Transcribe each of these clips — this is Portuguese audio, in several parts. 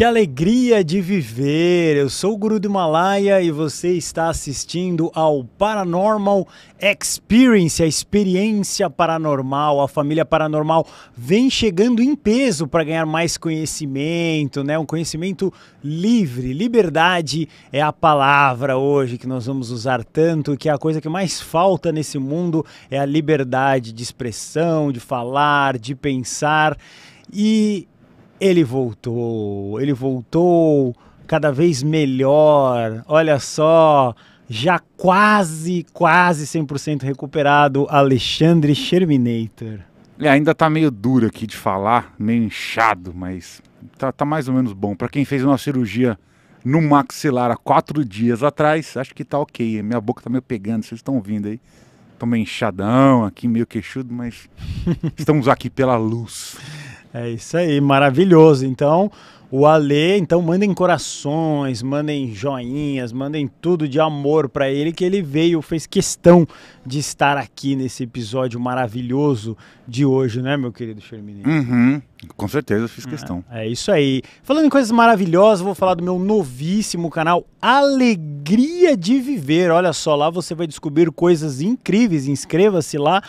Que alegria de viver! Eu sou o Guru do Himalaia e você está assistindo ao Paranormal Experience, a experiência paranormal. A família paranormal vem chegando em peso para ganhar mais conhecimento, né? Um conhecimento livre. Liberdade é a palavra hoje que nós vamos usar tanto, que é a coisa que mais falta nesse mundo é a liberdade de expressão, de falar, de pensar. E ele voltou, ele voltou cada vez melhor. Olha só, já quase, quase 100% recuperado, Alexandre Sherminator. É, ainda tá meio duro aqui de falar, meio inchado, mas tá, tá mais ou menos bom. Para quem fez uma cirurgia no maxilar há quatro dias atrás, acho que tá ok. Minha boca tá meio pegando, vocês estão ouvindo aí. Tô meio inchadão aqui, meio queixudo, mas estamos aqui pela luz. É isso aí, maravilhoso. Então, o Ale, então mandem corações, mandem joinhas, mandem tudo de amor para ele que ele veio, fez questão de estar aqui nesse episódio maravilhoso de hoje, né, meu querido Firmini? Uhum, com certeza fiz ah, questão. É, é isso aí. Falando em coisas maravilhosas, vou falar do meu novíssimo canal Alegria de Viver. Olha só, lá você vai descobrir coisas incríveis. Inscreva-se lá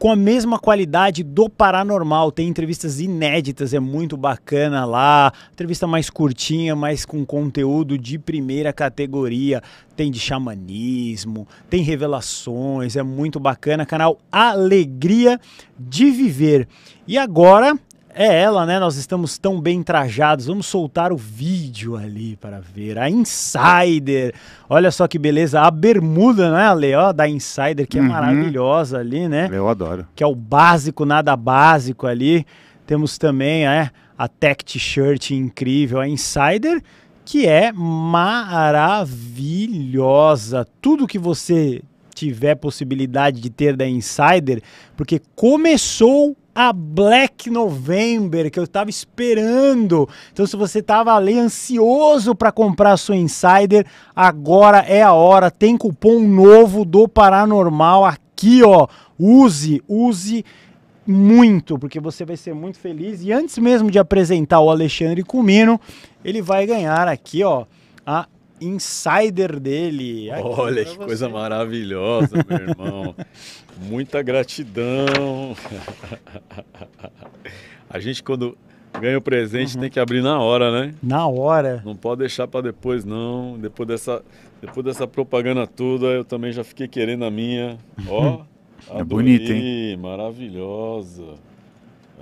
com a mesma qualidade do Paranormal. Tem entrevistas inéditas, é muito bacana lá. Entrevista mais curtinha, mas com conteúdo de primeira categoria. Tem de xamanismo, tem revelações, é muito bacana. Canal Alegria de Viver. E agora é ela, né? Nós estamos tão bem trajados. Vamos soltar o vídeo ali para ver. A Insider. Olha só que beleza. A bermuda, né, Ale? Ó, da Insider, que é uhum. maravilhosa ali, né? Eu adoro. Que é o básico, nada básico ali. Temos também né, a Tech T-shirt incrível. A Insider, que é maravilhosa. Tudo que você tiver possibilidade de ter da Insider, porque começou a Black November, que eu estava esperando. Então, se você estava ali ansioso para comprar a sua Insider, agora é a hora. Tem cupom novo do Paranormal aqui, ó. Use, use muito, porque você vai ser muito feliz. E antes mesmo de apresentar o Alexandre Cumino, ele vai ganhar aqui, ó, a insider dele. Olha que coisa maravilhosa, meu irmão. Muita gratidão. A gente, quando ganha o presente, uhum. tem que abrir na hora, né? Na hora. Não pode deixar para depois, não. Depois dessa, depois dessa propaganda toda, eu também já fiquei querendo a minha. Ó. é bonita, hein? Maravilhosa.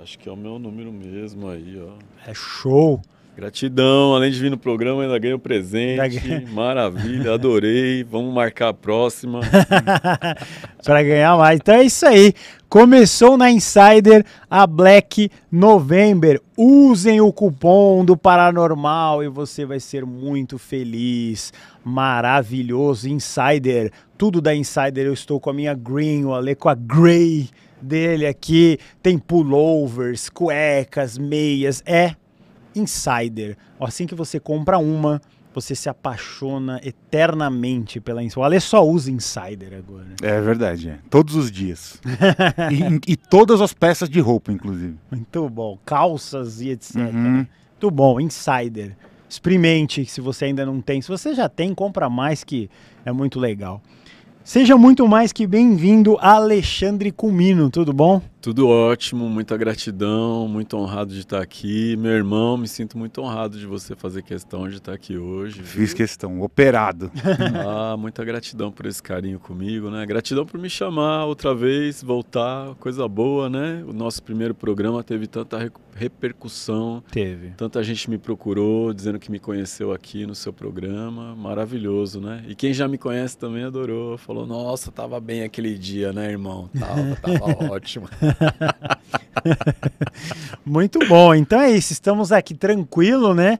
Acho que é o meu número mesmo aí, ó. É show. Gratidão, além de vir no programa, ainda ganho presente. Maravilha, adorei. Vamos marcar a próxima. Para ganhar mais. Então é isso aí. Começou na Insider a Black November. Usem o cupom do Paranormal e você vai ser muito feliz. Maravilhoso Insider. Tudo da Insider. Eu estou com a minha Green, o Ale com a Grey dele aqui. Tem pullovers, cuecas, meias. É Insider. Assim que você compra uma, você se apaixona eternamente pela Insider. O Ale só usa Insider agora. É verdade, é. todos os dias. e, e, todas as peças de roupa, inclusive. Muito bom. Calças e etc. Uhum. Muito bom, Insider. Experimente se você ainda não tem. Se você já tem, compra mais que é muito legal. Seja muito mais que bem-vindo, Alexandre Cumino, tudo bom? Tudo ótimo, muita gratidão, muito honrado de estar aqui. Meu irmão, me sinto muito honrado de você fazer questão de estar aqui hoje. Viu? Fiz questão, operado. Ah, muita gratidão por esse carinho comigo, né? Gratidão por me chamar outra vez, voltar, coisa boa, né? O nosso primeiro programa teve tanta repercussão. Teve. Tanta gente me procurou, dizendo que me conheceu aqui no seu programa. Maravilhoso, né? E quem já me conhece também adorou. Falou, nossa, tava bem aquele dia, né, irmão? Tava, tava ótimo. Muito bom. Então é isso. Estamos aqui tranquilo, né?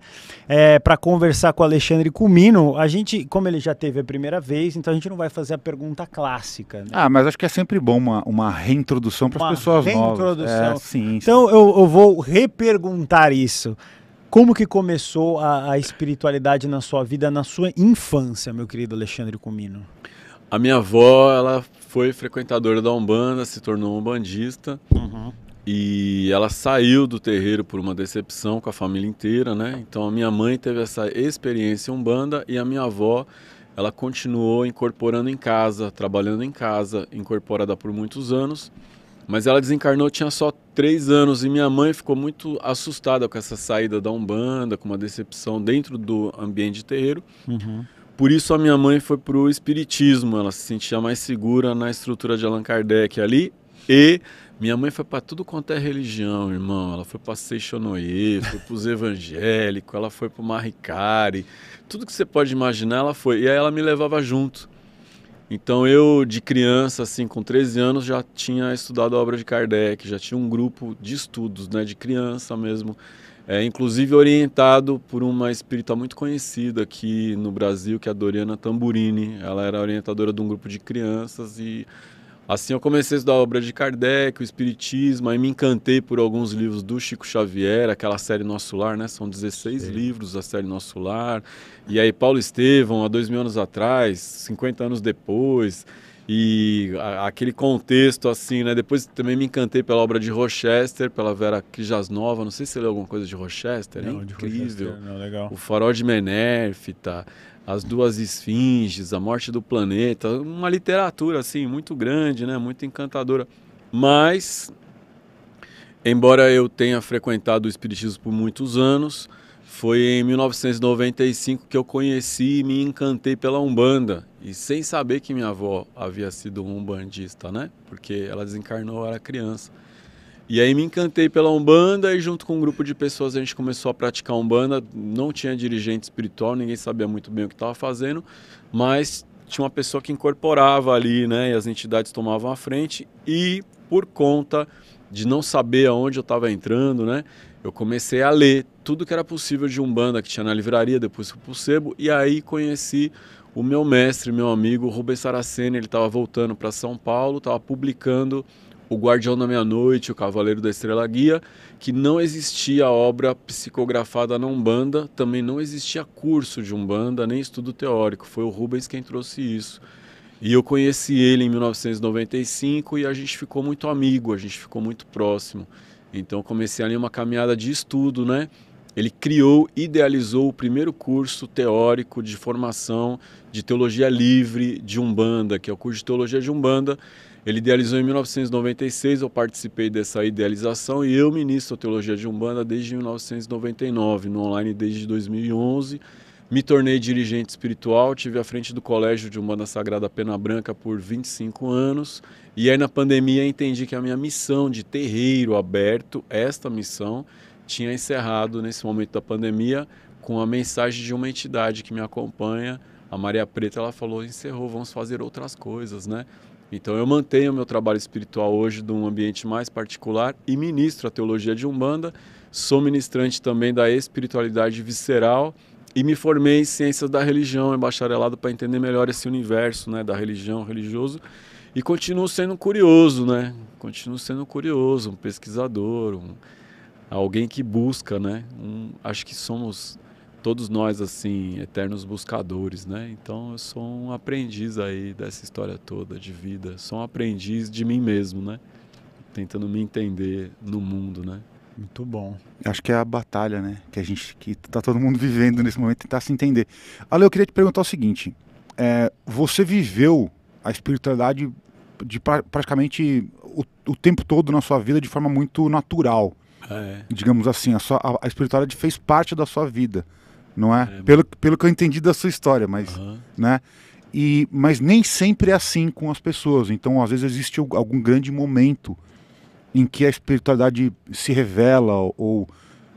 É, para conversar com o Alexandre Cumino. A gente, como ele já teve a primeira vez, então a gente não vai fazer a pergunta clássica. Né? Ah, mas acho que é sempre bom uma, uma reintrodução para as pessoas reintrodução. novas. É, sim, então sim. Eu, eu vou reperguntar isso. Como que começou a, a espiritualidade na sua vida, na sua infância, meu querido Alexandre Cumino? A minha avó, ela foi frequentadora da Umbanda, se tornou umbandista. Uhum. E ela saiu do terreiro por uma decepção com a família inteira, né? Então a minha mãe teve essa experiência umbanda e a minha avó, ela continuou incorporando em casa, trabalhando em casa, incorporada por muitos anos. Mas ela desencarnou, tinha só três anos, e minha mãe ficou muito assustada com essa saída da Umbanda, com uma decepção dentro do ambiente de terreiro. Uhum. Por isso a minha mãe foi para o espiritismo, ela se sentia mais segura na estrutura de Allan Kardec ali. E minha mãe foi para tudo quanto é religião, irmão. Ela foi para Seixonoye, foi para os evangélicos, ela foi para o Marricari. Tudo que você pode imaginar, ela foi. E aí ela me levava junto. Então eu, de criança, assim, com 13 anos, já tinha estudado a obra de Kardec, já tinha um grupo de estudos, né, de criança mesmo. É, inclusive orientado por uma espírita muito conhecida aqui no Brasil, que é a Doriana Tamburini. Ela era orientadora de um grupo de crianças e assim eu comecei a estudar a obra de Kardec, o Espiritismo, aí me encantei por alguns livros do Chico Xavier, aquela série Nosso Lar, né? São 16 Sim. livros da série Nosso Lar. E aí Paulo Estevam, há dois mil anos atrás, 50 anos depois e a, aquele contexto assim, né? Depois também me encantei pela obra de Rochester, pela Vera Kijasnova, não sei se você leu alguma coisa de Rochester, não, é incrível. Rochester, não, legal. O Farol de Menérfita, tá? As Duas Esfinges, A Morte do Planeta, uma literatura assim muito grande, né? Muito encantadora. Mas embora eu tenha frequentado o espiritismo por muitos anos, foi em 1995 que eu conheci e me encantei pela Umbanda. E sem saber que minha avó havia sido um umbandista, né? Porque ela desencarnou, era criança. E aí me encantei pela Umbanda e junto com um grupo de pessoas a gente começou a praticar Umbanda. Não tinha dirigente espiritual, ninguém sabia muito bem o que estava fazendo, mas tinha uma pessoa que incorporava ali, né? E as entidades tomavam a frente e por conta de não saber aonde eu estava entrando, né? eu comecei a ler tudo que era possível de Umbanda que tinha na livraria, depois fui pro Sebo, e aí conheci o meu mestre, meu amigo Rubens Saraceni, ele estava voltando para São Paulo, estava publicando O Guardião da Meia-Noite, O Cavaleiro da Estrela Guia, que não existia obra psicografada na Umbanda, também não existia curso de Umbanda, nem estudo teórico, foi o Rubens quem trouxe isso. E eu conheci ele em 1995 e a gente ficou muito amigo, a gente ficou muito próximo. Então comecei ali uma caminhada de estudo, né? Ele criou, idealizou o primeiro curso teórico de formação de teologia livre de Umbanda, que é o curso de teologia de Umbanda. Ele idealizou em 1996, eu participei dessa idealização e eu ministro teologia de Umbanda desde 1999, no online desde 2011. Me tornei dirigente espiritual, tive à frente do Colégio de umbanda Sagrada Pena Branca por 25 anos, e aí na pandemia entendi que a minha missão de terreiro aberto, esta missão, tinha encerrado nesse momento da pandemia com a mensagem de uma entidade que me acompanha, a Maria Preta, ela falou: "Encerrou, vamos fazer outras coisas, né?" Então eu mantenho o meu trabalho espiritual hoje de um ambiente mais particular e ministro a teologia de Umbanda, sou ministrante também da espiritualidade visceral e me formei em ciências da religião, em é bacharelado, para entender melhor esse universo né, da religião, religioso. E continuo sendo curioso, né? Continuo sendo curioso, um pesquisador, um, alguém que busca, né? Um, acho que somos todos nós, assim, eternos buscadores, né? Então eu sou um aprendiz aí dessa história toda de vida. Sou um aprendiz de mim mesmo, né? Tentando me entender no mundo, né? Muito bom. Acho que é a batalha, né? Que a gente que tá todo mundo vivendo nesse momento, tentar se entender. Ale, eu queria te perguntar o seguinte: é, você viveu a espiritualidade de pra, praticamente o, o, tempo todo na sua vida de forma muito natural. Ah, é. Digamos assim, a, sua, a, a, espiritualidade fez parte da sua vida, não é? é pelo, pelo que eu entendi da sua história, mas, uhum. né? E, mas nem sempre é assim com as pessoas. Então, às vezes, existe algum grande momento em que a espiritualidade se revela ou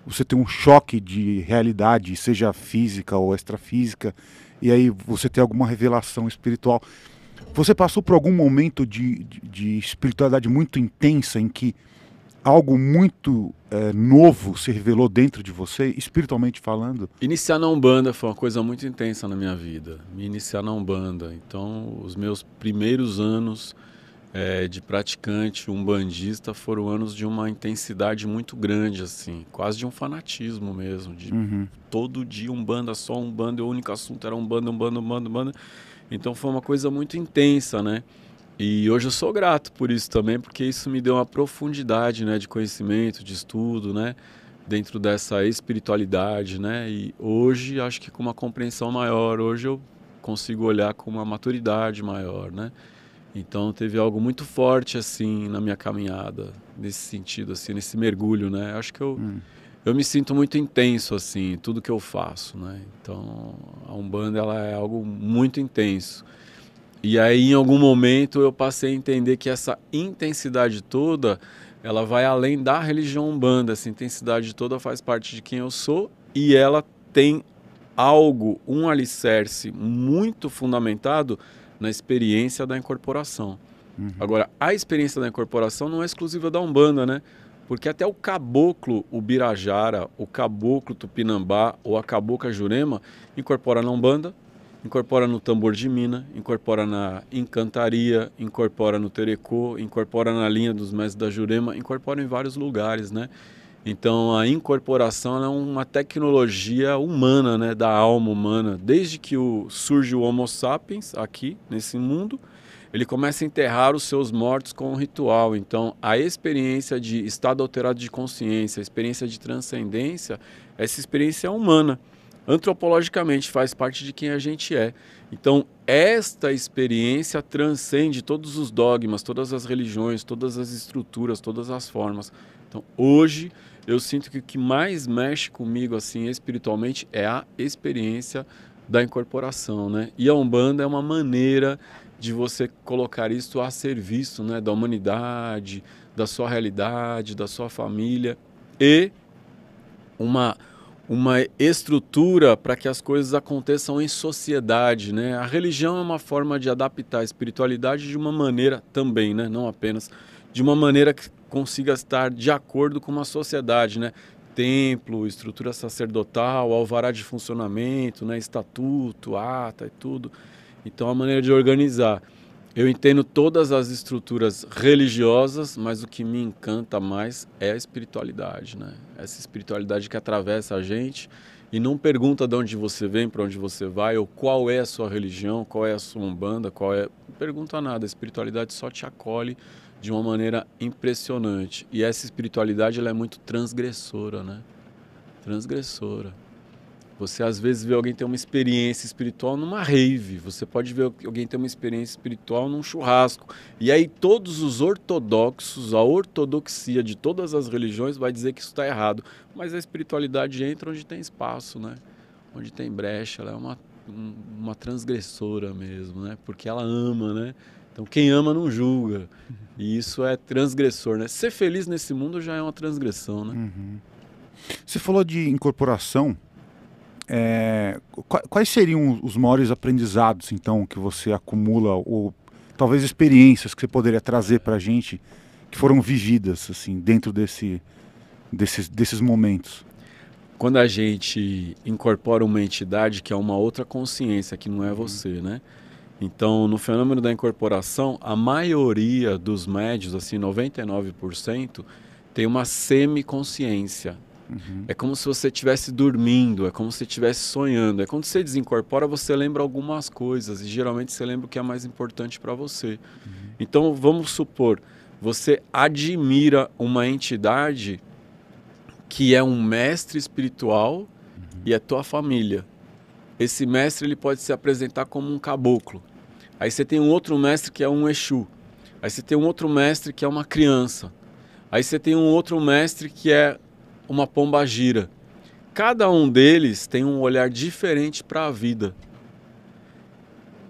você tem um choque de realidade, seja física ou extrafísica, e aí você tem alguma revelação espiritual. Você passou por algum momento de, de, de espiritualidade muito intensa em que algo muito é, novo se revelou dentro de você, espiritualmente falando? Iniciar na Umbanda foi uma coisa muito intensa na minha vida. Me iniciar na Umbanda. Então, os meus primeiros anos é, de praticante umbandista foram anos de uma intensidade muito grande, assim, quase de um fanatismo mesmo. De uhum. todo dia um banda só um banda, o único assunto era um um banda, um banda. Então foi uma coisa muito intensa, né? E hoje eu sou grato por isso também, porque isso me deu uma profundidade, né, de conhecimento, de estudo, né, dentro dessa espiritualidade, né? E hoje acho que com uma compreensão maior, hoje eu consigo olhar com uma maturidade maior, né? Então teve algo muito forte assim na minha caminhada, nesse sentido assim, nesse mergulho, né? Acho que eu hum. eu me sinto muito intenso assim, tudo que eu faço, né? Então a Umbanda ela é algo muito intenso. E aí em algum momento eu passei a entender que essa intensidade toda, ela vai além da religião Umbanda, essa intensidade toda faz parte de quem eu sou e ela tem algo, um alicerce muito fundamentado na experiência da incorporação. Uhum. Agora, a experiência da incorporação não é exclusiva da Umbanda, né? Porque até o caboclo Ubirajara, o caboclo Tupinambá ou a cabocla Jurema incorpora na Umbanda, incorpora no tambor de mina, incorpora na encantaria, incorpora no terecô, incorpora na linha dos mestres da Jurema, incorpora em vários lugares, né? Então a incorporação é uma tecnologia humana, né, da alma humana. Desde que o, surge o Homo sapiens aqui nesse mundo, ele começa a enterrar os seus mortos com um ritual. Então a experiência de estado alterado de consciência, a experiência de transcendência, essa experiência é humana antropologicamente, faz parte de quem a gente é. Então, esta experiência transcende todos os dogmas, todas as religiões, todas as estruturas, todas as formas. Então, hoje, eu sinto que o que mais mexe comigo assim espiritualmente é a experiência da incorporação, né? E a Umbanda é uma maneira de você colocar isso a serviço, né, da humanidade, da sua realidade, da sua família e uma uma estrutura para que as coisas aconteçam em sociedade, né? A religião é uma forma de adaptar a espiritualidade de uma maneira também, né, não apenas de uma maneira que consiga estar de acordo com uma sociedade, né? Templo, estrutura sacerdotal, alvará de funcionamento, né? estatuto, ata e tudo. Então, é a maneira de organizar. Eu entendo todas as estruturas religiosas, mas o que me encanta mais é a espiritualidade, né? Essa espiritualidade que atravessa a gente e não pergunta de onde você vem, para onde você vai, ou qual é a sua religião, qual é a sua umbanda, qual é. Não pergunta nada. A espiritualidade só te acolhe de uma maneira impressionante. E essa espiritualidade ela é muito transgressora, né? Transgressora. Você às vezes vê alguém ter uma experiência espiritual numa rave, você pode ver alguém ter uma experiência espiritual num churrasco. E aí todos os ortodoxos, a ortodoxia de todas as religiões vai dizer que isso está errado. Mas a espiritualidade entra onde tem espaço, né? Onde tem brecha, ela é uma, uma transgressora mesmo, né? Porque ela ama, né? Então, quem ama não julga. E isso é transgressor, né? Ser feliz nesse mundo já é uma transgressão, né? Uhum. Você falou de incorporação. É... quais seriam os maiores aprendizados, então, que você acumula ou talvez experiências que você poderia trazer para a gente que foram vividas, assim, dentro desse, desses, desses momentos? Quando a gente incorpora uma entidade que é uma outra consciência, que não é uhum. você, uhum. né? Então, no fenômeno da incorporação, a maioria dos médios, assim, 99%, tem uma semiconsciência. Uhum. É como se você estivesse dormindo, é como se você estivesse sonhando. É quando você desincorpora, você lembra algumas coisas e geralmente você lembra o que é mais importante para você. Uhum. Então, vamos supor, você admira uma entidade que é um mestre espiritual uhum. e é tua família. Esse mestre ele pode se apresentar como um caboclo Aí você tem um outro mestre que é um Exu. Aí você tem um outro mestre que é uma criança. Aí você tem um outro mestre que é uma pomba gira. Cada um deles tem um olhar diferente para a vida.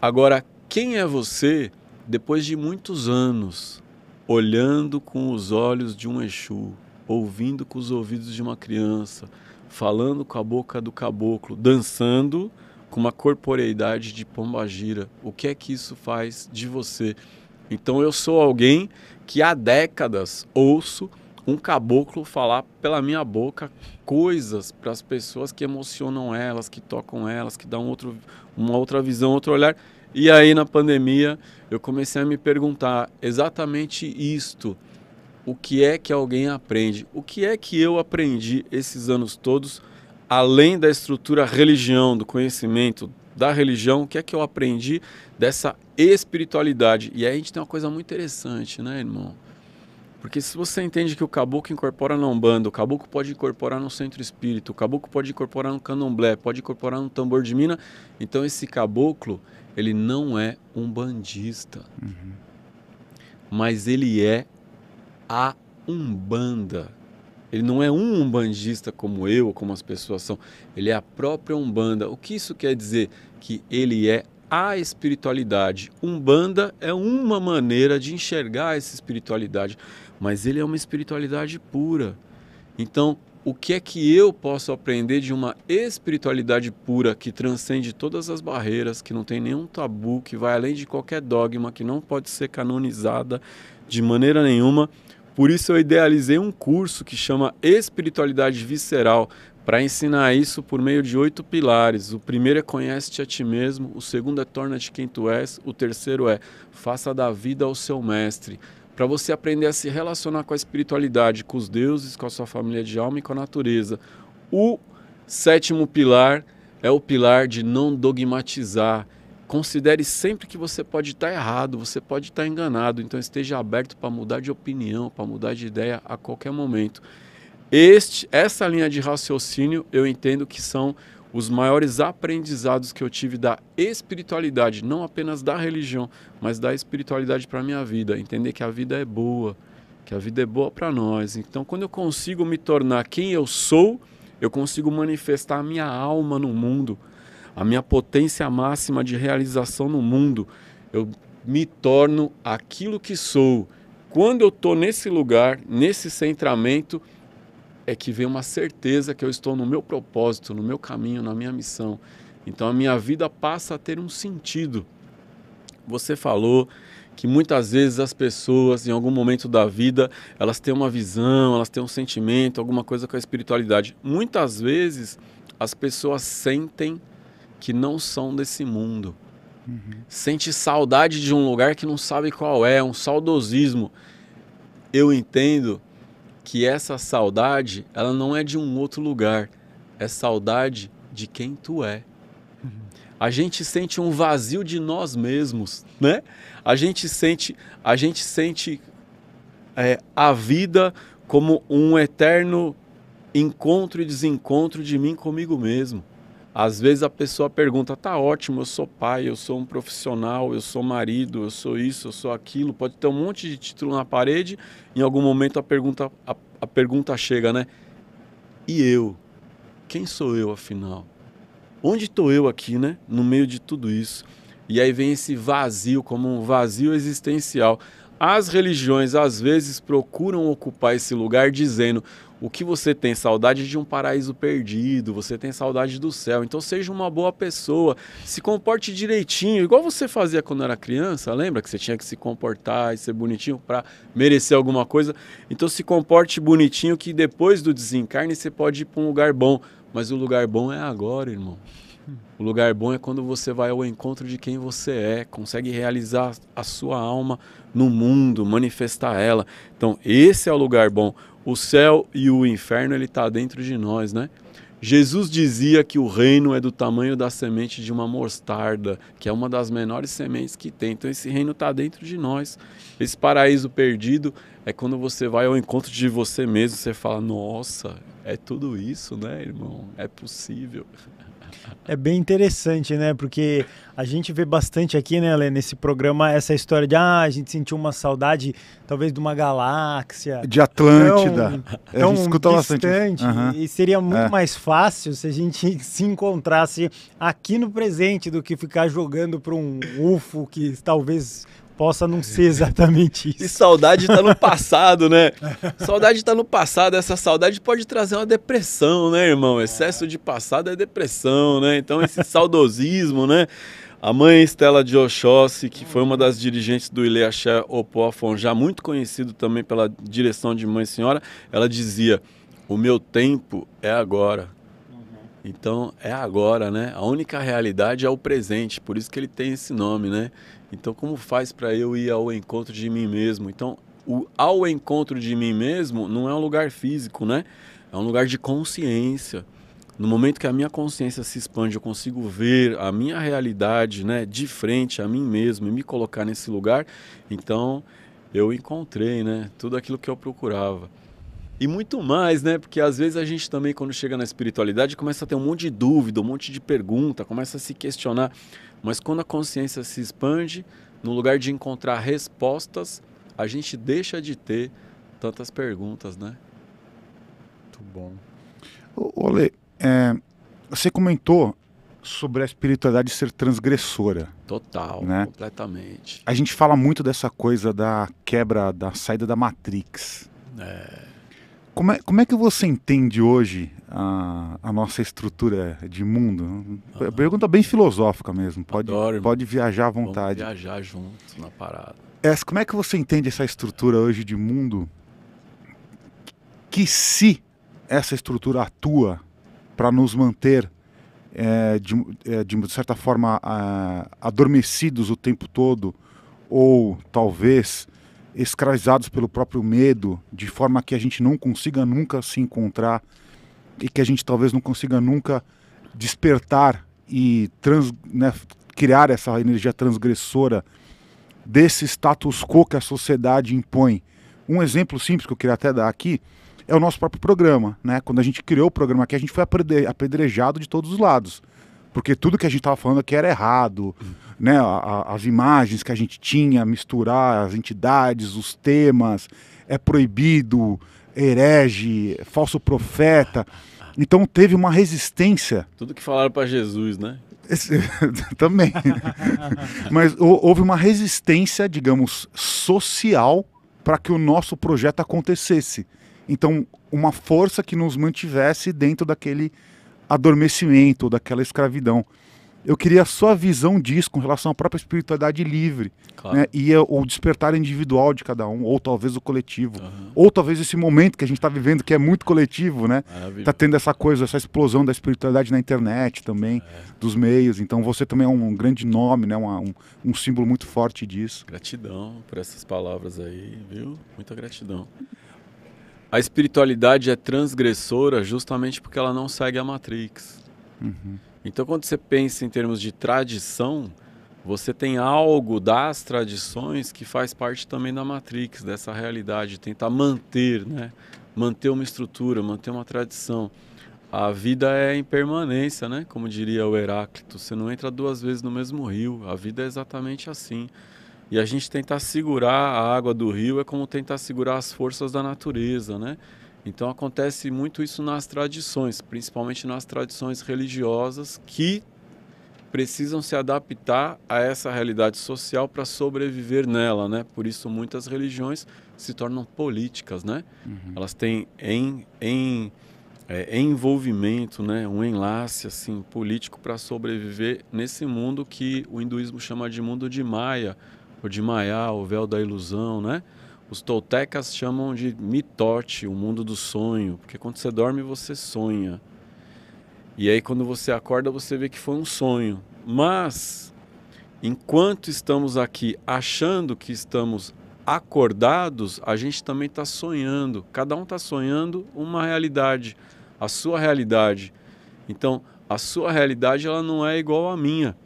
Agora, quem é você depois de muitos anos olhando com os olhos de um Exu, ouvindo com os ouvidos de uma criança, falando com a boca do caboclo, dançando com uma corporeidade de pombagira. O que é que isso faz de você? Então eu sou alguém que há décadas ouço um caboclo falar pela minha boca coisas para as pessoas que emocionam elas, que tocam elas, que dão outro, uma outra visão, outro olhar. E aí na pandemia eu comecei a me perguntar exatamente isto. O que é que alguém aprende? O que é que eu aprendi esses anos todos? além da estrutura religião, do conhecimento da religião, o que é que eu aprendi dessa espiritualidade? E aí a gente tem uma coisa muito interessante, né, irmão? Porque se você entende que o caboclo incorpora na Umbanda, o caboclo pode incorporar no centro espírito, o caboclo pode incorporar no candomblé, pode incorporar no tambor de mina, então esse caboclo, ele não é um bandista. Uhum. Mas ele é a Umbanda. Ele não é um umbandista como eu, como as pessoas são. Ele é a própria umbanda. O que isso quer dizer? Que ele é a espiritualidade. Umbanda é uma maneira de enxergar essa espiritualidade, mas ele é uma espiritualidade pura. Então, o que é que eu posso aprender de uma espiritualidade pura que transcende todas as barreiras, que não tem nenhum tabu, que vai além de qualquer dogma, que não pode ser canonizada de maneira nenhuma? Por isso eu idealizei um curso que chama Espiritualidade Visceral, para ensinar isso por meio de oito pilares. O primeiro é conhece-te a ti mesmo, o segundo é torna-te quem tu és, o terceiro é faça da vida ao seu mestre. Para você aprender a se relacionar com a espiritualidade, com os deuses, com a sua família de alma e com a natureza. O sétimo pilar é o pilar de não dogmatizar Considere sempre que você pode estar tá errado, você pode estar tá enganado, então esteja aberto para mudar de opinião, para mudar de ideia a qualquer momento. Este, essa linha de raciocínio eu entendo que são os maiores aprendizados que eu tive da espiritualidade, não apenas da religião, mas da espiritualidade para a minha vida. Entender que a vida é boa, que a vida é boa para nós. Então, quando eu consigo me tornar quem eu sou, eu consigo manifestar a minha alma no mundo a minha potência máxima de realização no mundo. Eu me torno aquilo que sou. Quando eu estou nesse lugar, nesse centramento, é que vem uma certeza que eu estou no meu propósito, no meu caminho, na minha missão. Então a minha vida passa a ter um sentido. Você falou que muitas vezes as pessoas, em algum momento da vida, elas têm uma visão, elas têm um sentimento, alguma coisa com a espiritualidade. Muitas vezes as pessoas sentem que não são desse mundo. Uhum. Sente saudade de um lugar que não sabe qual é, um saudosismo. Eu entendo que essa saudade, ela não é de um outro lugar, é saudade de quem tu é. Uhum. A gente sente um vazio de nós mesmos, né? A gente sente, a gente sente é, a vida como um eterno encontro e desencontro de mim comigo mesmo. Às vezes a pessoa pergunta: tá ótimo, eu sou pai, eu sou um profissional, eu sou marido, eu sou isso, eu sou aquilo. Pode ter um monte de título na parede. Em algum momento a pergunta, a, a pergunta chega, né? E eu? Quem sou eu afinal? Onde estou eu aqui, né? No meio de tudo isso. E aí vem esse vazio, como um vazio existencial. As religiões às vezes procuram ocupar esse lugar dizendo: o que você tem saudade de um paraíso perdido, você tem saudade do céu. Então seja uma boa pessoa, se comporte direitinho, igual você fazia quando era criança, lembra que você tinha que se comportar e ser bonitinho para merecer alguma coisa? Então se comporte bonitinho que depois do desencarne você pode ir para um lugar bom, mas o lugar bom é agora, irmão. O lugar bom é quando você vai ao encontro de quem você é, consegue realizar a sua alma no mundo, manifestar ela. Então, esse é o lugar bom. O céu e o inferno ele está dentro de nós, né? Jesus dizia que o reino é do tamanho da semente de uma mostarda, que é uma das menores sementes que tem. Então esse reino está dentro de nós. Esse paraíso perdido é quando você vai ao encontro de você mesmo, você fala: Nossa, é tudo isso, né, irmão? É possível. É bem interessante, né? Porque a gente vê bastante aqui, né, Lê, nesse programa, essa história de ah, a gente sentiu uma saudade, talvez, de uma galáxia. De Atlântida. Tão, é, tão distante. Uhum. E seria muito é. mais fácil se a gente se encontrasse aqui no presente do que ficar jogando para um UFO que talvez possa não ser exatamente isso. E saudade está no passado, né? saudade está no passado. Essa saudade pode trazer uma depressão, né, irmão? Excesso de passado é depressão, né? Então, esse saudosismo, né? A mãe Estela de Oxóssi, que foi uma das dirigentes do Ile Axé Opó Afonjá, muito conhecido também pela direção de Mãe Senhora, ela dizia: O meu tempo é agora. Então é agora, né? A única realidade é o presente, por isso que ele tem esse nome, né? Então como faz para eu ir ao encontro de mim mesmo? Então o ao encontro de mim mesmo não é um lugar físico, né? É um lugar de consciência. No momento que a minha consciência se expande, eu consigo ver a minha realidade, né, de frente a mim mesmo e me colocar nesse lugar, então eu encontrei, né, tudo aquilo que eu procurava. E muito mais, né? Porque às vezes a gente também, quando chega na espiritualidade, começa a ter um monte de dúvida, um monte de pergunta, começa a se questionar. Mas quando a consciência se expande, no lugar de encontrar respostas, a gente deixa de ter tantas perguntas, né? Muito bom. Olê, é, você comentou sobre a espiritualidade ser transgressora. Total, né? completamente. A gente fala muito dessa coisa da quebra, da saída da Matrix. É. Como é, como é que você entende hoje a, a nossa estrutura de mundo? Ah, Pergunta bem filosófica mesmo. Pode, adoro, pode viajar à vontade. Vamos viajar juntos na parada. Essa, é, como é que você entende essa estrutura hoje de mundo? Que se essa estrutura atua para nos manter é, de, é, de, certa forma a, adormecidos o tempo todo, ou talvez escravizados pelo próprio medo, de forma que a gente não consiga nunca se encontrar e que a gente talvez não consiga nunca despertar e trans, né, criar essa energia transgressora desse status quo que a sociedade impõe. Um exemplo simples que eu queria até dar aqui é o nosso próprio programa, né? Quando a gente criou o programa aqui, a gente foi apedrejado de todos os lados porque tudo que a gente estava falando aqui era errado, né? A, a, as imagens que a gente tinha, misturar as entidades, os temas, é proibido, herege, é falso profeta. Então teve uma resistência. Tudo que falaram para Jesus, né? também. Mas houve uma resistência, digamos, social para que o nosso projeto acontecesse. Então, uma força que nos mantivesse dentro daquele adormecimento, ou daquela escravidão. Eu queria a sua visão disso com relação à própria espiritualidade livre claro. né? e o despertar individual de cada um, ou talvez o coletivo, uhum. ou talvez esse momento que a gente está vivendo, que é muito coletivo, né? Está tendo essa coisa, essa explosão da espiritualidade na internet também, é. dos meios. Então você também é um grande nome, né? Uma, um, um símbolo muito forte disso. Gratidão por essas palavras aí, viu? Muita gratidão. A espiritualidade é transgressora justamente porque ela não segue a Matrix. Uhum. Então, quando você pensa em termos de tradição, você tem algo das tradições que faz parte também da Matrix, dessa realidade, tentar manter, né? manter uma estrutura, manter uma tradição. A vida é impermanência, né? Como diria o Heráclito, você não entra duas vezes no mesmo rio. A vida é exatamente assim. E a gente tentar segurar a água do rio é como tentar segurar as forças da natureza, né? Então acontece muito isso nas tradições, principalmente nas tradições religiosas que precisam se adaptar a essa realidade social para sobreviver nela, né? Por isso muitas religiões se tornam políticas, né? Uhum. Elas têm em, em é, envolvimento, né? Um enlace assim político para sobreviver nesse mundo que o hinduísmo chama de mundo de Maia, o de Maiá, o véu da ilusão, né? Os toltecas chamam de mitote, o mundo do sonho, porque quando você dorme você sonha. E aí quando você acorda você vê que foi um sonho. Mas enquanto estamos aqui achando que estamos acordados, a gente também está sonhando. Cada um está sonhando uma realidade, a sua realidade. Então a sua realidade ela não é igual à minha,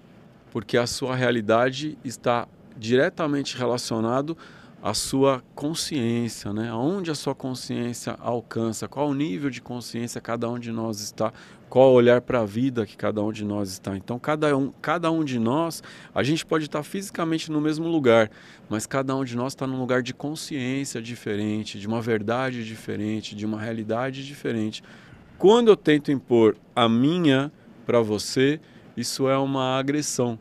porque a sua realidade está diretamente relacionado à sua consciência, né? Aonde a sua consciência alcança, qual o nível de consciência cada um de nós está, qual o olhar para a vida que cada um de nós está. Então, cada um, cada um de nós, a gente pode estar fisicamente no mesmo lugar, mas cada um de nós está num lugar de consciência diferente, de uma verdade diferente, de uma realidade diferente. Quando eu tento impor a minha para você, isso é uma agressão.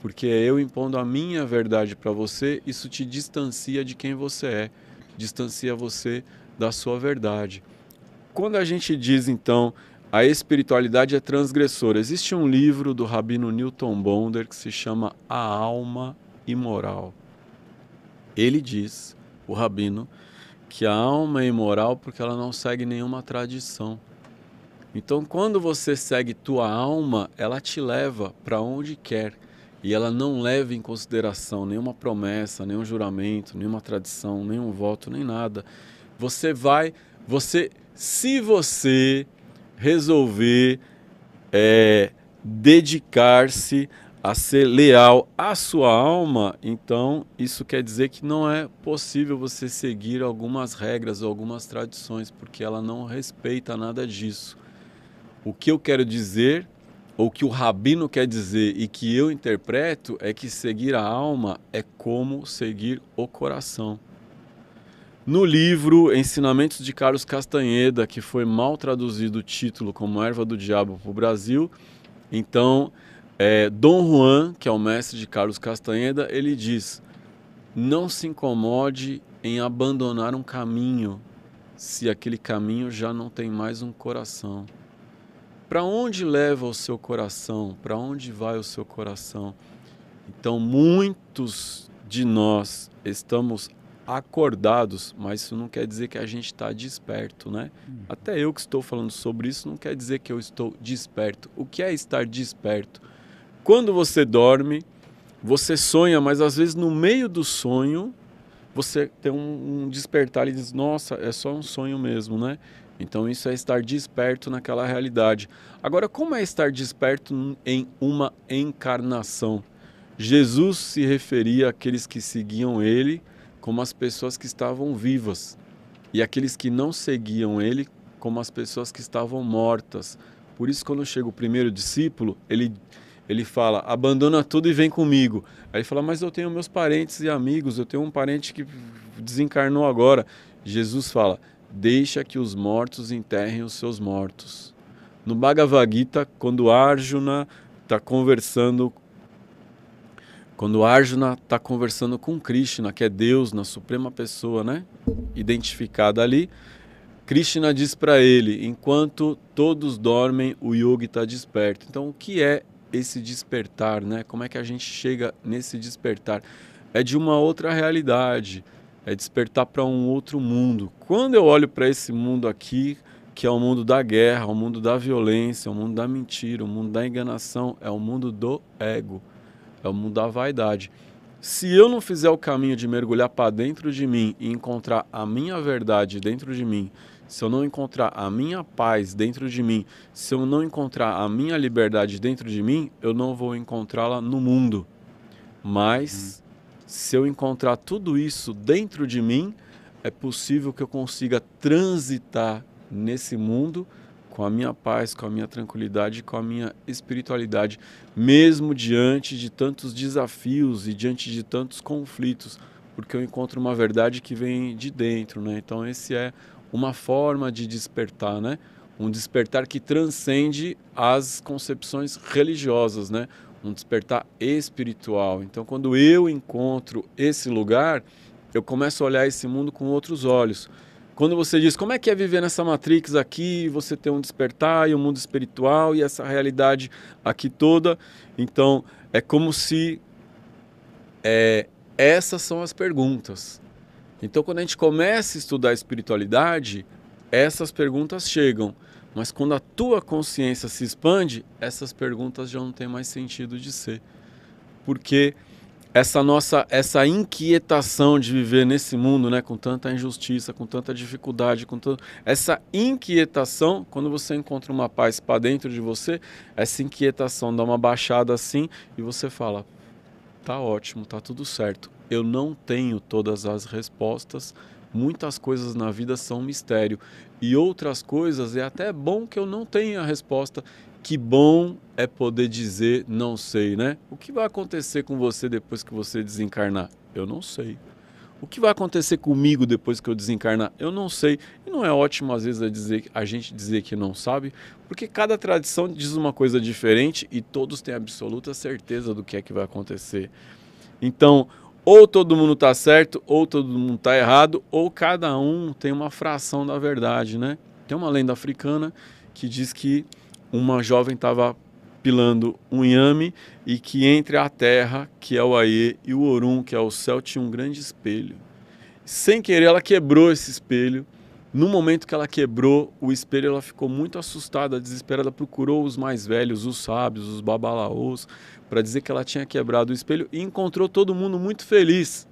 Porque é eu impondo a minha verdade para você, isso te distancia de quem você é, distancia você da sua verdade. Quando a gente diz então a espiritualidade é transgressora, existe um livro do rabino Newton Bonder que se chama A Alma Imoral. Ele diz, o rabino, que a alma é imoral porque ela não segue nenhuma tradição. Então, quando você segue tua alma, ela te leva para onde quer e ela não leva em consideração nenhuma promessa, nenhum juramento, nenhuma tradição, nenhum voto, nem nada, você vai, você, se você resolver é, dedicar-se a ser leal à sua alma, então isso quer dizer que não é possível você seguir algumas regras ou algumas tradições, porque ela não respeita nada disso. O que eu quero dizer ou que o rabino quer dizer e que eu interpreto é que seguir a alma é como seguir o coração. No livro Ensinamentos de Carlos Castanheda, que foi mal traduzido o título como Erva do Diabo para o Brasil, então é, Dom Juan, que é o mestre de Carlos Castanheda, ele diz: não se incomode em abandonar um caminho se aquele caminho já não tem mais um coração. Para onde leva o seu coração? Para onde vai o seu coração? Então, muitos de nós estamos acordados, mas isso não quer dizer que a gente está desperto, né? Uhum. Até eu que estou falando sobre isso não quer dizer que eu estou desperto. O que é estar desperto? Quando você dorme, você sonha, mas às vezes no meio do sonho você tem um, um despertar e diz: Nossa, é só um sonho mesmo, né? Então isso é estar desperto naquela realidade. Agora, como é estar desperto em uma encarnação? Jesus se referia àqueles que seguiam ele como as pessoas que estavam vivas e aqueles que não seguiam ele como as pessoas que estavam mortas. Por isso, quando chega o primeiro discípulo, ele, ele fala: abandona tudo e vem comigo. Aí ele fala: Mas eu tenho meus parentes e amigos, eu tenho um parente que desencarnou agora. Jesus fala: deixa que os mortos enterrem os seus mortos. No Bhagavad Gita, quando Arjuna está conversando quando Arjuna está conversando com Krishna, que é Deus na suprema pessoa, né? Identificada ali, Krishna diz para ele: enquanto todos dormem, o yogi está desperto. Então, o que é esse despertar, né? Como é que a gente chega nesse despertar? É de uma outra realidade é despertar para um outro mundo. Quando eu olho para esse mundo aqui, que é o mundo da guerra, o mundo da violência, o mundo da mentira, o mundo da enganação, é o mundo do ego, é o mundo da vaidade. Se eu não fizer o caminho de mergulhar para dentro de mim e encontrar a minha verdade dentro de mim, se eu não encontrar a minha paz dentro de mim, se eu não encontrar a minha liberdade dentro de mim, eu não vou encontrá-la no mundo. Mas uhum se eu encontrar tudo isso dentro de mim, é possível que eu consiga transitar nesse mundo com a minha paz, com a minha tranquilidade, com a minha espiritualidade, mesmo diante de tantos desafios e diante de tantos conflitos, porque eu encontro uma verdade que vem de dentro, né? Então esse é uma forma de despertar, né? Um despertar que transcende as concepções religiosas, né? um despertar espiritual. Então, quando eu encontro esse lugar, eu começo a olhar esse mundo com outros olhos. Quando você diz como é que é viver nessa matrix aqui, você tem um despertar e um mundo espiritual e essa realidade aqui toda, então é como se é, essas são as perguntas. Então, quando a gente começa a estudar a espiritualidade, essas perguntas chegam. Mas quando a tua consciência se expande, essas perguntas já não têm mais sentido de ser. Porque essa nossa essa inquietação de viver nesse mundo, né, com tanta injustiça, com tanta dificuldade, com tanto, essa inquietação, quando você encontra uma paz para dentro de você, essa inquietação dá uma baixada assim e você fala: "Tá ótimo, tá tudo certo. Eu não tenho todas as respostas, muitas coisas na vida são mistério e outras coisas é até bom que eu não tenha a resposta. Que bom é poder dizer não sei, né? O que vai acontecer com você depois que você desencarnar? Eu não sei. O que vai acontecer comigo depois que eu desencarnar? Eu não sei. E não é ótimo, às vezes, a, é dizer, a gente dizer que não sabe, porque cada tradição diz uma coisa diferente e todos têm absoluta certeza do que é que vai acontecer. Então, ou todo mundo está certo, ou todo mundo está errado, ou cada um tem uma fração da verdade, né? Tem uma lenda africana que diz que uma jovem estava pilando um inhame e que entre a terra, que é o Aê, e o Orum, que é o céu, tinha um grande espelho. Sem querer, ela quebrou esse espelho. No momento que ela quebrou o espelho, ela ficou muito assustada, desesperada, procurou os mais velhos, os sábios, os babalaôs, para dizer que ela tinha quebrado o espelho e encontrou todo mundo muito feliz.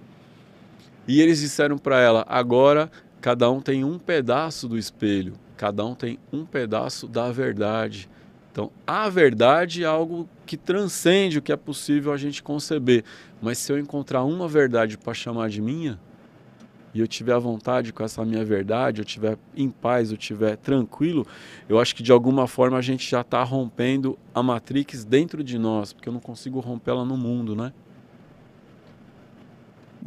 E eles disseram para ela: agora cada um tem um pedaço do espelho, cada um tem um pedaço da verdade. Então, a verdade é algo que transcende o que é possível a gente conceber. Mas se eu encontrar uma verdade para chamar de minha, e eu tiver à vontade com essa minha verdade, eu tiver em paz, eu tiver tranquilo, eu acho que de alguma forma a gente já está rompendo a Matrix dentro de nós, porque eu não consigo rompê-la no mundo, né?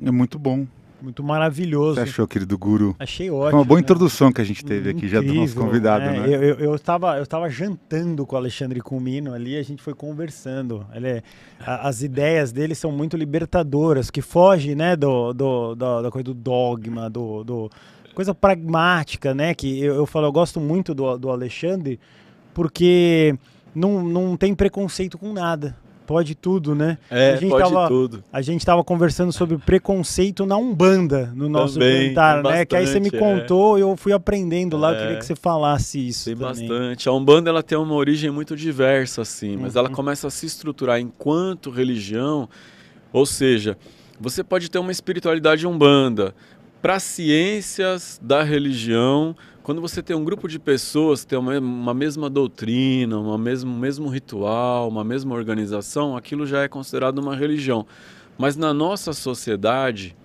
É muito bom muito maravilhoso. Você achou, querido Guru? Achei ótimo. Foi uma boa né? introdução que a gente teve aqui, Incrível, já do nosso convidado, né? né? Eu, eu, eu, eu jantando com o Alexandre Cumino ali, a gente foi conversando. Ele, é, a, as ideias dele são muito libertadoras, que foge, né, do, do, do, da coisa do dogma, do, do coisa pragmática, né? Que eu, eu falo, eu gosto muito do, do Alexandre, porque não, não tem preconceito com nada. Pode tudo, né? É, a gente pode tava, tudo. A gente estava conversando sobre preconceito na Umbanda no nosso jantar, comentário, né? que aí você me é. contou é. eu fui aprendendo lá, eu é, queria que você falasse isso. Tem também. bastante. A Umbanda ela tem uma origem muito diversa, assim, mas uhum. ela começa a se estruturar enquanto religião, ou seja, você pode ter uma espiritualidade Umbanda para ciências da religião quando você tem um grupo de pessoas que tem uma, uma mesma doutrina, uma mesmo, um mesmo ritual, uma mesma organização, aquilo já é considerado uma religião. Mas na nossa sociedade,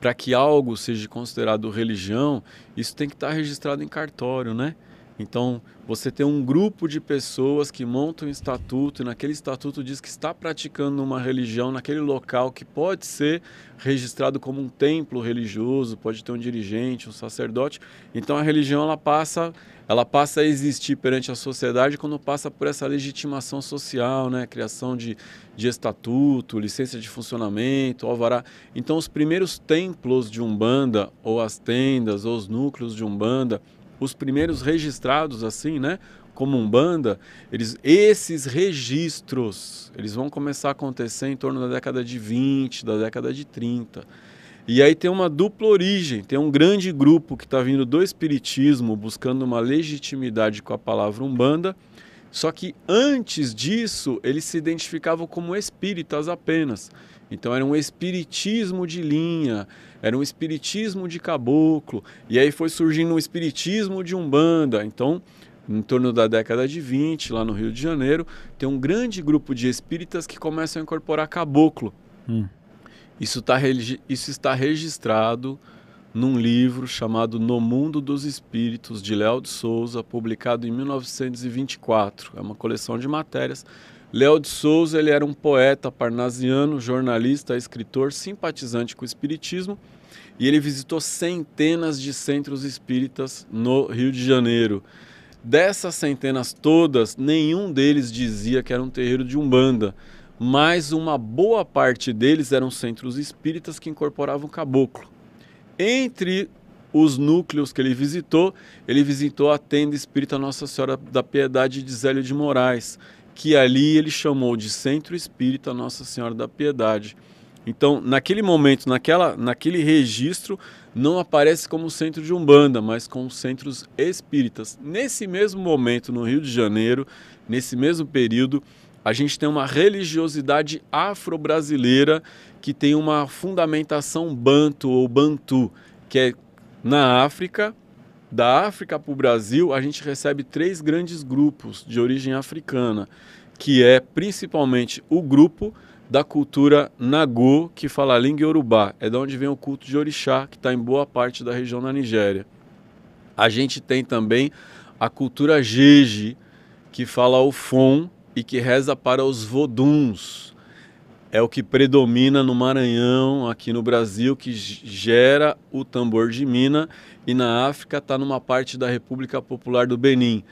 para que algo seja considerado religião, isso tem que estar tá registrado em cartório, né? Então, você tem um grupo de pessoas que montam um estatuto e naquele estatuto diz que está praticando uma religião naquele local que pode ser registrado como um templo religioso, pode ter um dirigente, um sacerdote. Então, a religião ela passa, ela passa a existir perante a sociedade quando passa por essa legitimação social, né? Criação de, de estatuto, licença de funcionamento, alvará. Então, os primeiros templos de Umbanda, ou as tendas, ou os núcleos de Umbanda, os primeiros registrados assim, né? Como umbanda, eles, esses registros, eles vão começar a acontecer em torno da década de 20, da década de 30. E aí tem uma dupla origem, tem um grande grupo que está vindo do espiritismo buscando uma legitimidade com a palavra umbanda, só que antes disso, eles se identificavam como espíritas apenas. Então era um espiritismo de linha, era um espiritismo de caboclo, e aí foi surgindo um espiritismo de umbanda. Então, em torno da década de 20, lá no Rio de Janeiro, tem um grande grupo de espíritas que começam a incorporar caboclo. Hum. Isso, tá, isso está registrado num livro chamado No Mundo dos Espíritos, de Léo de Souza, publicado em 1924. É uma coleção de matérias Léo de Souza ele era um poeta parnasiano, jornalista, escritor, simpatizante com o espiritismo e ele visitou centenas de centros espíritas no Rio de Janeiro. Dessas centenas todas, nenhum deles dizia que era um terreiro de umbanda, mas uma boa parte deles eram centros espíritas que incorporavam caboclo. Entre os núcleos que ele visitou, ele visitou a tenda espírita Nossa Senhora da Piedade de Zélio de Moraes que ali ele chamou de Centro Espírita Nossa Senhora da Piedade. Então, naquele momento, naquela, naquele registro, não aparece como centro de Umbanda, mas como centros espíritas. Nesse mesmo momento, no Rio de Janeiro, nesse mesmo período, a gente tem uma religiosidade afro-brasileira que tem uma fundamentação banto ou bantu, que é na África, da África para o Brasil, a gente recebe três grandes grupos de origem africana, que é principalmente o grupo da cultura Nagô, que fala a língua Yorubá. É de onde vem o culto de orixá, que está em boa parte da região da Nigéria. A gente tem também a cultura Jeje, que fala o Fon e que reza para os Voduns é o que predomina no Maranhão, aqui no Brasil, que gera o tambor de mina, e na África está numa parte da República Popular do Benin.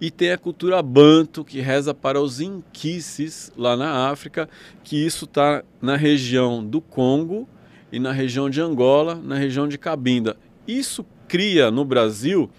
E tem a cultura banto, que reza para os inquices lá na África, que isso está na região do Congo e na região de Angola, na região de Cabinda. Isso cria no Brasil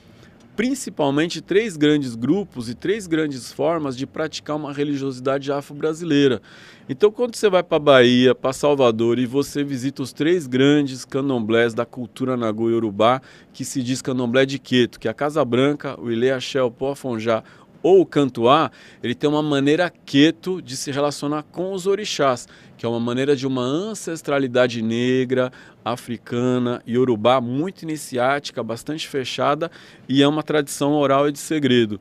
principalmente três grandes grupos e três grandes formas de praticar uma religiosidade afro-brasileira. Então, quando você vai para Bahia, para Salvador e você visita os três grandes candomblés da cultura nagô yorubá, que se diz candomblé de Queto, que é a Casa Branca, o Ilê Axé, o Afonjá ou o Cantuá, ele tem uma maneira Queto de se relacionar com os orixás, que é uma maneira de uma ancestralidade negra, africana, iorubá, muito iniciática, bastante fechada e é uma tradição oral e de segredo.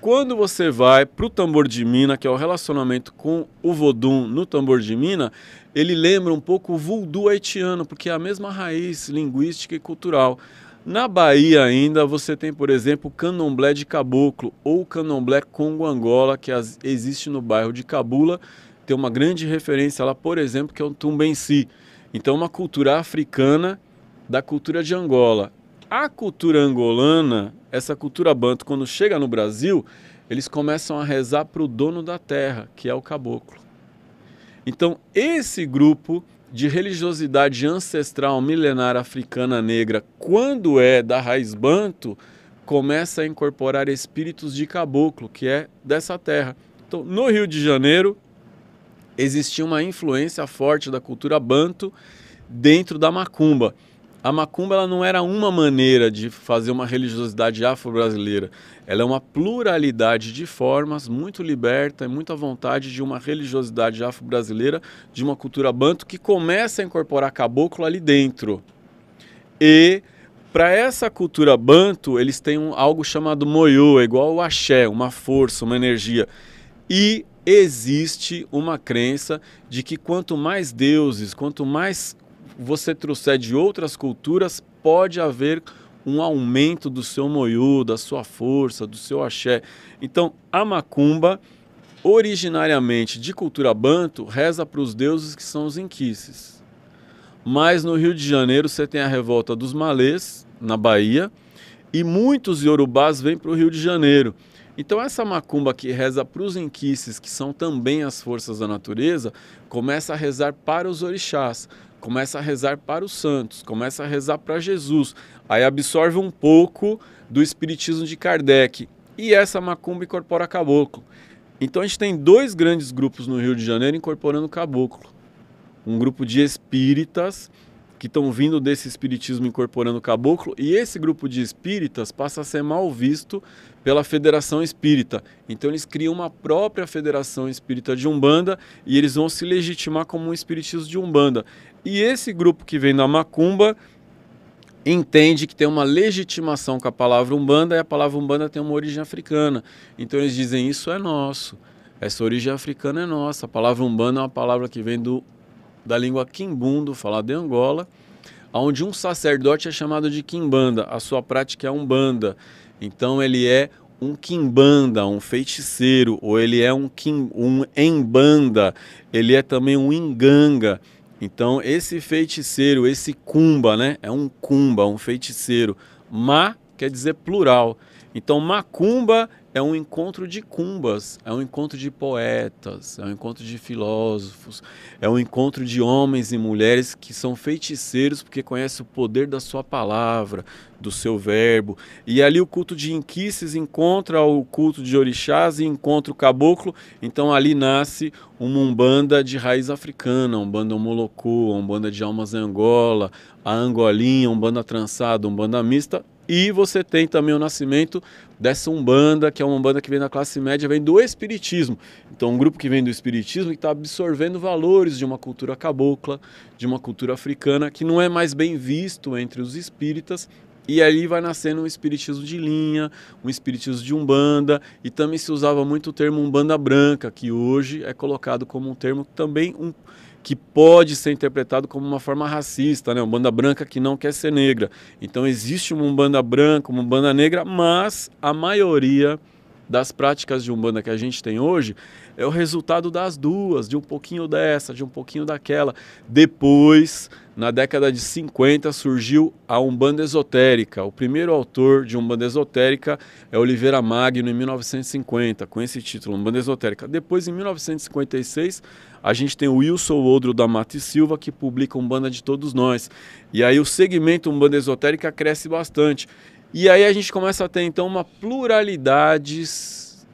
Quando você vai para o tambor de mina, que é o relacionamento com o vodum no tambor de mina, ele lembra um pouco o voodoo haitiano, porque é a mesma raiz linguística e cultural. Na Bahia ainda você tem, por exemplo, o candomblé de caboclo ou candomblé congo-angola, que existe no bairro de Cabula. Tem uma grande referência lá, por exemplo, que é o tumbensi. Então, uma cultura africana da cultura de Angola. A cultura angolana, essa cultura banto, quando chega no Brasil, eles começam a rezar para o dono da terra, que é o caboclo. Então, esse grupo de religiosidade ancestral milenar africana negra, quando é da raiz banto, começa a incorporar espíritos de caboclo, que é dessa terra. Então, no Rio de Janeiro, existia uma influência forte da cultura banto dentro da macumba. A macumba ela não era uma maneira de fazer uma religiosidade afro-brasileira. Ela é uma pluralidade de formas muito liberta e muito à vontade de uma religiosidade afro-brasileira, de uma cultura banto que começa a incorporar caboclo ali dentro. E para essa cultura banto, eles têm um, algo chamado moyo, é igual o axé, uma força, uma energia. E existe uma crença de que quanto mais deuses, quanto mais você trouxer de outras culturas, pode haver um aumento do seu moiô, da sua força, do seu axé. Então, a macumba, originariamente de cultura banto, reza para os deuses que são os inquices. Mas no Rio de Janeiro você tem a revolta dos malês, na Bahia, e muitos iorubás vêm para o Rio de Janeiro. Então essa macumba que reza para os inquices, que são também as forças da natureza, começa a rezar para os orixás, começa a rezar para os santos, começa a rezar para Jesus. Aí absorve um pouco do espiritismo de Kardec. E essa macumba incorpora caboclo. Então a gente tem dois grandes grupos no Rio de Janeiro incorporando caboclo. Um grupo de espíritas que estão vindo desse espiritismo incorporando caboclo, e esse grupo de espíritas passa a ser mal visto pela Federação Espírita. Então eles criam uma própria Federação Espírita de Umbanda e eles vão se legitimar como um espiritismo de Umbanda. E esse grupo que vem da Macumba entende que tem uma legitimação com a palavra Umbanda e a palavra Umbanda tem uma origem africana. Então eles dizem isso é nosso. Essa origem africana é nossa. A palavra Umbanda é uma palavra que vem do da língua quimbundo, falada em Angola, onde um sacerdote é chamado de quimbanda, a sua prática é umbanda. Então ele é um quimbanda, um feiticeiro, ou ele é um, quim, um embanda, ele é também um inganga. Então esse feiticeiro, esse cumba, né? É um cumba, um feiticeiro. Ma quer dizer plural. Então macumba é um encontro de cumbas, é um encontro de poetas, é um encontro de filósofos, é um encontro de homens e mulheres que são feiticeiros porque conhecem o poder da sua palavra, do seu verbo. E ali o culto de Inquices encontra o culto de Orixás e encontra o caboclo. Então ali nasce uma umbanda de raiz africana, uma umbanda molocô, uma umbanda de almas angola, a angolinha, uma umbanda trançada, uma umbanda mista. E você tem também o nascimento dessa Umbanda, que é uma Umbanda que vem da classe média, vem do Espiritismo. Então, um grupo que vem do Espiritismo e está absorvendo valores de uma cultura cabocla, de uma cultura africana, que não é mais bem visto entre os espíritas, e ali vai nascendo um espiritismo de linha, um espiritismo de umbanda, e também se usava muito o termo umbanda branca, que hoje é colocado como um termo também um, que pode ser interpretado como uma forma racista, né? Uma banda branca que não quer ser negra. Então existe uma banda branca, uma banda negra, mas a maioria das práticas de umbanda que a gente tem hoje é o resultado das duas, de um pouquinho dessa, de um pouquinho daquela. Depois, na década de 50, surgiu a umbanda esotérica. O primeiro autor de umbanda esotérica é Oliveira Magno em 1950, com esse título, umbanda esotérica. Depois, em 1956, a gente tem o Wilson Odro da Mata e Silva, que publica um Banda de Todos Nós. E aí o segmento Umbanda Esotérica cresce bastante. E aí a gente começa a ter então uma pluralidade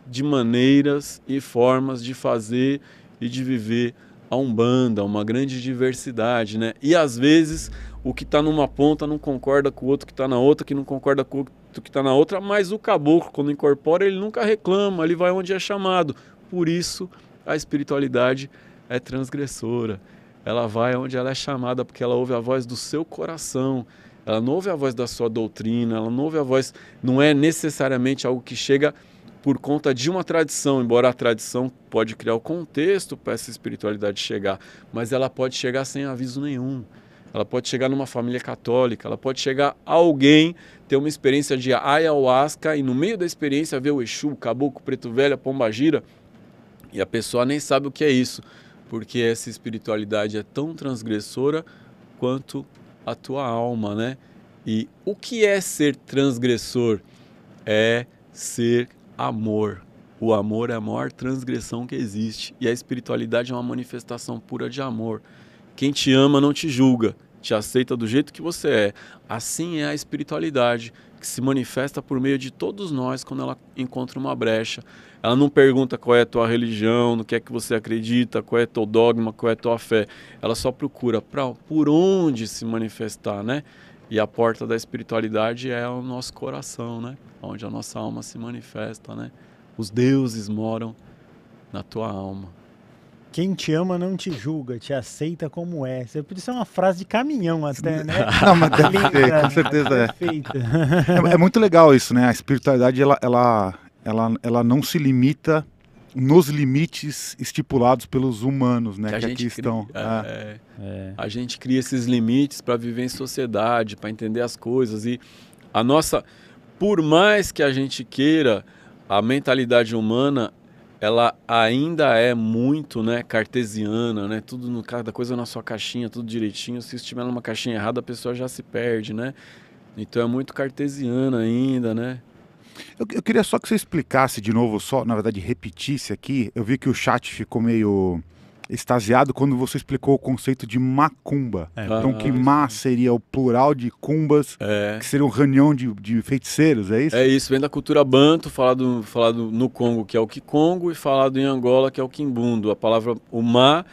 de maneiras e formas de fazer e de viver a Umbanda, uma grande diversidade, né? E às vezes o que está numa ponta não concorda com o outro que está na outra, que não concorda com o outro que está na outra, mas o caboclo, quando incorpora, ele nunca reclama, ele vai onde é chamado. Por isso, a espiritualidade é transgressora. Ela vai onde ela é chamada porque ela ouve a voz do seu coração. Ela não ouve a voz da sua doutrina, ela não ouve a voz, não é necessariamente algo que chega por conta de uma tradição, embora a tradição pode criar o contexto para essa espiritualidade chegar, mas ela pode chegar sem aviso nenhum. Ela pode chegar numa família católica, ela pode chegar alguém ter uma experiência de ayahuasca e no meio da experiência ver o Exu, o caboclo, o preto velho, a pomba gira e a pessoa nem sabe o que é isso porque essa espiritualidade é tão transgressora quanto a tua alma, né? E o que é ser transgressor? É ser amor. O amor é a maior transgressão que existe e a espiritualidade é uma manifestação pura de amor. Quem te ama não te julga, te aceita do jeito que você é. Assim é a espiritualidade que se manifesta por meio de todos nós quando ela encontra uma brecha. Ela não pergunta qual é a tua religião, no que é que você acredita, qual é o teu dogma, qual é a tua fé. Ela só procura pra, por onde se manifestar, né? E a porta da espiritualidade é o nosso coração, né? Onde a nossa alma se manifesta, né? Os deuses moram na tua alma. Quem te ama não te julga, te aceita como é. Isso é uma frase de caminhão até, né? Não, mas deve ter, com certeza é. É, é muito legal isso, né? A espiritualidade, ela, ela, ela, ela não se limita nos limites estipulados pelos humanos, né? Que, que aqui estão. Né? é, é. A gente cria esses limites para viver em sociedade, para entender as coisas. E a nossa. Por mais que a gente queira, a mentalidade humana ela ainda é muito né, cartesiana, né? Tudo no cada coisa na sua caixinha, tudo direitinho. Se estiver numa caixinha errada, a pessoa já se perde, né? Então é muito cartesiana ainda, né? Eu, eu queria só que você explicasse de novo, só, na verdade, repetisse aqui. Eu vi que o chat ficou meio extasiado quando você explicou o conceito de macumba. É, então, ah, que má seria o plural de cumbas, é. que seria um reunião de, de, feiticeiros, é isso? É isso, vem da cultura banto, falado, falado no Congo, que é o Kikongo, e falado em Angola, que é o Quimbundo. A palavra o má,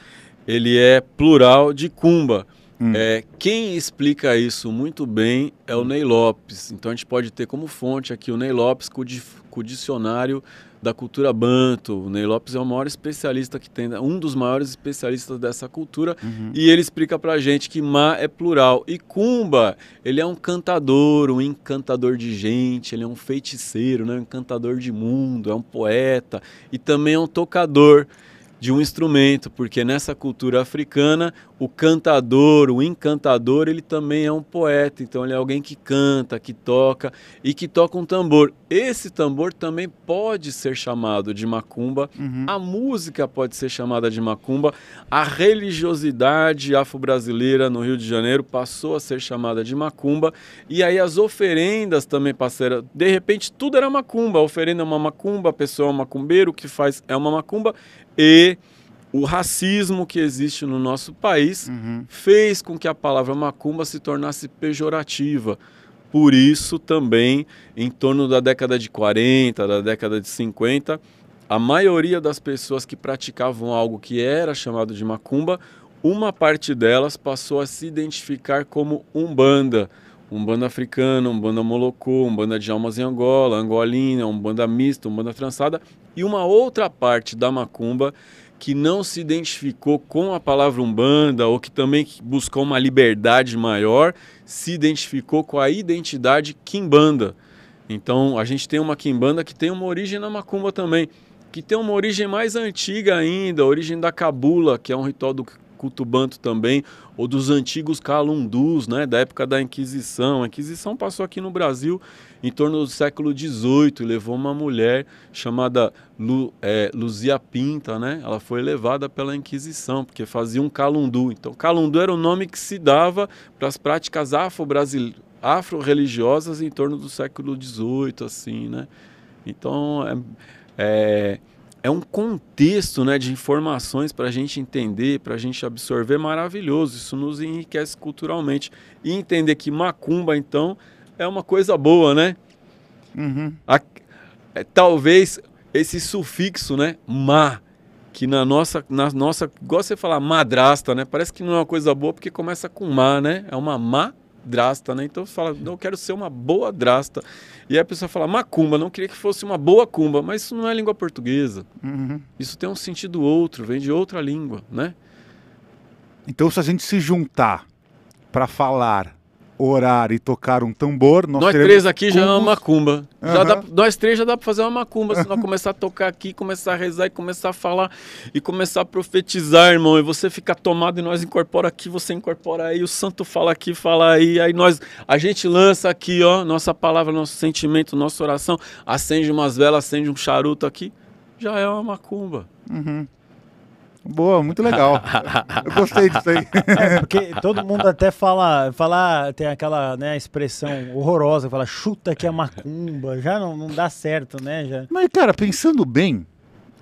ele é plural de cumba. Hum. É, quem explica isso muito bem é o Ney Lopes. Então, a gente pode ter como fonte aqui o Ney Lopes com o dicionário da cultura banto. O Ney Lopes é o maior especialista que tem, um dos maiores especialistas dessa cultura, uhum. e ele explica pra gente que ma é plural. E Kumba, ele é um cantador, um encantador de gente, ele é um feiticeiro, né? um encantador de mundo, é um poeta e também é um tocador de um instrumento, porque nessa cultura africana o cantador, o encantador, ele também é um poeta, então ele é alguém que canta, que toca e que toca um tambor. Esse tambor também pode ser chamado de macumba, uhum. a música pode ser chamada de macumba, a religiosidade afro-brasileira no Rio de Janeiro passou a ser chamada de macumba, e aí as oferendas também passaram. De repente, tudo era macumba, a oferenda é uma macumba, a pessoa é um macumbeiro, o que faz é uma macumba, e o racismo que existe no nosso país uhum. fez com que a palavra macumba se tornasse pejorativa. Por isso, também, em torno da década de 40, da década de 50, a maioria das pessoas que praticavam algo que era chamado de macumba, uma parte delas passou a se identificar como umbanda. Umbanda africana, umbanda molocô, umbanda de almas em Angola, angolina, umbanda mista, umbanda trançada. E uma outra parte da macumba que não se identificou com a palavra umbanda ou que também buscou uma liberdade maior, se identificou com a identidade quimbanda. Então a gente tem uma quimbanda que tem uma origem na macumba também, que tem uma origem mais antiga ainda, a origem da cabula, que é um ritual do culto banto também, ou dos antigos calundus, né, da época da Inquisição. A Inquisição passou aqui no Brasil em torno do século XVIII, levou uma mulher chamada Lu, é, Luzia Pinta, né? Ela foi levada pela Inquisição, porque fazia um calundu. Então, calundu era o nome que se dava para as práticas afro-religiosas afro em torno do século XVIII, assim, né? Então, é, é é um contexto né, de informações para a gente entender, para a gente absorver maravilhoso. Isso nos enriquece culturalmente. E entender que macumba, então, é uma coisa boa, né? Uhum. A, é, talvez esse sufixo, né? Ma, que na nossa, na nossa, gosta de falar madrasta, né? Parece que não é uma coisa boa porque começa com ma, né? É uma madrasta, né? Então você fala, não, quero ser uma boa drasta. E aí a pessoa fala, macumba, não queria que fosse uma boa cumba, mas isso não é língua portuguesa. Uhum. Isso tem um sentido outro, vem de outra língua, né? Então se a gente se juntar para falar orar e tocar um tambor. Nós, nós três aqui já é uma macumba. Uhum. Já dá, nós três já dá para fazer uma macumba se nós começar a tocar aqui, começar a rezar e começar a falar e começar a profetizar, irmão. E você fica tomado e nós incorpora aqui, você incorpora aí, o santo fala aqui, fala aí. Aí nós, a gente lança aqui, ó, nossa palavra, nosso sentimento, nossa oração, acende umas velas, acende um charuto aqui, já é uma macumba. Uhum. Boa, muito legal. Eu gostei disso aí. É, porque todo mundo até fala, fala tem aquela né, expressão horrorosa, fala chuta que é macumba, já não, não dá certo, né? Já. Mas, cara, pensando bem,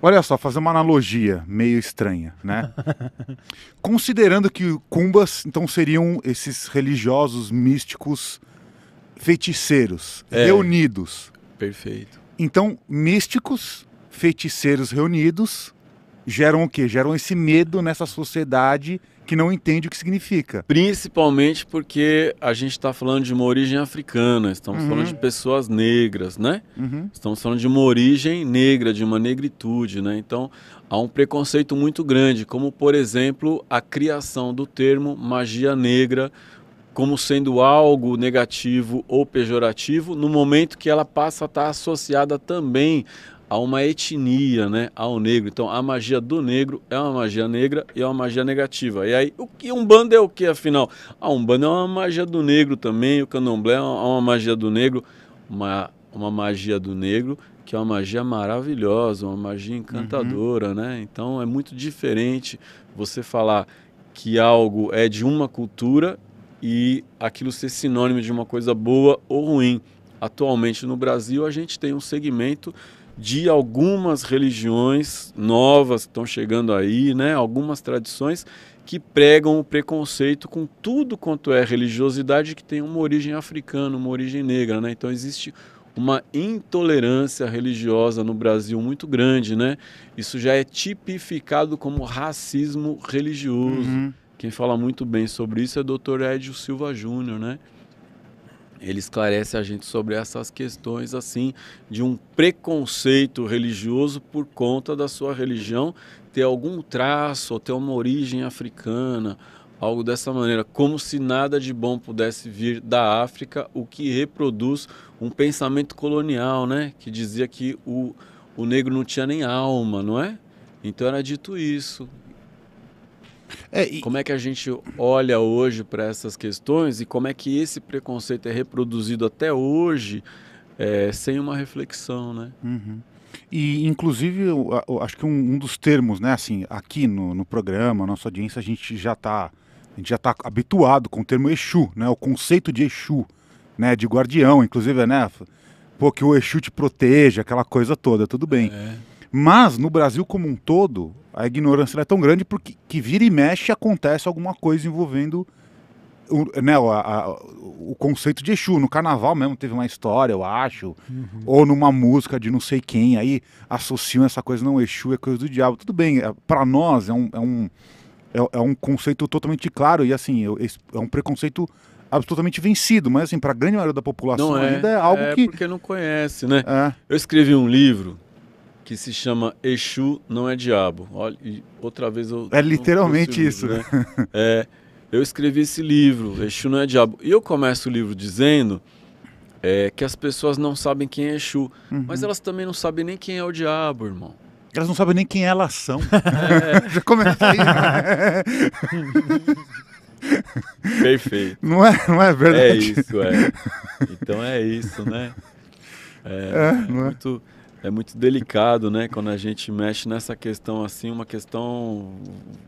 olha só, fazer uma analogia meio estranha, né? Considerando que cumbas, então, seriam esses religiosos místicos feiticeiros, é. reunidos. Perfeito. Então, místicos, feiticeiros reunidos geram o quê? Geram esse medo nessa sociedade que não entende o que significa. Principalmente porque a gente está falando de uma origem africana, estamos uhum. falando de uhum. pessoas negras, né? Uhum. Estamos falando de uma origem negra, de uma negritude, né? Então há um preconceito muito grande, como por exemplo a criação do termo magia negra como sendo algo negativo ou pejorativo, no momento que ela passa a estar associada também a uma etnia, né, ao negro. Então a magia do negro é uma magia negra e é uma magia negativa. E aí, o que um bando é o que afinal? A ah, Umbanda é uma magia do negro também, o Candomblé é, é uma magia do negro, uma, uma magia do negro que é uma magia maravilhosa, uma magia encantadora, uhum. né? Então é muito diferente você falar que algo é de uma cultura e aquilo ser sinônimo de uma coisa boa ou ruim. Atualmente no Brasil a gente tem um segmento de algumas religiões novas que estão chegando aí, né? Algumas tradições que pregam o preconceito com tudo quanto é religiosidade que tem uma origem africana, uma origem negra, né? Então existe uma intolerância religiosa no Brasil muito grande, né? Isso já é tipificado como racismo religioso. Uhum. Quem fala muito bem sobre isso é o Dr. Edio Silva Júnior, né? ele esclarece a gente sobre essas questões assim de um preconceito religioso por conta da sua religião ter algum traço ou ter uma origem africana, algo dessa maneira, como se nada de bom pudesse vir da África, o que reproduz um pensamento colonial, né, que dizia que o, o negro não tinha nem alma, não é? Então era dito isso. É, e... Como é que a gente olha hoje para essas questões e como é que esse preconceito é reproduzido até hoje é, sem uma reflexão, né? Uhum. E, inclusive, eu, eu acho que um, um, dos termos, né, assim, aqui no, no programa, nossa audiência, a gente já está a gente já está habituado com o termo Exu, né? O conceito de Exu, né? De guardião, inclusive, né? Pô, que o Exu te proteja, aquela coisa toda, tudo bem. É. Mas no Brasil como um todo, a ignorância é tão grande porque que vira e mexe acontece alguma coisa envolvendo o, né, o, a, o conceito de Exu. No carnaval mesmo teve uma história, eu acho, uhum. ou numa música de não sei quem, aí associam essa coisa, não, Exu é coisa do diabo. Tudo bem, é, para nós é um, é, um, é, é, um conceito totalmente claro e assim, é um preconceito absolutamente vencido, mas assim, para a grande maioria da população não é, ainda é algo é que. porque não conhece, né? É. Eu escrevi um livro que se chama Exu não é diabo. Olha, e outra vez eu. É literalmente livro, isso. Né? né? é, eu escrevi esse livro, Exu não é diabo. E eu começo o livro dizendo é, que as pessoas não sabem quem é Exu, uhum. mas elas também não sabem nem quem é o diabo, irmão. Elas não sabem nem quem elas são. É. Já começa né? Perfeito. Não é, não é verdade? É isso, é. Então é isso, né? É, é, é, é? muito. É? é muito delicado, né, quando a gente mexe nessa questão assim, uma questão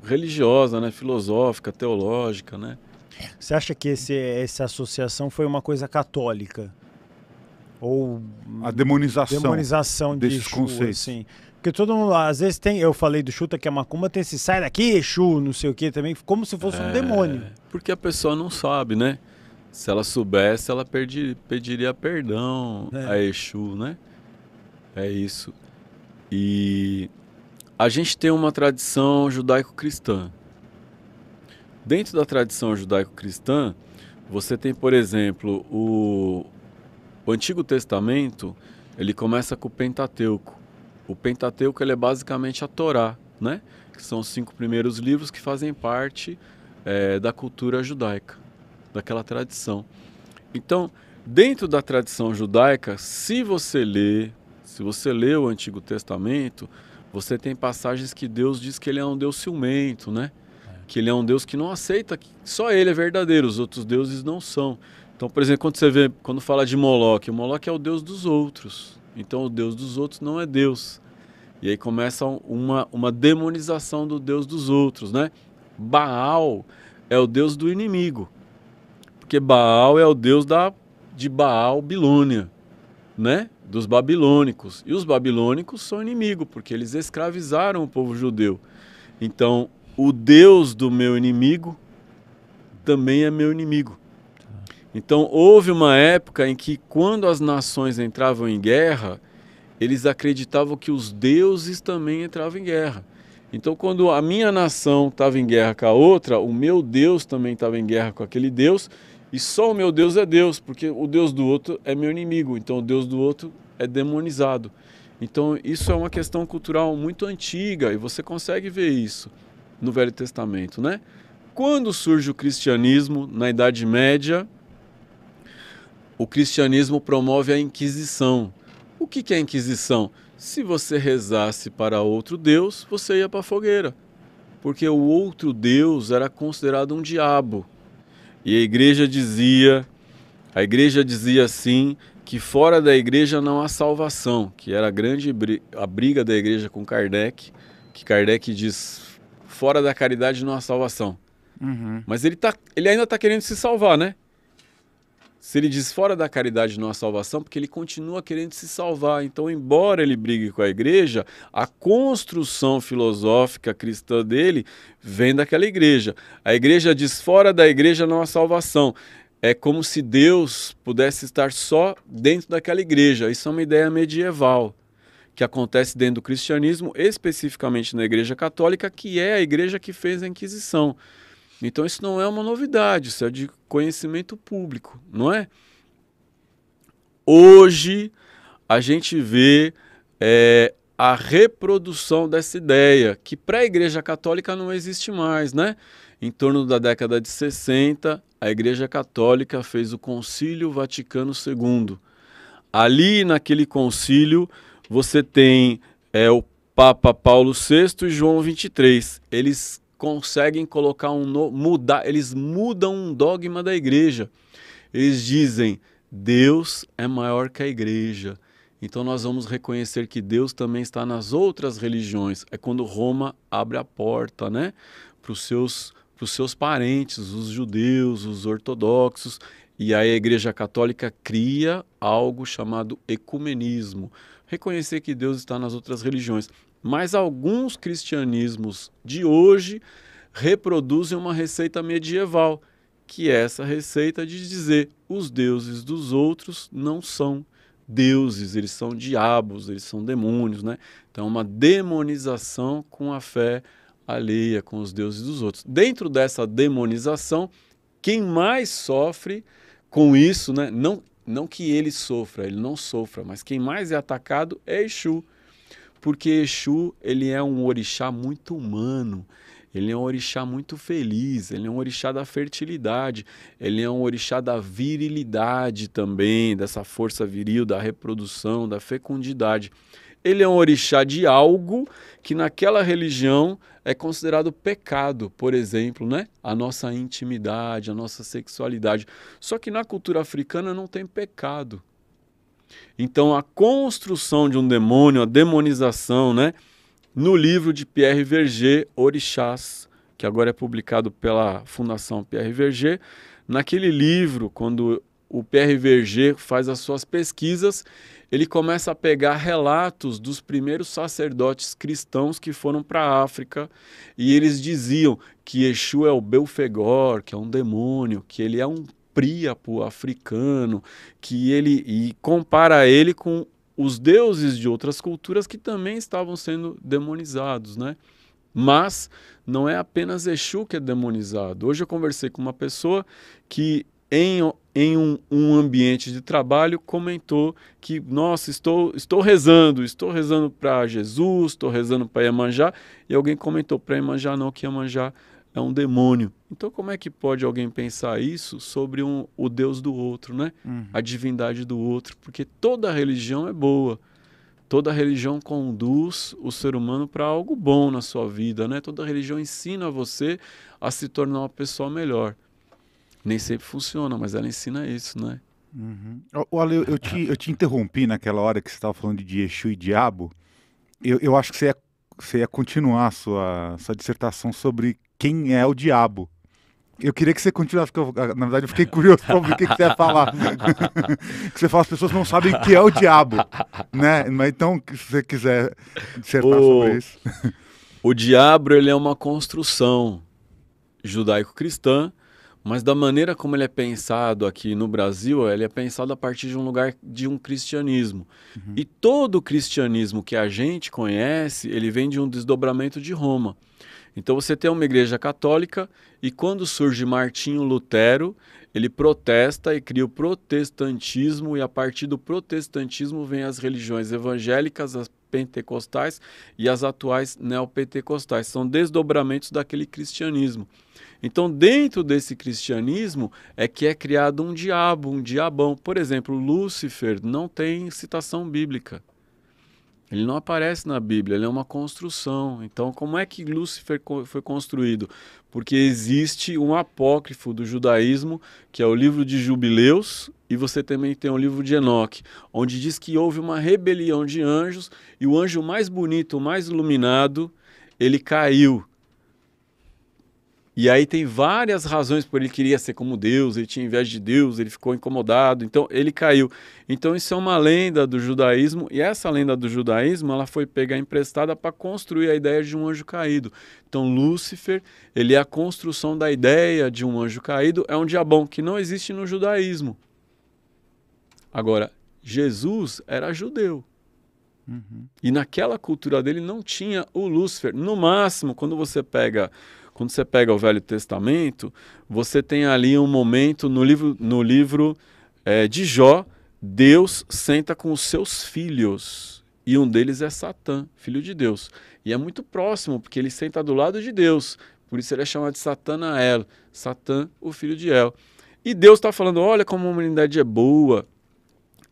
religiosa, né, filosófica, teológica, né? Você acha que esse, essa associação foi uma coisa católica? Ou a demonização, demonização de desses conceitos. Assim. Porque todo mundo, às vezes tem, eu falei do chuta que é macumba, tem esse sai daqui, Exu, não sei o que também, como se fosse é, um demônio. Porque a pessoa não sabe, né? Se ela soubesse, ela perdi, pediria perdão é. a Exu, né? É isso. E a gente tem uma tradição judaico-cristã. Dentro da tradição judaico-cristã, você tem, por exemplo, o, o Antigo Testamento, ele começa com o Pentateuco. O Pentateuco ele é basicamente a Torá, né? que são os cinco primeiros livros que fazem parte é, da cultura judaica, daquela tradição. Então, dentro da tradição judaica, se você ler se você lê o Antigo Testamento, você tem passagens que Deus diz que ele é um Deus ciumento, né? É. Que ele é um Deus que não aceita que só ele é verdadeiro, os outros deuses não são. Então, por exemplo, quando você vê, quando fala de Moloque, o Moloque é o Deus dos outros. Então, o Deus dos outros não é Deus. E aí começa uma, uma demonização do Deus dos outros, né? Baal é o Deus do inimigo. Porque Baal é o Deus da, de Baal Bilônia, né? dos babilônicos. E os babilônicos são inimigo, porque eles escravizaram o povo judeu. Então, o Deus do meu inimigo também é meu inimigo. Então, houve uma época em que, quando as nações entravam em guerra, eles acreditavam que os deuses também entravam em guerra. Então, quando a minha nação estava em guerra com a outra, o meu Deus também estava em guerra com aquele Deus, e só o meu Deus é Deus, porque o Deus do outro é meu inimigo, então o Deus do outro é demonizado. Então isso é uma questão cultural muito antiga e você consegue ver isso no Velho Testamento, né? Quando surge o cristianismo na Idade Média, o cristianismo promove a Inquisição. O que é a Inquisição? Se você rezasse para outro Deus, você ia para a fogueira, porque o outro Deus era considerado um diabo. E a igreja dizia, a igreja dizia assim, que fora da igreja não há salvação, que era a grande a briga da igreja com Kardec, que Kardec diz fora da caridade não há salvação. Uhum. Mas ele, tá, ele ainda está querendo se salvar, né? Se ele diz fora da caridade não há salvação, porque ele continua querendo se salvar. Então, embora ele brigue com a igreja, a construção filosófica cristã dele vem daquela igreja. A igreja diz fora da igreja não há salvação. É como se Deus pudesse estar só dentro daquela igreja. Isso é uma ideia medieval que acontece dentro do cristianismo, especificamente na Igreja Católica, que é a igreja que fez a Inquisição. Então isso não é uma novidade, isso é de conhecimento público, não é? Hoje a gente vê é, a reprodução dessa ideia, que para a Igreja Católica não existe mais, né? Em torno da década de 60, a Igreja Católica fez o Concílio Vaticano II. Ali, naquele concílio, você tem é, o Papa Paulo VI e João 23. Eles conseguem colocar um no, mudar, eles mudam um dogma da igreja. Eles dizem: Deus é maior que a igreja. Então nós vamos reconhecer que Deus também está nas outras religiões. É quando Roma abre a porta, né, para os seus para os seus parentes, os judeus, os ortodoxos, e aí a Igreja Católica cria algo chamado ecumenismo, reconhecer que Deus está nas outras religiões. Mas alguns cristianismos de hoje reproduzem uma receita medieval, que é essa receita de dizer os deuses dos outros não são deuses, eles são diabos, eles são demônios, né? Então uma demonização com a fé alheia com os deuses dos outros. Dentro dessa demonização, quem mais sofre com isso, né? Não não que ele sofra, ele não sofra, mas quem mais é atacado é Exu. Porque Exu, ele é um orixá muito humano, ele é um orixá muito feliz, ele é um orixá da fertilidade, ele é um orixá da virilidade também, dessa força viril, da reprodução, da fecundidade. Ele é um orixá de algo que naquela religião é considerado pecado, por exemplo, né? A nossa intimidade, a nossa sexualidade. Só que na cultura africana não tem pecado. Então, a construção de um demônio, a demonização, né? No livro de Pierre Verger, Orixás, que agora é publicado pela Fundação Pierre Verger, naquele livro, quando o Pierre Verger faz as suas pesquisas, ele começa a pegar relatos dos primeiros sacerdotes cristãos que foram para a África e eles diziam que Exu é o Belfegor, que é um demônio, que ele é um príapo africano, que ele e compara ele com os deuses de outras culturas que também estavam sendo demonizados, né? Mas não é apenas Exu que é demonizado. Hoje eu conversei com uma pessoa que em, em um, um, ambiente de trabalho comentou que, nossa, estou, estou rezando, estou rezando para Jesus, estou rezando para Iemanjá, e alguém comentou para Iemanjá não, que Iemanjá é um demônio. Então, como é que pode alguém pensar isso sobre um, o Deus do outro, né? Uhum. A divindade do outro? Porque toda religião é boa. Toda religião conduz o ser humano para algo bom na sua vida, né? Toda religião ensina você a se tornar uma pessoa melhor. Nem sempre funciona, mas ela ensina isso, né? Uhum. Olha, eu, eu, te, eu te interrompi naquela hora que você estava falando de Exu e Diabo. Eu, eu acho que você ia, você ia continuar a sua, sua dissertação sobre quem é o diabo. Eu queria que você continuasse, porque ah, na verdade eu fiquei curioso para ouvir o que, que, você ia falar. que você fala, as pessoas não sabem o que é o diabo, né? Mas então, se você quiser dissertar o, sobre isso. o diabo, ele é uma construção judaico-cristã, mas da maneira como ele é pensado aqui no Brasil, ele é pensado a partir de um lugar de um cristianismo. Uhum. E todo o cristianismo que a gente conhece, ele vem de um desdobramento de Roma. Então você tem uma igreja católica e quando surge Martinho Lutero, ele protesta e cria o protestantismo e a partir do protestantismo vem as religiões evangélicas, as pentecostais e as atuais neopentecostais. São desdobramentos daquele cristianismo. Então, dentro desse cristianismo é que é criado um diabo, um diabão. Por exemplo, Lúcifer não tem citação bíblica. Ele não aparece na Bíblia, ele é uma construção. Então, como é que Lúcifer foi construído? Porque existe um apócrifo do judaísmo, que é o livro de Jubileus, e você também tem o livro de Enoque, onde diz que houve uma rebelião de anjos e o anjo mais bonito, o mais iluminado, ele caiu. E aí tem várias razões por ele queria ser como Deus, ele tinha inveja de Deus, ele ficou incomodado, então ele caiu. Então isso é uma lenda do judaísmo e essa lenda do judaísmo, ela foi pegar emprestada para construir a ideia de um anjo caído. Então Lúcifer, ele é a construção da ideia de um anjo caído, é um diabão que não existe no judaísmo. Agora, Jesus era judeu. Uhum. E naquela cultura dele não tinha o Lúcifer. No máximo, quando você pega quando você pega o Velho Testamento, você tem ali um momento no livro, no livro é, de Jó, Deus senta com os seus filhos e um deles é Satã, filho de Deus. E é muito próximo, porque ele senta do lado de Deus. Por isso ele é chamado de Satanael, Satã, o filho de El. E Deus está falando: olha como a humanidade é boa,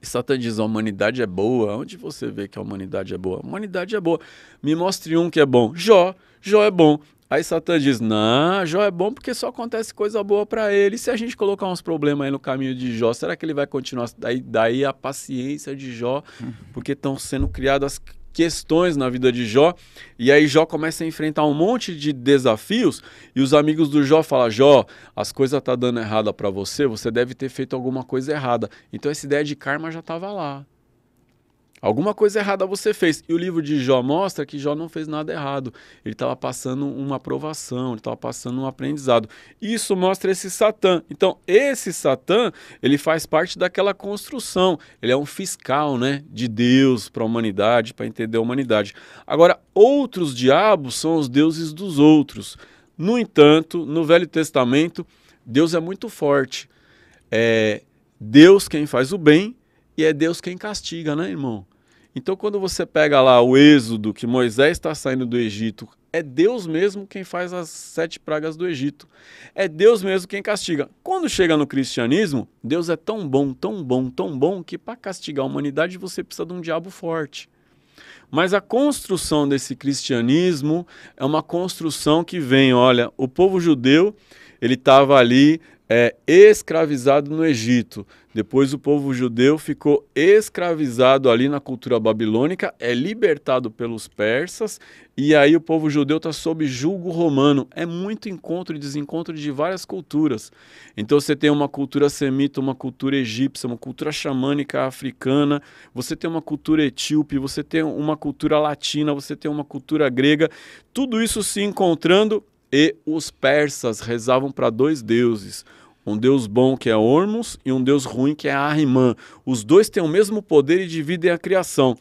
e Satã diz: a humanidade é boa. Onde você vê que a humanidade é boa? A humanidade é boa. Me mostre um que é bom. Jó. Jó é bom. Aí Satã diz: Não, Jó é bom porque só acontece coisa boa para ele. E se a gente colocar uns problemas aí no caminho de Jó, será que ele vai continuar? Daí, daí a paciência de Jó, uhum. porque estão sendo criadas questões na vida de Jó. E aí Jó começa a enfrentar um monte de desafios e os amigos do Jó falam: "Jó, as coisas tá dando errada para você, você deve ter feito alguma coisa errada". Então essa ideia de karma já estava lá. Alguma coisa errada você fez. E o livro de Jó mostra que Jó não fez nada errado. Ele estava passando uma aprovação, ele estava passando um aprendizado. Isso mostra esse Satã. Então, esse Satã, ele faz parte daquela construção. Ele é um fiscal, né, de Deus para a humanidade, para entender a humanidade. Agora, outros diabos são os deuses dos outros. No entanto, no Velho Testamento, Deus é muito forte. É Deus quem faz o bem e é Deus quem castiga, né, irmão? Então, quando você pega lá o êxodo, que Moisés está saindo do Egito, é Deus mesmo quem faz as sete pragas do Egito. É Deus mesmo quem castiga. Quando chega no cristianismo, Deus é tão bom, tão bom, tão bom, que para castigar a humanidade você precisa de um diabo forte. Mas a construção desse cristianismo é uma construção que vem, olha, o povo judeu, ele estava ali é, escravizado no Egito. Depois o povo judeu ficou escravizado ali na cultura babilônica, é libertado pelos persas, e aí o povo judeu está sob julgo romano. É muito encontro e desencontro de várias culturas. Então você tem uma cultura semita, uma cultura egípcia, uma cultura xamânica africana, você tem uma cultura etíope, você tem uma cultura latina, você tem uma cultura grega, tudo isso se encontrando e os persas rezavam para dois deuses um Deus bom que é Ormus e um Deus ruim que é Ahriman. Os dois têm o mesmo poder e dividem a criação.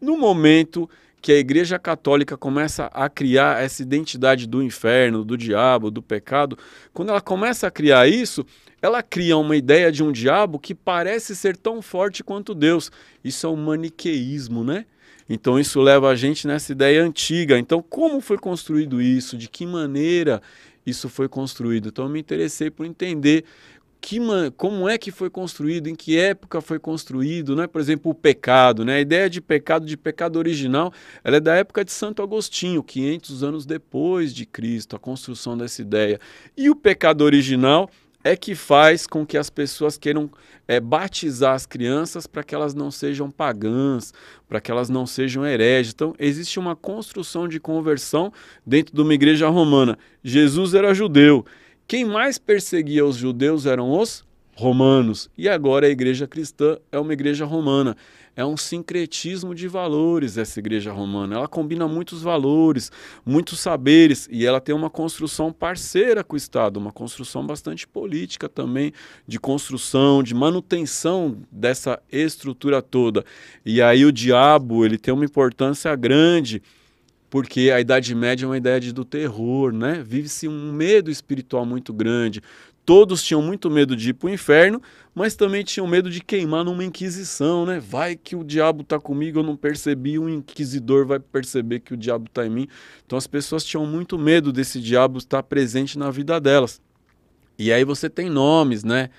No momento que a Igreja Católica começa a criar essa identidade do inferno, do diabo, do pecado, quando ela começa a criar isso, ela cria uma ideia de um diabo que parece ser tão forte quanto Deus. Isso é um maniqueísmo, né? Então isso leva a gente nessa ideia antiga. Então, como foi construído isso? De que maneira isso foi construído. Então eu me interessei por entender que, como é que foi construído, em que época foi construído, né? por exemplo, o pecado. Né? A ideia de pecado, de pecado original, ela é da época de Santo Agostinho, 500 anos depois de Cristo, a construção dessa ideia. E o pecado original é que faz com que as pessoas queiram é, batizar as crianças para que elas não sejam pagãs, para que elas não sejam hereges. Então, existe uma construção de conversão dentro de uma igreja romana. Jesus era judeu. Quem mais perseguia os judeus eram os romanos. E agora a igreja cristã é uma igreja romana é um sincretismo de valores essa igreja romana. Ela combina muitos valores, muitos saberes e ela tem uma construção parceira com o Estado, uma construção bastante política também, de construção, de manutenção dessa estrutura toda. E aí o diabo, ele tem uma importância grande porque a Idade Média é uma ideia do terror, né? Vive-se um medo espiritual muito grande. Todos tinham muito medo de ir para o inferno, mas também tinham medo de queimar numa inquisição, né? Vai que o diabo está comigo, eu não percebi, o um inquisidor vai perceber que o diabo está em mim. Então as pessoas tinham muito medo desse diabo estar presente na vida delas. E aí você tem nomes, né?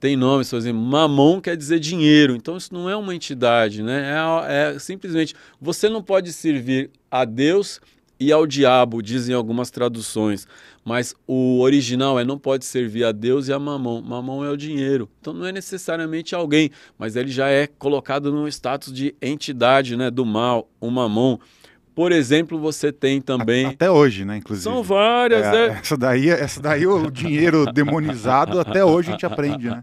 Tem nomes, por exemplo, mamon quer dizer dinheiro. Então isso não é uma entidade, né? É, é simplesmente você não pode servir a Deus e ao diabo, dizem algumas traduções. Mas o original é não pode servir a Deus e a mamão. Mamão é o dinheiro. Então não é necessariamente alguém, mas ele já é colocado num status de entidade, né, do mal, o mamão. Por exemplo, você tem também. Até hoje, né? Inclusive. São várias, é, né? Essa daí, essa daí o dinheiro demonizado, até hoje a gente aprende, né?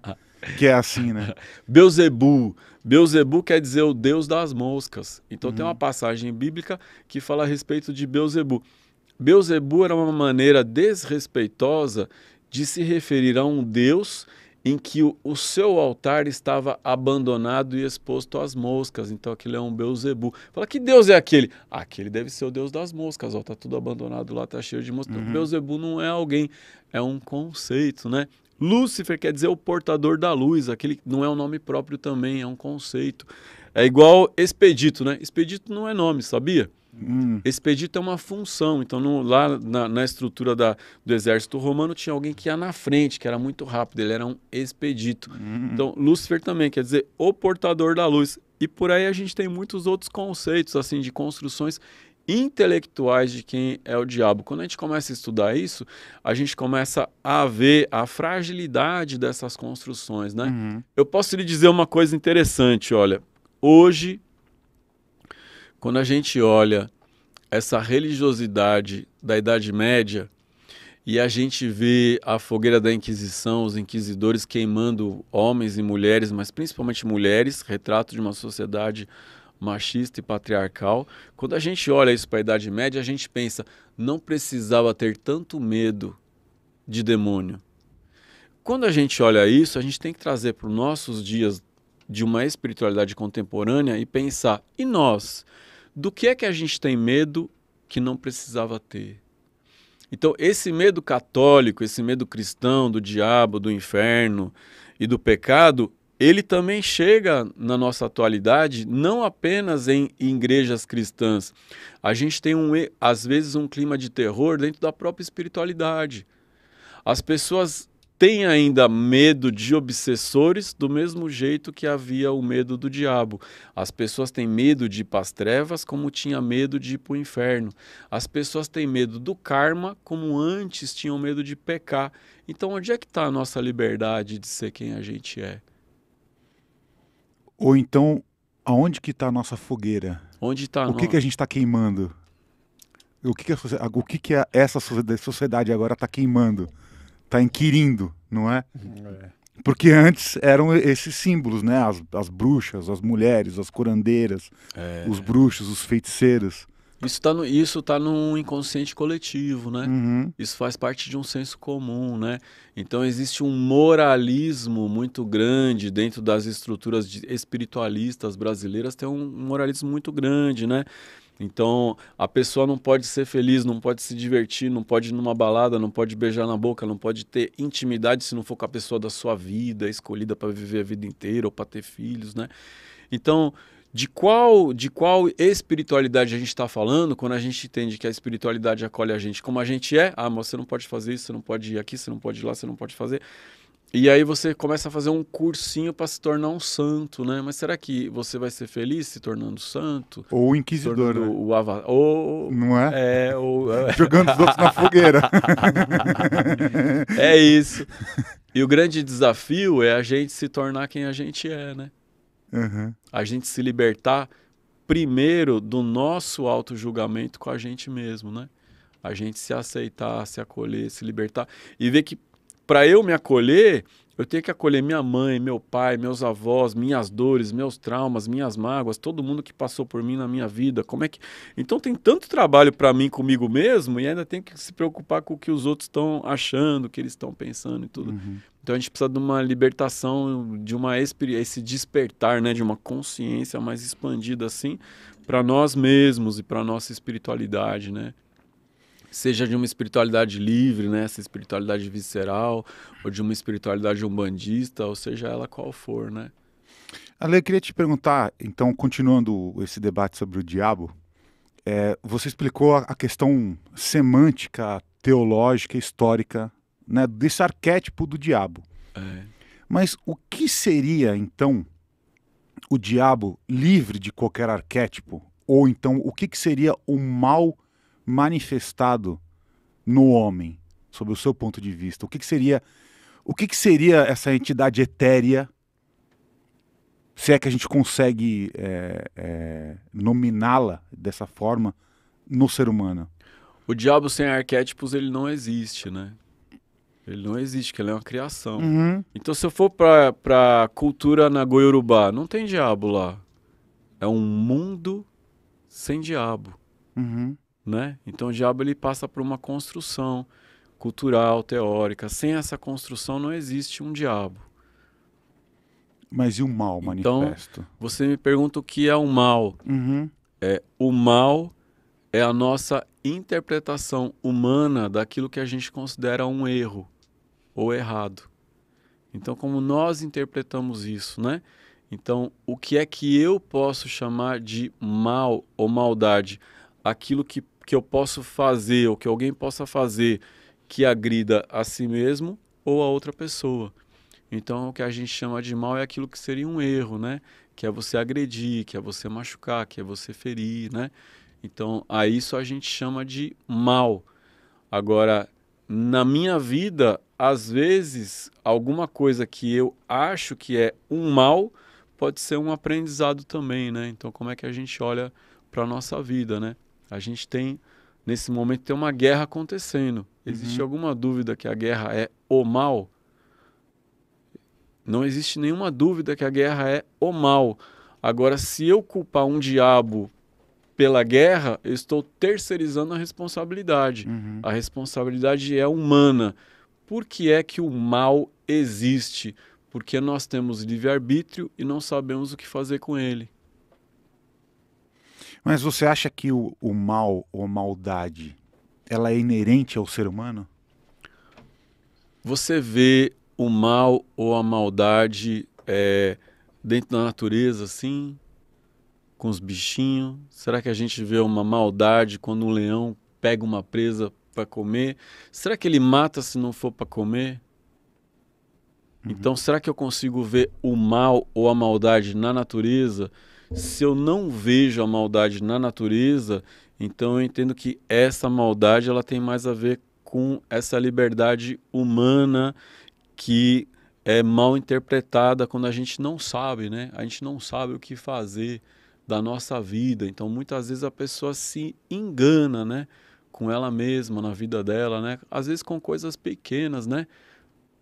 Que é assim, né? Beuzebu. Beuzebu quer dizer o deus das moscas. Então uhum. tem uma passagem bíblica que fala a respeito de Beuzebu. Beuzebu era uma maneira desrespeitosa de se referir a um Deus em que o, o, seu altar estava abandonado e exposto às moscas. Então aquilo é um Beuzebu. Fala, que Deus é aquele? Aquele deve ser o Deus das moscas. Está tudo abandonado lá, está cheio de moscas. Uhum. Beuzebu não é alguém, é um conceito, né? Lúcifer quer dizer o portador da luz, aquele não é um nome próprio também, é um conceito. É igual expedito, né? Expedito não é nome, sabia? Hum. é uma função. Então, no, lá na, na estrutura da, do exército romano, tinha alguém que ia na frente, que era muito rápido. Ele era um expedito. Hum. Então, Lúcifer também quer dizer o portador da luz. E por aí a gente tem muitos outros conceitos, assim, de construções intelectuais de quem é o diabo. Quando a gente começa a estudar isso, a gente começa a ver a fragilidade dessas construções, né? Uhum. Eu posso lhe dizer uma coisa interessante, olha. Hoje quando a gente olha essa religiosidade da Idade Média e a gente vê a fogueira da Inquisição, os inquisidores queimando homens e mulheres, mas principalmente mulheres, retrato de uma sociedade machista e patriarcal. Quando a gente olha isso para a Idade Média, a gente pensa, não precisava ter tanto medo de demônio. Quando a gente olha isso, a gente tem que trazer para os nossos dias de uma espiritualidade contemporânea e pensar, e nós? do que é que a gente tem medo que não precisava ter. Então, esse medo católico, esse medo cristão do diabo, do inferno e do pecado, ele também chega na nossa atualidade, não apenas em, igrejas cristãs. A gente tem, um, às vezes, um clima de terror dentro da própria espiritualidade. As pessoas tem ainda medo de obsessores, do mesmo jeito que havia o medo do diabo. As pessoas têm medo de ir para as trevas, como tinha medo de ir para o inferno. As pessoas têm medo do karma, como antes tinham medo de pecar. Então, onde é que está a nossa liberdade de ser quem a gente é? Ou então, aonde que está a nossa fogueira? Onde está? O que, no... que a gente está queimando? O que, que, a, o que, que a, essa sociedade agora está queimando? está inquirindo, não é? é? Porque antes eram esses símbolos, né? As, as bruxas, as mulheres, as curandeiras, é. os bruxos, os feiticeiros. Isso está no, isso tá num inconsciente coletivo, né? Uhum. Isso faz parte de um senso comum, né? Então existe um moralismo muito grande dentro das estruturas espiritualistas brasileiras, tem um moralismo muito grande, né? Então, a pessoa não pode ser feliz, não pode se divertir, não pode ir numa balada, não pode beijar na boca, não pode ter intimidade se não for com a pessoa da sua vida, escolhida para viver a vida inteira ou para ter filhos, né? Então, de qual, de qual espiritualidade a gente está falando quando a gente entende que a espiritualidade acolhe a gente como a gente é? Ah, mas você não pode fazer isso, você não pode ir aqui, você não pode ir lá, você não pode fazer. E aí você começa a fazer um cursinho para se tornar um santo, né? Mas será que você vai ser feliz se tornando santo? Ou inquisidor, né? o avatar. Ou... Não é? é ou... Jogando os outros na fogueira. é isso. E o grande desafio é a gente se tornar quem a gente é, né? Uhum. A gente se libertar primeiro do nosso auto-julgamento com a gente mesmo, né? A gente se aceitar, se acolher, se libertar e ver que para eu me acolher, eu tenho que acolher minha mãe, meu pai, meus avós, minhas dores, meus traumas, minhas mágoas, todo mundo que passou por mim na minha vida. Como é que Então tem tanto trabalho para mim comigo mesmo e ainda tem que se preocupar com o que os outros estão achando, o que eles estão pensando e tudo. Uhum. Então a gente precisa de uma libertação, de uma esse despertar, né, de uma consciência mais expandida assim, para nós mesmos e para nossa espiritualidade, né? seja de uma espiritualidade livre, né, essa espiritualidade visceral, ou de uma espiritualidade umbandista, ou seja ela qual for, né? Ale, eu queria te perguntar, então, continuando esse debate sobre o diabo, é, você explicou a, questão semântica, teológica, histórica, né, desse arquétipo do diabo. É. Mas o que seria, então, o diabo livre de qualquer arquétipo? Ou então, o que, que seria o mal manifestado no homem, sob o seu ponto de vista? O que, que seria o que, que, seria essa entidade etérea, se é que a gente consegue é, é, nominá-la dessa forma no ser humano? O diabo sem arquétipos ele não existe, né? Ele não existe, que ele é uma criação. Uhum. Então, se eu for para pra cultura na Goiurubá, não tem diabo lá. É um mundo sem diabo. Uhum né? Então o diabo ele passa por uma construção cultural, teórica. Sem essa construção não existe um diabo. Mas e o mal então, manifesto? Então, você me pergunta o que é o mal. Uhum. É, o mal é a nossa interpretação humana daquilo que a gente considera um erro ou errado. Então, como nós interpretamos isso, né? Então, o que é que eu posso chamar de mal ou maldade? Aquilo que que eu posso fazer ou que alguém possa fazer que agrida a si mesmo ou a outra pessoa. Então, o que a gente chama de mal é aquilo que seria um erro, né? Que é você agredir, que é você machucar, que é você ferir, né? Então, a isso a gente chama de mal. Agora, na minha vida, às vezes, alguma coisa que eu acho que é um mal pode ser um aprendizado também, né? Então, como é que a gente olha para a nossa vida, né? A gente tem, nesse momento, tem uma guerra acontecendo. Existe uhum. alguma dúvida que a guerra é o mal? Não existe nenhuma dúvida que a guerra é o mal. Agora, se eu culpar um diabo pela guerra, eu estou terceirizando a responsabilidade. Uhum. A responsabilidade é humana. Por que é que o mal existe? Porque nós temos livre-arbítrio e não sabemos o que fazer com ele. Mas você acha que o, o mal ou maldade ela é inerente ao ser humano? Você vê o mal ou a maldade é, dentro da natureza, assim, com os bichinhos? Será que a gente vê uma maldade quando um leão pega uma presa para comer? Será que ele mata se não for para comer? Uhum. Então, será que eu consigo ver o mal ou a maldade na natureza? se eu não vejo a maldade na natureza, então eu entendo que essa maldade ela tem mais a ver com essa liberdade humana que é mal interpretada quando a gente não sabe, né? A gente não sabe o que fazer da nossa vida. Então muitas vezes a pessoa se engana, né? Com ela mesma, na vida dela, né? Às vezes com coisas pequenas, né?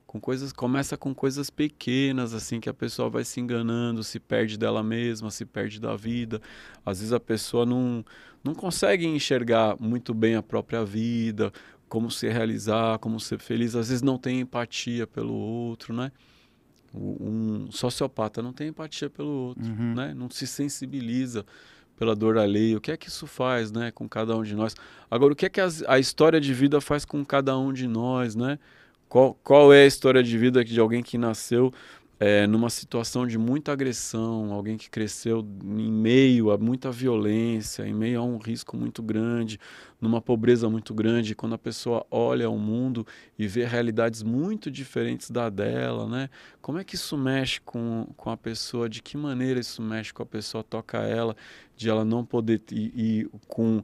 com coisas começa com coisas pequenas assim que a pessoa vai se enganando se perde dela mesma se perde da vida às vezes a pessoa não não consegue enxergar muito bem a própria vida como se realizar como ser feliz às vezes não tem empatia pelo outro né um sociopata não tem empatia pelo outro uhum. né não se sensibiliza pela dor alheia, o que é que isso faz, né, com cada um de nós? Agora, o que é que a, a história de vida faz com cada um de nós, né? Qual, qual é a história de vida de alguém que nasceu é, numa situação de muita agressão, alguém que cresceu em meio a muita violência, em meio a um risco muito grande, numa pobreza muito grande, quando a pessoa olha o mundo e vê realidades muito diferentes da dela, né? Como é que isso mexe com, com a pessoa? De que maneira isso mexe com a pessoa? Toca ela, de ela não poder e, e com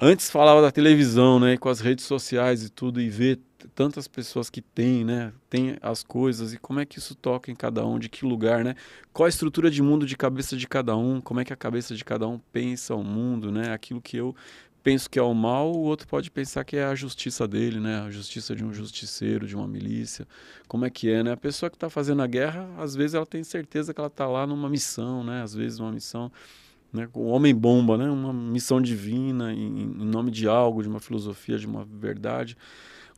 antes falava da televisão, né, com as redes sociais e tudo e ver tantas pessoas que têm, né? Tem as coisas e como é que isso toca em cada um, de que lugar, né? Qual a estrutura de mundo de cabeça de cada um? Como é que a cabeça de cada um pensa o mundo, né? Aquilo que eu penso que é o mal, o outro pode pensar que é a justiça dele, né? A justiça de um justiceiro, de uma milícia. Como é que é, né? A pessoa que está fazendo a guerra, às vezes ela tem certeza que ela está lá numa missão, né? Às vezes uma missão, né? O homem bomba, né? Uma missão divina em nome de algo, de uma filosofia, de uma verdade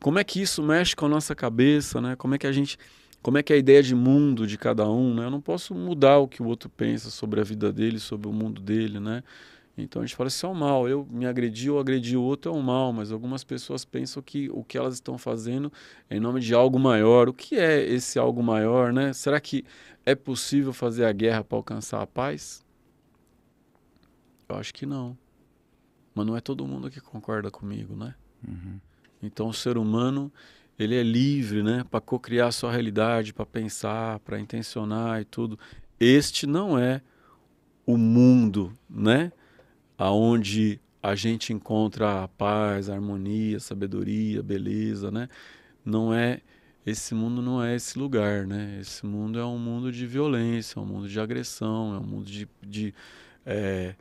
como é que isso mexe com a nossa cabeça, né? Como é que a gente, como é que é a ideia de mundo de cada um, né? Eu não posso mudar o que o outro pensa sobre a vida dele, sobre o mundo dele, né? Então a gente fala, isso é um mal, eu me agredi ou agredi o outro é um mal, mas algumas pessoas pensam que o que elas estão fazendo é em nome de algo maior. O que é esse algo maior, né? Será que é possível fazer a guerra para alcançar a paz? Eu acho que não. Mas não é todo mundo que concorda comigo, né? Uhum. Então, o ser humano ele é livre, né, para cocriar sua realidade, para pensar, para intencionar e tudo. Este não é o mundo, né, aonde a gente encontra a paz, a harmonia, a sabedoria, a beleza, né? Não é esse mundo não é esse lugar, né? Esse mundo é um mundo de violência, é um mundo de agressão, é um mundo de, de é,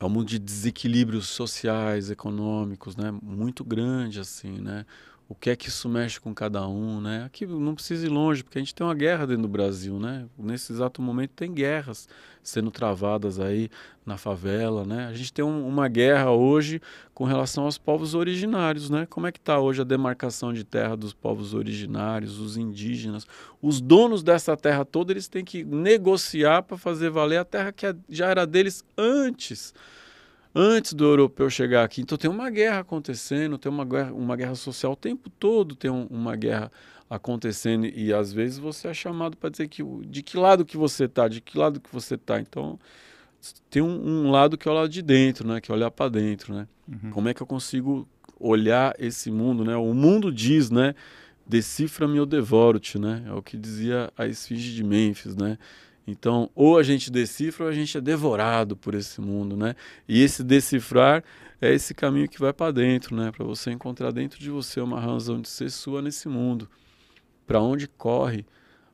é um mundo de desequilíbrios sociais, econômicos, né? Muito grande, assim, né? o que é que isso mexe com cada um, né? Aqui não precisa ir longe, porque a gente tem uma guerra dentro do Brasil, né? Nesse exato momento tem guerras sendo travadas aí na favela, né? A gente tem um, uma guerra hoje com relação aos povos originários, né? Como é que está hoje a demarcação de terra dos povos originários, os indígenas? Os donos dessa terra toda, eles têm que negociar para fazer valer a terra que é, já era deles antes, antes do europeu chegar aqui. Então tem uma guerra acontecendo, tem uma guerra, uma guerra social o tempo todo, tem um, uma guerra acontecendo e às vezes você é chamado para dizer que de que lado que você está, de que lado que você está. Então tem um, um, lado que é o lado de dentro, né? Que é olhar para dentro, né? Uhum. Como é que eu consigo olhar esse mundo, né? O mundo diz, né? Decifra-me ou devoro-te, né? É o que dizia a esfinge de Mênfis, né? Então, ou a gente decifra ou a gente é devorado por esse mundo, né? E esse decifrar é esse caminho que vai para dentro, né? Para você encontrar dentro de você uma razão de ser sua nesse mundo. Para onde corre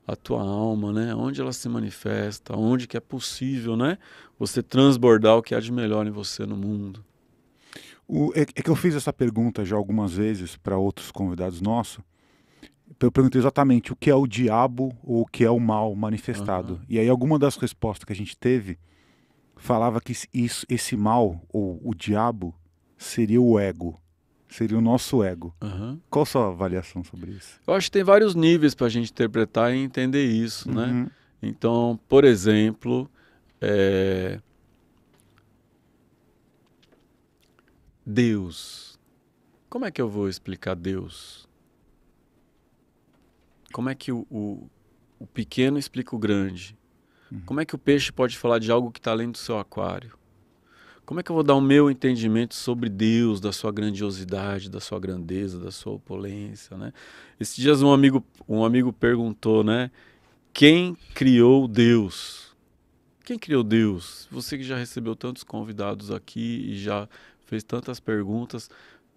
a tua alma, né? Onde ela se manifesta, onde que é possível, né? Você transbordar o que há de melhor em você no mundo. O, é, é, que eu fiz essa pergunta já algumas vezes para outros convidados nossos, então, eu perguntei exatamente o que é o diabo ou o que é o mal manifestado. Uhum. E aí alguma das respostas que a gente teve falava que isso, esse mal ou o diabo seria o ego, seria o nosso ego. Uhum. Qual a sua avaliação sobre isso? Eu acho que tem vários níveis para a gente interpretar e entender isso, né? uhum. né? Então, por exemplo, é... Deus. Como é que eu vou explicar Deus? como é que o, o, o pequeno explica o grande? Uhum. Como é que o peixe pode falar de algo que está além do seu aquário? Como é que eu vou dar o meu entendimento sobre Deus, da sua grandiosidade, da sua grandeza, da sua opulência, né? Esses dias um amigo, um amigo perguntou, né? Quem criou Deus? Quem criou Deus? Você que já recebeu tantos convidados aqui e já fez tantas perguntas,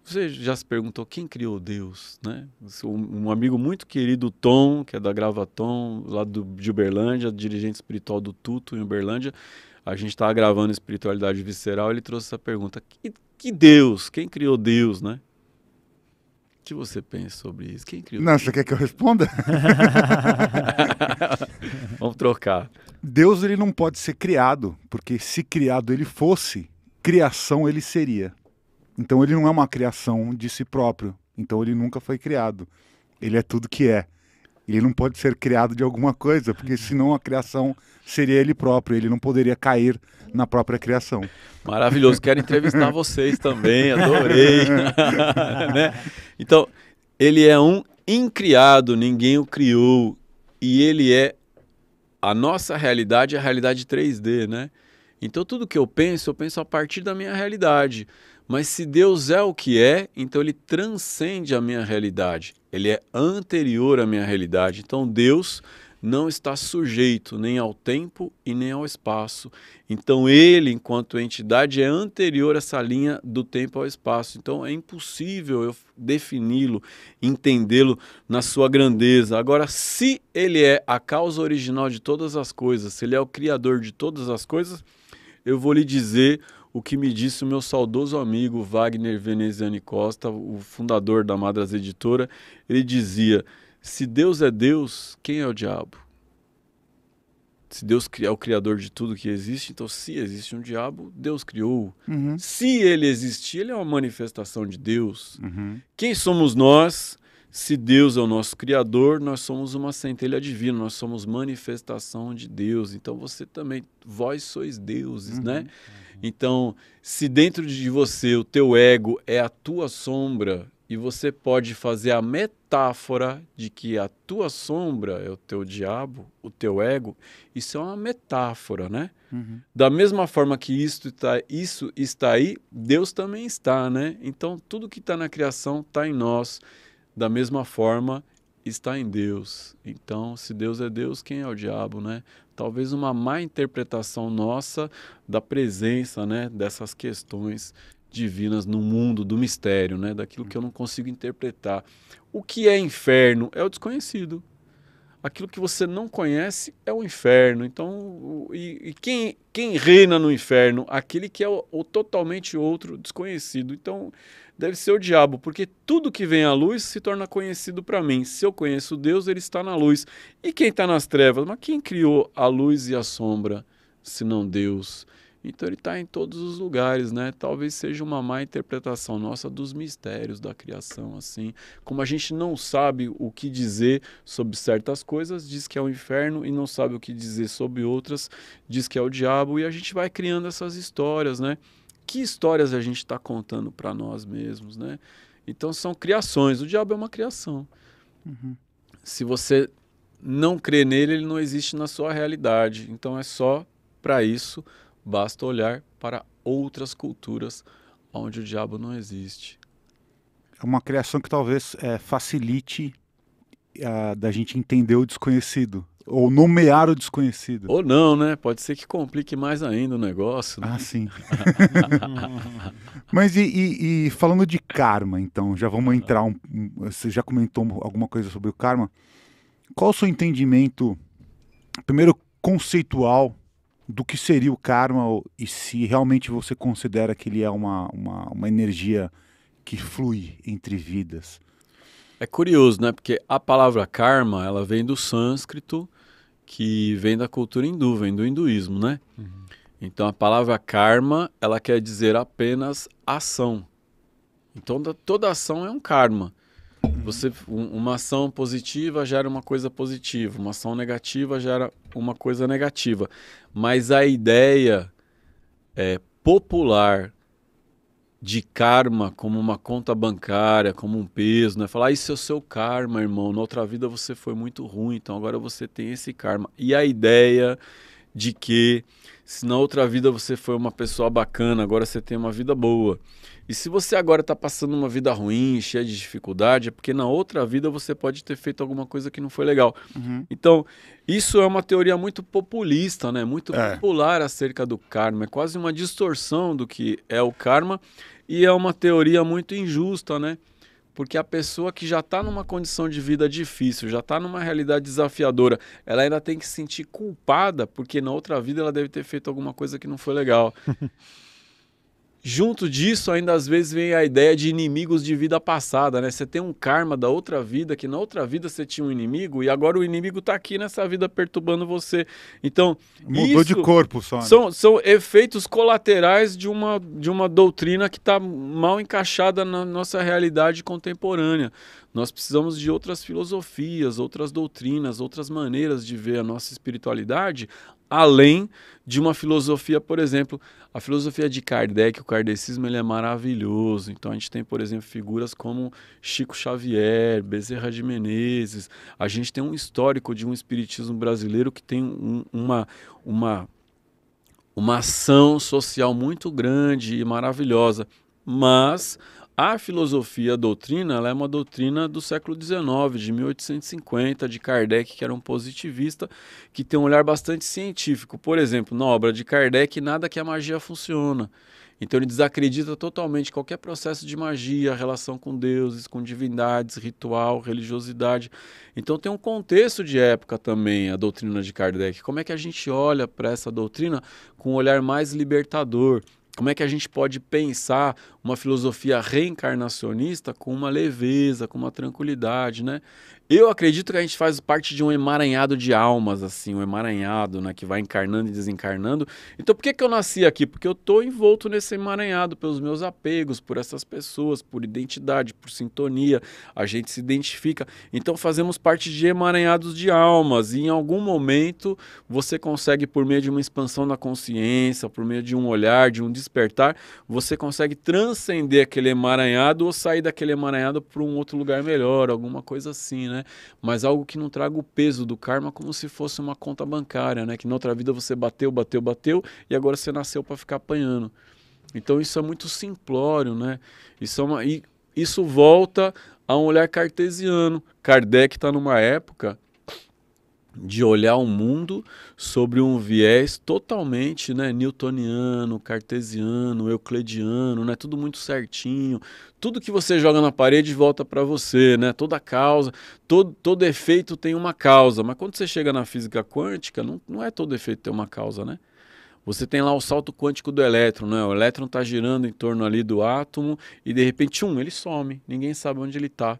você já se perguntou quem criou Deus, né? Um amigo muito querido, Tom, que é da Gravatom, lá do, de Uberlândia, dirigente espiritual do Tuto em Uberlândia. A gente estava tá gravando Espiritualidade Visceral ele trouxe essa pergunta. Que, que, Deus? Quem criou Deus, né? O que você pensa sobre isso? Quem criou Não, Deus? você quer que eu responda? Vamos trocar. Deus ele não pode ser criado, porque se criado ele fosse, criação ele seria. Então ele não é uma criação de si próprio. Então ele nunca foi criado. Ele é tudo que é. Ele não pode ser criado de alguma coisa, porque uhum. senão a criação seria ele próprio. Ele não poderia cair na própria criação. Maravilhoso. Quero entrevistar vocês também. Adorei. né? Então, ele é um incriado. Ninguém o criou. E ele é a nossa realidade, a realidade 3D, né? Então, tudo que eu penso, eu penso a partir da minha realidade. Mas se Deus é o que é, então ele transcende a minha realidade. Ele é anterior à minha realidade. Então Deus não está sujeito nem ao tempo e nem ao espaço. Então ele, enquanto entidade, é anterior a essa linha do tempo ao espaço. Então é impossível eu defini-lo, entendê-lo na sua grandeza. Agora, se ele é a causa original de todas as coisas, se ele é o criador de todas as coisas, eu vou lhe dizer o que me disse o meu saudoso amigo Wagner Veneziani Costa, o fundador da Madras Editora. Ele dizia: se Deus é Deus, quem é o diabo? Se Deus é o criador de tudo que existe, então se existe um diabo, Deus criou. Uhum. Se ele existir, ele é uma manifestação de Deus. Uhum. Quem somos nós? Se Deus é o nosso criador, nós somos uma centelha divina, nós somos manifestação de Deus. Então você também, vós sois deuses, né? uhum. né? Então, se dentro de você o teu ego é a tua sombra e você pode fazer a metáfora de que a tua sombra é o teu diabo, o teu ego, isso é uma metáfora, né? Uhum. Da mesma forma que isso está, isso está aí, Deus também está, né? Então, tudo que está na criação está em nós. Da mesma forma, está em Deus. Então, se Deus é Deus, quem é o diabo, né? Talvez uma má interpretação nossa da presença, né, dessas questões divinas no mundo do mistério, né, daquilo que eu não consigo interpretar. O que é inferno é o desconhecido. Aquilo que você não conhece é o inferno. Então, e, e quem, quem reina no inferno? Aquele que é o, o totalmente outro, desconhecido. Então, deve ser o diabo, porque tudo que vem à luz se torna conhecido para mim. Se eu conheço Deus, ele está na luz. E quem está nas trevas? Mas quem criou a luz e a sombra, se não Deus? Então ele está em todos os lugares, né? Talvez seja uma má interpretação nossa dos mistérios da criação, assim. Como a gente não sabe o que dizer sobre certas coisas, diz que é o inferno, e não sabe o que dizer sobre outras, diz que é o diabo, e a gente vai criando essas histórias, né? que histórias a gente está contando para nós mesmos, né? Então são criações. O diabo é uma criação. Uhum. Se você não crê nele, ele não existe na sua realidade. Então é só para isso basta olhar para outras culturas onde o diabo não existe. É uma criação que talvez é, facilite a, ah, da gente entender o desconhecido, ou nomear o desconhecido. Ou não, né? Pode ser que complique mais ainda o negócio. Né? Ah, sim. Mas e, e, e, falando de karma, então, já vamos entrar. Um, você já comentou alguma coisa sobre o karma. Qual o seu entendimento, primeiro, conceitual do que seria o karma e se realmente você considera que ele é uma, uma, uma energia que flui entre vidas? É curioso, né? Porque a palavra karma ela vem do sânscrito que vem da cultura hindu, vem do hinduísmo, né? Uhum. Então a palavra karma, ela quer dizer apenas ação. Então toda ação é um karma. Você uma ação positiva gera uma coisa positiva, uma ação negativa gera uma coisa negativa. Mas a ideia é, popular de karma como uma conta bancária, como um peso, né? Falar, ah, isso é o seu karma, irmão. Na outra vida você foi muito ruim, então agora você tem esse karma. E a ideia de que se na outra vida você foi uma pessoa bacana, agora você tem uma vida boa. E se você agora está passando uma vida ruim, cheia de dificuldade, é porque na outra vida você pode ter feito alguma coisa que não foi legal. Uhum. Então, isso é uma teoria muito populista, né? muito é. popular acerca do karma. É quase uma distorção do que é o karma e é uma teoria muito injusta, né? Porque a pessoa que já está numa condição de vida difícil, já está numa realidade desafiadora, ela ainda tem que se sentir culpada porque na outra vida ela deve ter feito alguma coisa que não foi legal. Junto disso, ainda às vezes vem a ideia de inimigos de vida passada, né? Você tem um karma da outra vida, que na outra vida você tinha um inimigo, e agora o inimigo está aqui nessa vida perturbando você. Então. Mudou isso de corpo só. Né? São, são efeitos colaterais de uma, de uma doutrina que está mal encaixada na nossa realidade contemporânea. Nós precisamos de outras filosofias, outras doutrinas, outras maneiras de ver a nossa espiritualidade, além de uma filosofia, por exemplo, a filosofia de Kardec, o kardecismo, ele é maravilhoso. Então a gente tem, por exemplo, figuras como Chico Xavier, Bezerra de Menezes. A gente tem um histórico de um espiritismo brasileiro que tem um, uma, uma, uma ação social muito grande e maravilhosa. Mas a filosofia, a doutrina, ela é uma doutrina do século XIX, de 1850, de Kardec, que era um positivista, que tem um olhar bastante científico. Por exemplo, na obra de Kardec, nada que a magia funciona. Então ele desacredita totalmente qualquer processo de magia, relação com deuses, com divindades, ritual, religiosidade. Então tem um contexto de época também a doutrina de Kardec. Como é que a gente olha para essa doutrina com um olhar mais libertador? como é que a gente pode pensar uma filosofia reencarnacionista com uma leveza, com uma tranquilidade, né? Eu acredito que a gente faz parte de um emaranhado de almas, assim, um emaranhado, né, que vai encarnando e desencarnando. Então, por que, que eu nasci aqui? Porque eu estou envolto nesse emaranhado pelos meus apegos, por essas pessoas, por identidade, por sintonia. A gente se identifica. Então, fazemos parte de emaranhados de almas. E em algum momento, você consegue, por meio de uma expansão da consciência, por meio de um olhar, de um despertar, você consegue transcender aquele emaranhado ou sair daquele emaranhado para um outro lugar melhor, alguma coisa assim, né? né? Mas algo que não traga o peso do karma como se fosse uma conta bancária, né? Que na outra vida você bateu, bateu, bateu e agora você nasceu para ficar apanhando. Então isso é muito simplório, né? Isso, é uma, isso volta a um olhar cartesiano. Kardec está numa época de olhar o mundo sobre um viés totalmente né, newtoniano, cartesiano, euclidiano, né, tudo muito certinho. Tudo que você joga na parede volta para você, né? Toda causa, todo, todo efeito tem uma causa. Mas quando você chega na física quântica, não, não é todo efeito tem uma causa, né? Você tem lá o salto quântico do elétron, né? O elétron está girando em torno ali do átomo e de repente, um, ele some. Ninguém sabe onde ele está.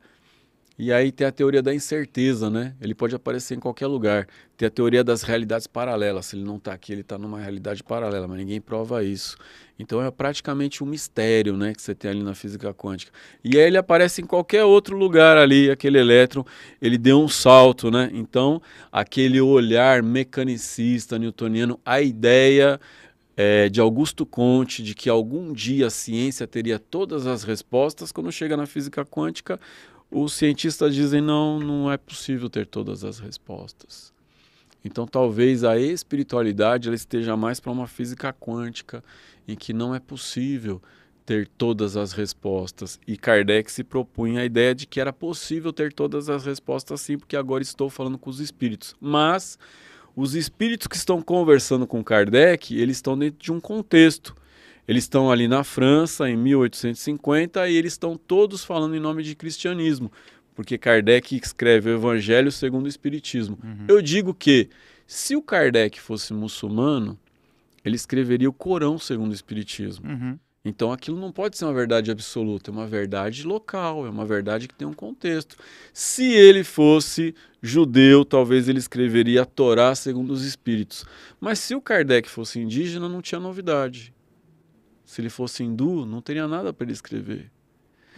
E aí tem a teoria da incerteza, né? Ele pode aparecer em qualquer lugar. Tem a teoria das realidades paralelas. Se ele não está aqui, ele está numa realidade paralela, mas ninguém prova isso. Então é praticamente um mistério, né, que você tem ali na física quântica. E aí ele aparece em qualquer outro lugar ali, aquele elétron, ele deu um salto, né? Então, aquele olhar mecanicista newtoniano, a ideia é, de Augusto Conte de que algum dia a ciência teria todas as respostas, quando chega na física quântica, os cientistas dizem não, não é possível ter todas as respostas. Então, talvez a espiritualidade ela esteja mais para uma física quântica, em que não é possível ter todas as respostas. E Kardec se propunha a ideia de que era possível ter todas as respostas sim, porque agora estou falando com os espíritos. Mas os espíritos que estão conversando com Kardec, eles estão dentro de um contexto. Eles estão ali na França em 1850 e eles estão todos falando em nome de cristianismo, porque Kardec escreve o Evangelho segundo o Espiritismo. Uhum. Eu digo que se o Kardec fosse muçulmano, ele escreveria o Corão segundo o Espiritismo. Uhum. Então aquilo não pode ser uma verdade absoluta, é uma verdade local, é uma verdade que tem um contexto. Se ele fosse judeu, talvez ele escreveria a Torá segundo os espíritos. Mas se o Kardec fosse indígena, não tinha novidade. Se ele fosse hindu, não teria nada para ele escrever.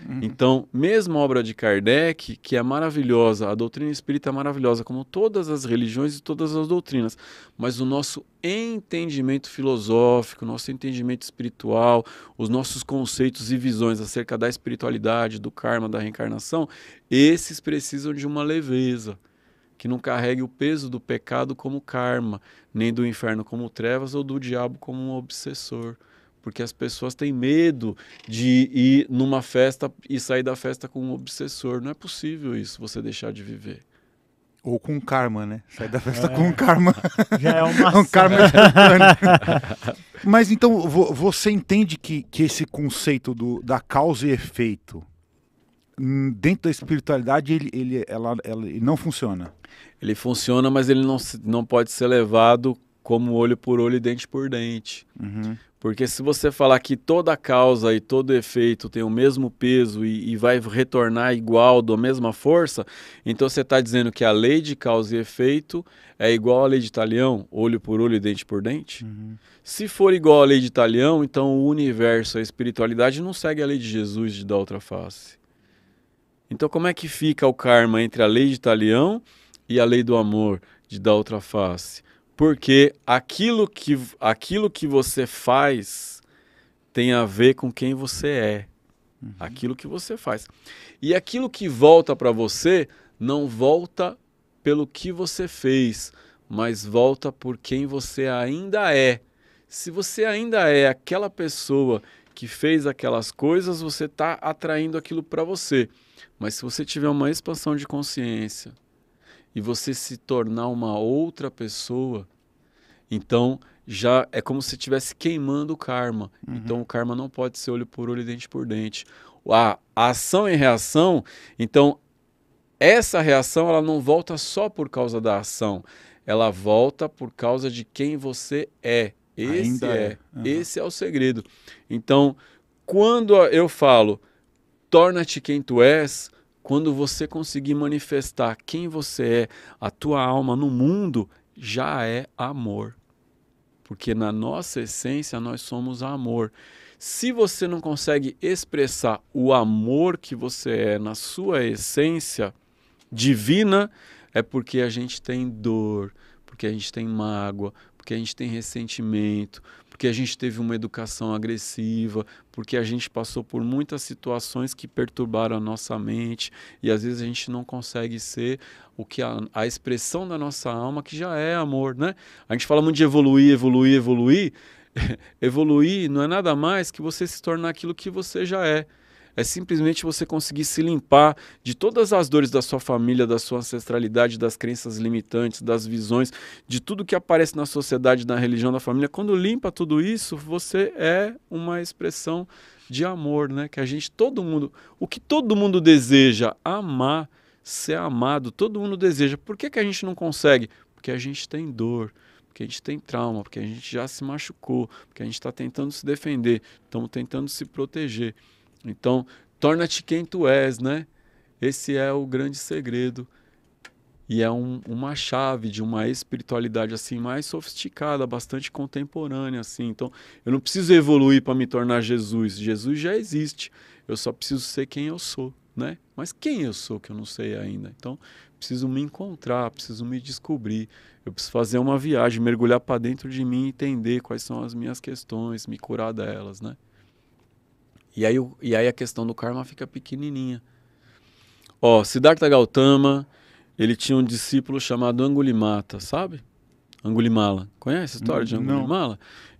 Uhum. Então, mesmo a obra de Kardec, que é maravilhosa, a doutrina espírita é maravilhosa, como todas as religiões e todas as doutrinas, mas o nosso entendimento filosófico, o nosso entendimento espiritual, os nossos conceitos e visões acerca da espiritualidade, do karma, da reencarnação, esses precisam de uma leveza que não carregue o peso do pecado como karma, nem do inferno como trevas ou do diabo como um obsessor porque as pessoas têm medo de ir numa festa e sair da festa com um obsessor. Não é possível isso, você deixar de viver. Ou com karma, né? sair da festa é. com karma. Já é uma um karma. Mas então, você entende que, que esse conceito do, da causa e efeito hum, dentro da espiritualidade ele, ele, ela, ela, ele não funciona. Ele funciona, mas ele não, não pode ser levado como olho por olho e dente por dente. Uhum. Porque se você falar que toda causa e todo efeito tem o mesmo peso e, e vai retornar igual, da mesma força, então você está dizendo que a lei de causa e efeito é igual à lei de Italião, olho por olho, dente por dente? Uhum. Se for igual à lei de Italião, então o universo, a espiritualidade não segue a lei de Jesus de dar outra face. Então como é que fica o karma entre a lei de Italião e a lei do amor de dar outra face? Porque aquilo que, aquilo que você faz tem a ver com quem você é. Uhum. Aquilo que você faz. E aquilo que volta para você não volta pelo que você fez, mas volta por quem você ainda é. Se você ainda é aquela pessoa que fez aquelas coisas, você está atraindo aquilo para você. Mas se você tiver uma expansão de consciência, e você se tornar uma outra pessoa, então já é como se estivesse queimando o karma. Uhum. Então o karma não pode ser olho por olho e dente por dente. A ação e reação, então essa reação ela não volta só por causa da ação, ela volta por causa de quem você é. Esse Ainda é, é. Uhum. esse é o segredo. Então, quando eu falo torna-te quem tu és, quando você conseguir manifestar quem você é, a tua alma no mundo, já é amor. Porque na nossa essência nós somos amor. Se você não consegue expressar o amor que você é na sua essência divina, é porque a gente tem dor, porque a gente tem mágoa, porque a gente tem ressentimento, porque a gente teve uma educação agressiva, porque a gente passou por muitas situações que perturbaram a nossa mente e às vezes a gente não consegue ser o que a, a expressão da nossa alma que já é amor, né? A gente fala muito de evoluir, evoluir, evoluir. evoluir não é nada mais que você se tornar aquilo que você já é é simplesmente você conseguir se limpar de todas as dores da sua família, da sua ancestralidade, das crenças limitantes, das visões, de tudo que aparece na sociedade, na religião, na família. Quando limpa tudo isso, você é uma expressão de amor, né? Que a gente, todo mundo, o que todo mundo deseja, amar, ser amado, todo mundo deseja. Por que, que a gente não consegue? Porque a gente tem dor porque a gente tem trauma, porque a gente já se machucou, porque a gente está tentando se defender, estamos tentando se proteger. Então, torna-te quem tu és, né? Esse é o grande segredo. E é um, uma chave de uma espiritualidade assim mais sofisticada, bastante contemporânea assim. Então, eu não preciso evoluir para me tornar Jesus. Jesus já existe. Eu só preciso ser quem eu sou, né? Mas quem eu sou que eu não sei ainda. Então, preciso me encontrar, preciso me descobrir. Eu preciso fazer uma viagem, mergulhar para dentro de mim, entender quais são as minhas questões, me curar delas, né? E aí, e aí a questão do karma fica pequenininha. Ó, Siddhartha Gautama, ele tinha um discípulo chamado Angulimata, sabe? Angulimala. Conhece a história de Angulimala?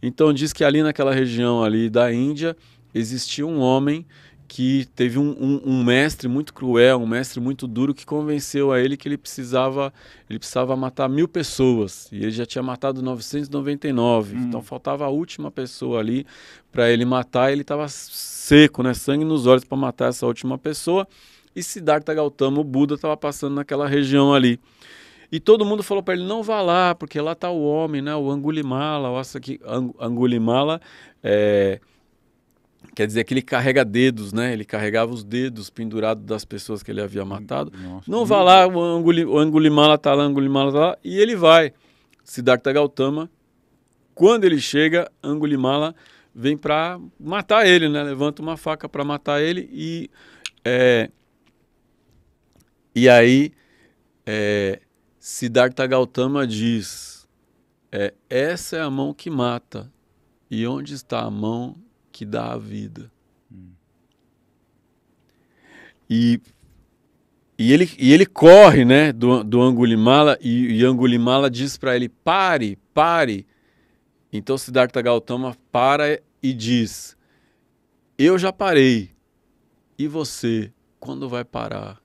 Não. Então diz que ali naquela região ali da Índia existia um homem que teve um, um, um, mestre muito cruel, um mestre muito duro que convenceu a ele que ele precisava, ele precisava matar mil pessoas e ele já tinha matado 999, hum. então faltava a última pessoa ali para ele matar. Ele estava seco, né, sangue nos olhos para matar essa última pessoa. E Siddhartha Gautama, o Buda, estava passando naquela região ali. E todo mundo falou para ele: não vá lá, porque lá está o homem, né? O Angulimala, o Asaki, Ang, Angulimala é Quer dizer que ele carrega dedos, né? Ele carregava os dedos pendurados das pessoas que ele havia hum, matado. Nossa, Não vá lá, o, Anguli, o Angulimala tá lá, Angulimala tá lá. E ele vai. Siddhartha Gautama, quando ele chega, Angulimala vem para matar ele, né? Levanta uma faca para matar ele e... É, e aí, é, Siddhartha Gautama diz, é, essa é a mão que mata. E onde está a mão que dá a vida. Hum. E, e, ele, e ele corre né, do, do Angulimala e, e Angulimala diz para ele: pare, pare. Então Siddhartha Gautama para e diz: Eu já parei. E você, quando vai parar?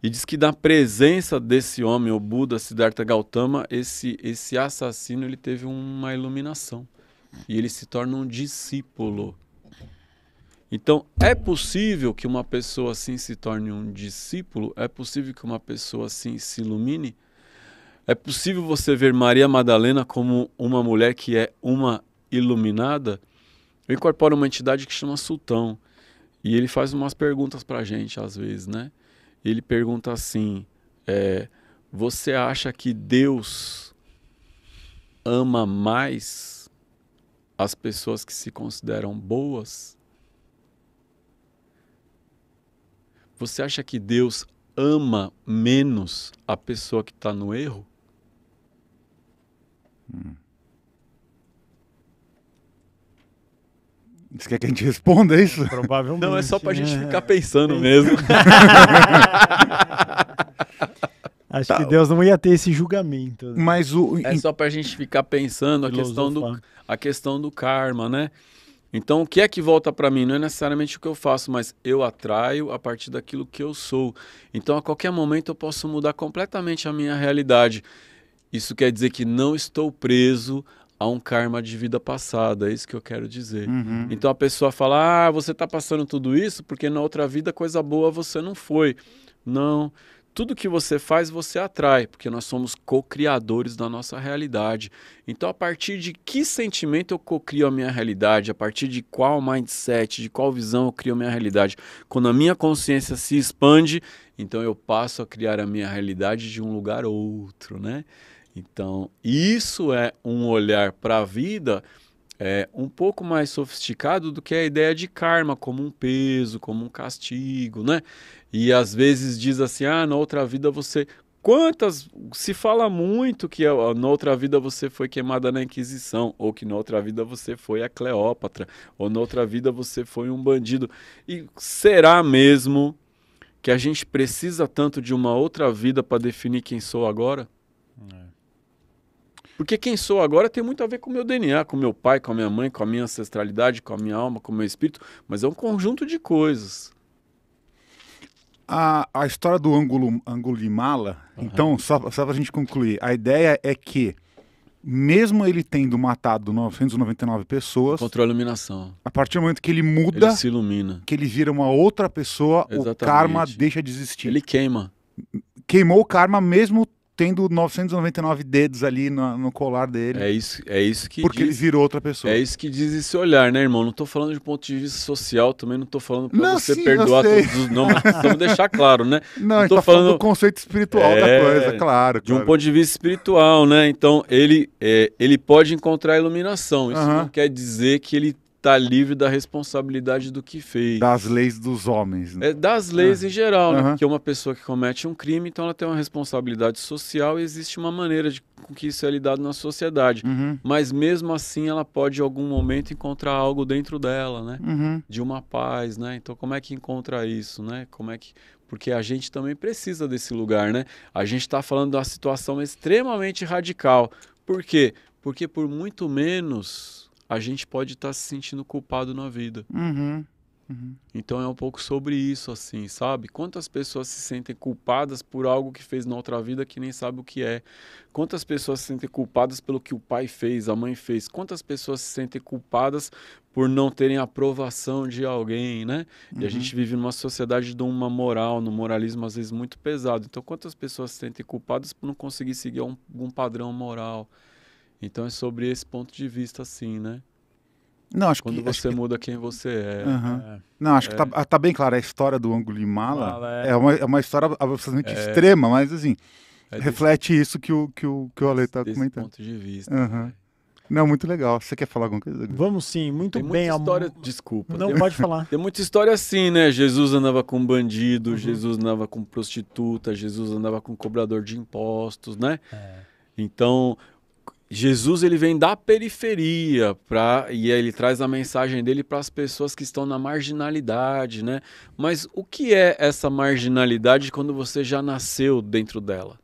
E diz que na presença desse homem, o Buda Siddhartha Gautama, esse, esse assassino ele teve uma iluminação e ele se torna um discípulo. Então, é possível que uma pessoa assim se torne um discípulo? É possível que uma pessoa assim se ilumine? É possível você ver Maria Madalena como uma mulher que é uma iluminada? Eu incorporo uma entidade que chama Sultão e ele faz umas perguntas para a gente às vezes, né? Ele pergunta assim: é, Você acha que Deus ama mais? as pessoas que se consideram boas? Você acha que Deus ama menos a pessoa que está no erro? Hum. Você quer que a gente responda isso? Provavelmente. Não, é só para a né? gente ficar pensando é. mesmo. Acho tá. que Deus não ia ter esse julgamento. Né? Mas o... É só para a gente ficar pensando Filosofar. a questão do a questão do karma, né? Então, o que é que volta para mim? Não é necessariamente o que eu faço, mas eu atraio a partir daquilo que eu sou. Então, a qualquer momento eu posso mudar completamente a minha realidade. Isso quer dizer que não estou preso a um karma de vida passada, é isso que eu quero dizer. Uhum. Então a pessoa fala: "Ah, você está passando tudo isso porque na outra vida coisa boa você não foi". Não, tudo que você faz você atrai, porque nós somos co-criadores da nossa realidade. Então, a partir de que sentimento eu co-crio a minha realidade? A partir de qual mindset, de qual visão eu crio a minha realidade? Quando a minha consciência se expande, então eu passo a criar a minha realidade de um lugar outro, né? Então, isso é um olhar para a vida é, um pouco mais sofisticado do que a ideia de karma como um peso, como um castigo, né? E às vezes diz assim: ah, na outra vida você. Quantas. Se fala muito que na outra vida você foi queimada na Inquisição, ou que na outra vida você foi a Cleópatra, ou na outra vida você foi um bandido. E será mesmo que a gente precisa tanto de uma outra vida para definir quem sou agora? É. Porque quem sou agora tem muito a ver com o meu DNA, com meu pai, com a minha mãe, com a minha ancestralidade, com a minha alma, com o meu espírito, mas é um conjunto de coisas a, a história do ângulo Angulimala, uhum. então, só, só para a gente concluir, a ideia é que, mesmo ele tendo matado 999 pessoas. Controla a iluminação. A partir do momento que ele muda. Ele se ilumina. Que ele vira uma outra pessoa, Exatamente. o karma deixa de existir. Ele queima. Queimou o karma mesmo tendo 999 dedos ali no, no, colar dele. É isso, é isso que. Porque diz, ele virou outra pessoa. É isso que diz esse olhar, né, irmão? Não tô falando de ponto de vista social, também não tô falando para não, você sim, perdoar todos os. Não, vamos deixar claro, né? Não, não tô tá falando... do conceito espiritual é, da coisa, claro, claro, De um ponto de vista espiritual, né? Então, ele, é, ele pode encontrar iluminação. Isso uh -huh. não quer dizer que ele tá livre da responsabilidade do que fez. Das leis dos homens. Né? É, das leis é. em geral, né? Uhum. Porque uma pessoa que comete um crime, então ela tem uma responsabilidade social e existe uma maneira de com que isso é lidado na sociedade. Uhum. Mas mesmo assim ela pode em algum momento encontrar algo dentro dela, né? Uhum. De uma paz, né? Então como é que encontra isso, né? Como é que porque a gente também precisa desse lugar, né? A gente está falando de uma situação extremamente radical. Por quê? Porque por muito menos a gente pode estar tá se sentindo culpado na vida. Uhum. Uhum. Então é um pouco sobre isso, assim, sabe? Quantas pessoas se sentem culpadas por algo que fez na outra vida que nem sabe o que é? Quantas pessoas se sentem culpadas pelo que o pai fez, a mãe fez? Quantas pessoas se sentem culpadas por não terem aprovação de alguém, né? Uhum. E a uhum. gente vive numa sociedade de uma moral, no moralismo às vezes muito pesado. Então, quantas pessoas se sentem culpadas por não conseguir seguir algum padrão moral? Então é sobre esse ponto de vista, assim, né? Não, acho Quando que, você acho muda que... quem você é. Uhum. é não, acho é... que tá, é. tá, bem claro. A história do Angulimala é... é... uma, é uma história absolutamente é. extrema, mas assim, é reflete desse... isso que o, que o, que o Ale tá desse comentando. ponto de vista. Uhum. Né? Não, muito legal. Você quer falar alguma coisa? Vamos sim, muito tem bem. Muita história... Desculpa. Não, tem... pode falar. Tem muita história assim, né? Jesus andava com bandido, uhum. Jesus andava com prostituta, Jesus andava com cobrador de impostos, né? Então, Jesus ele vem da periferia pra, e ele traz a mensagem dele para as pessoas que estão na marginalidade, né? Mas o que é essa marginalidade quando você já nasceu dentro dela?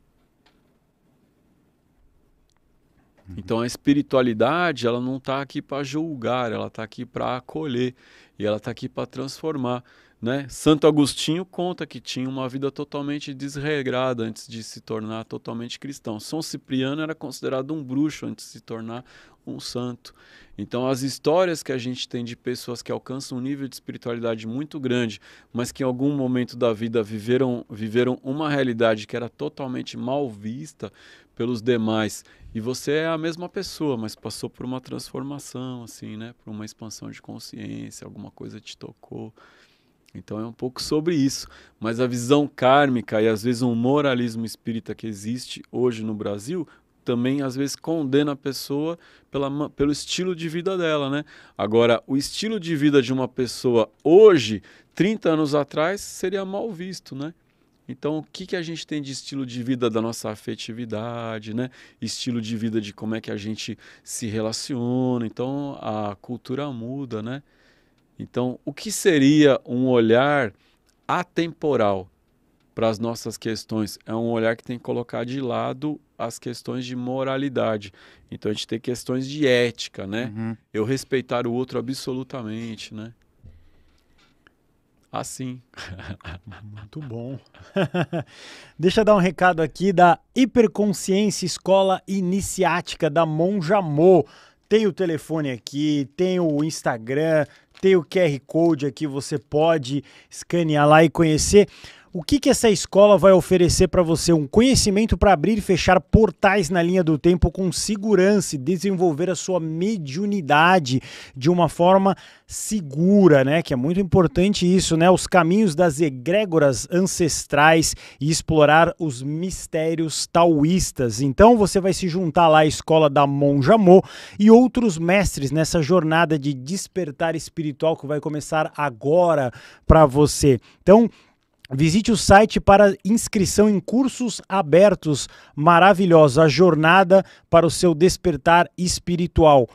Uhum. Então a espiritualidade ela não está aqui para julgar, ela está aqui para acolher e ela está aqui para transformar. Né? Santo Agostinho conta que tinha uma vida totalmente desregrada antes de se tornar totalmente cristão. São Cipriano era considerado um bruxo antes de se tornar um santo. Então, as histórias que a gente tem de pessoas que alcançam um nível de espiritualidade muito grande, mas que em algum momento da vida viveram, viveram uma realidade que era totalmente mal vista pelos demais, e você é a mesma pessoa, mas passou por uma transformação, assim, né? Por uma expansão de consciência, alguma coisa te tocou. Então é um pouco sobre isso. Mas a visão kármica e às vezes um moralismo espírita que existe hoje no Brasil também às vezes condena a pessoa pela, pelo estilo de vida dela, né? Agora, o estilo de vida de uma pessoa hoje, 30 anos atrás, seria mal visto, né? Então, o que, que a gente tem de estilo de vida da nossa afetividade, né? Estilo de vida de como é que a gente se relaciona. Então, a cultura muda, né? Então, o que seria um olhar atemporal para as nossas questões? É um olhar que tem que colocar de lado as questões de moralidade. Então, a gente tem questões de ética, né? Uhum. Eu respeitar o outro absolutamente, né? Assim. Muito bom. Deixa eu dar um recado aqui da Hiperconsciência Escola Iniciática da Monjamô. Tem o telefone aqui, tem o Instagram, tem o QR Code aqui, você pode escanear lá e conhecer. O que, que essa escola vai oferecer para você? Um conhecimento para abrir e fechar portais na linha do tempo com segurança e desenvolver a sua mediunidade de uma forma segura, né? Que é muito importante isso, né? Os caminhos das egrégoras ancestrais e explorar os mistérios taoístas. Então você vai se juntar lá à escola da Monjamô e outros mestres nessa jornada de despertar espiritual que vai começar agora para você. Então, Visite o site para inscrição em cursos abertos. Maravilhosa jornada para o seu despertar espiritual.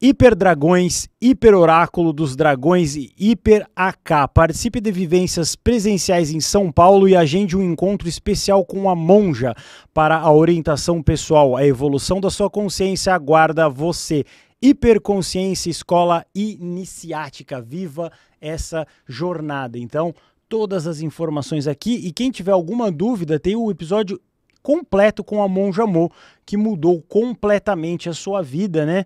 Hiper Dragões, Hiper Oráculo dos Dragões e Hiper AK. Participe de vivências presenciais em São Paulo e agende um encontro especial com a monja para a orientação pessoal. A evolução da sua consciência aguarda você. Hiperconsciência Escola Iniciática. Viva essa jornada. Então, todas as informações aqui e quem tiver alguma dúvida, tem o episódio completo com a Monja Mo, que mudou completamente a sua vida, né?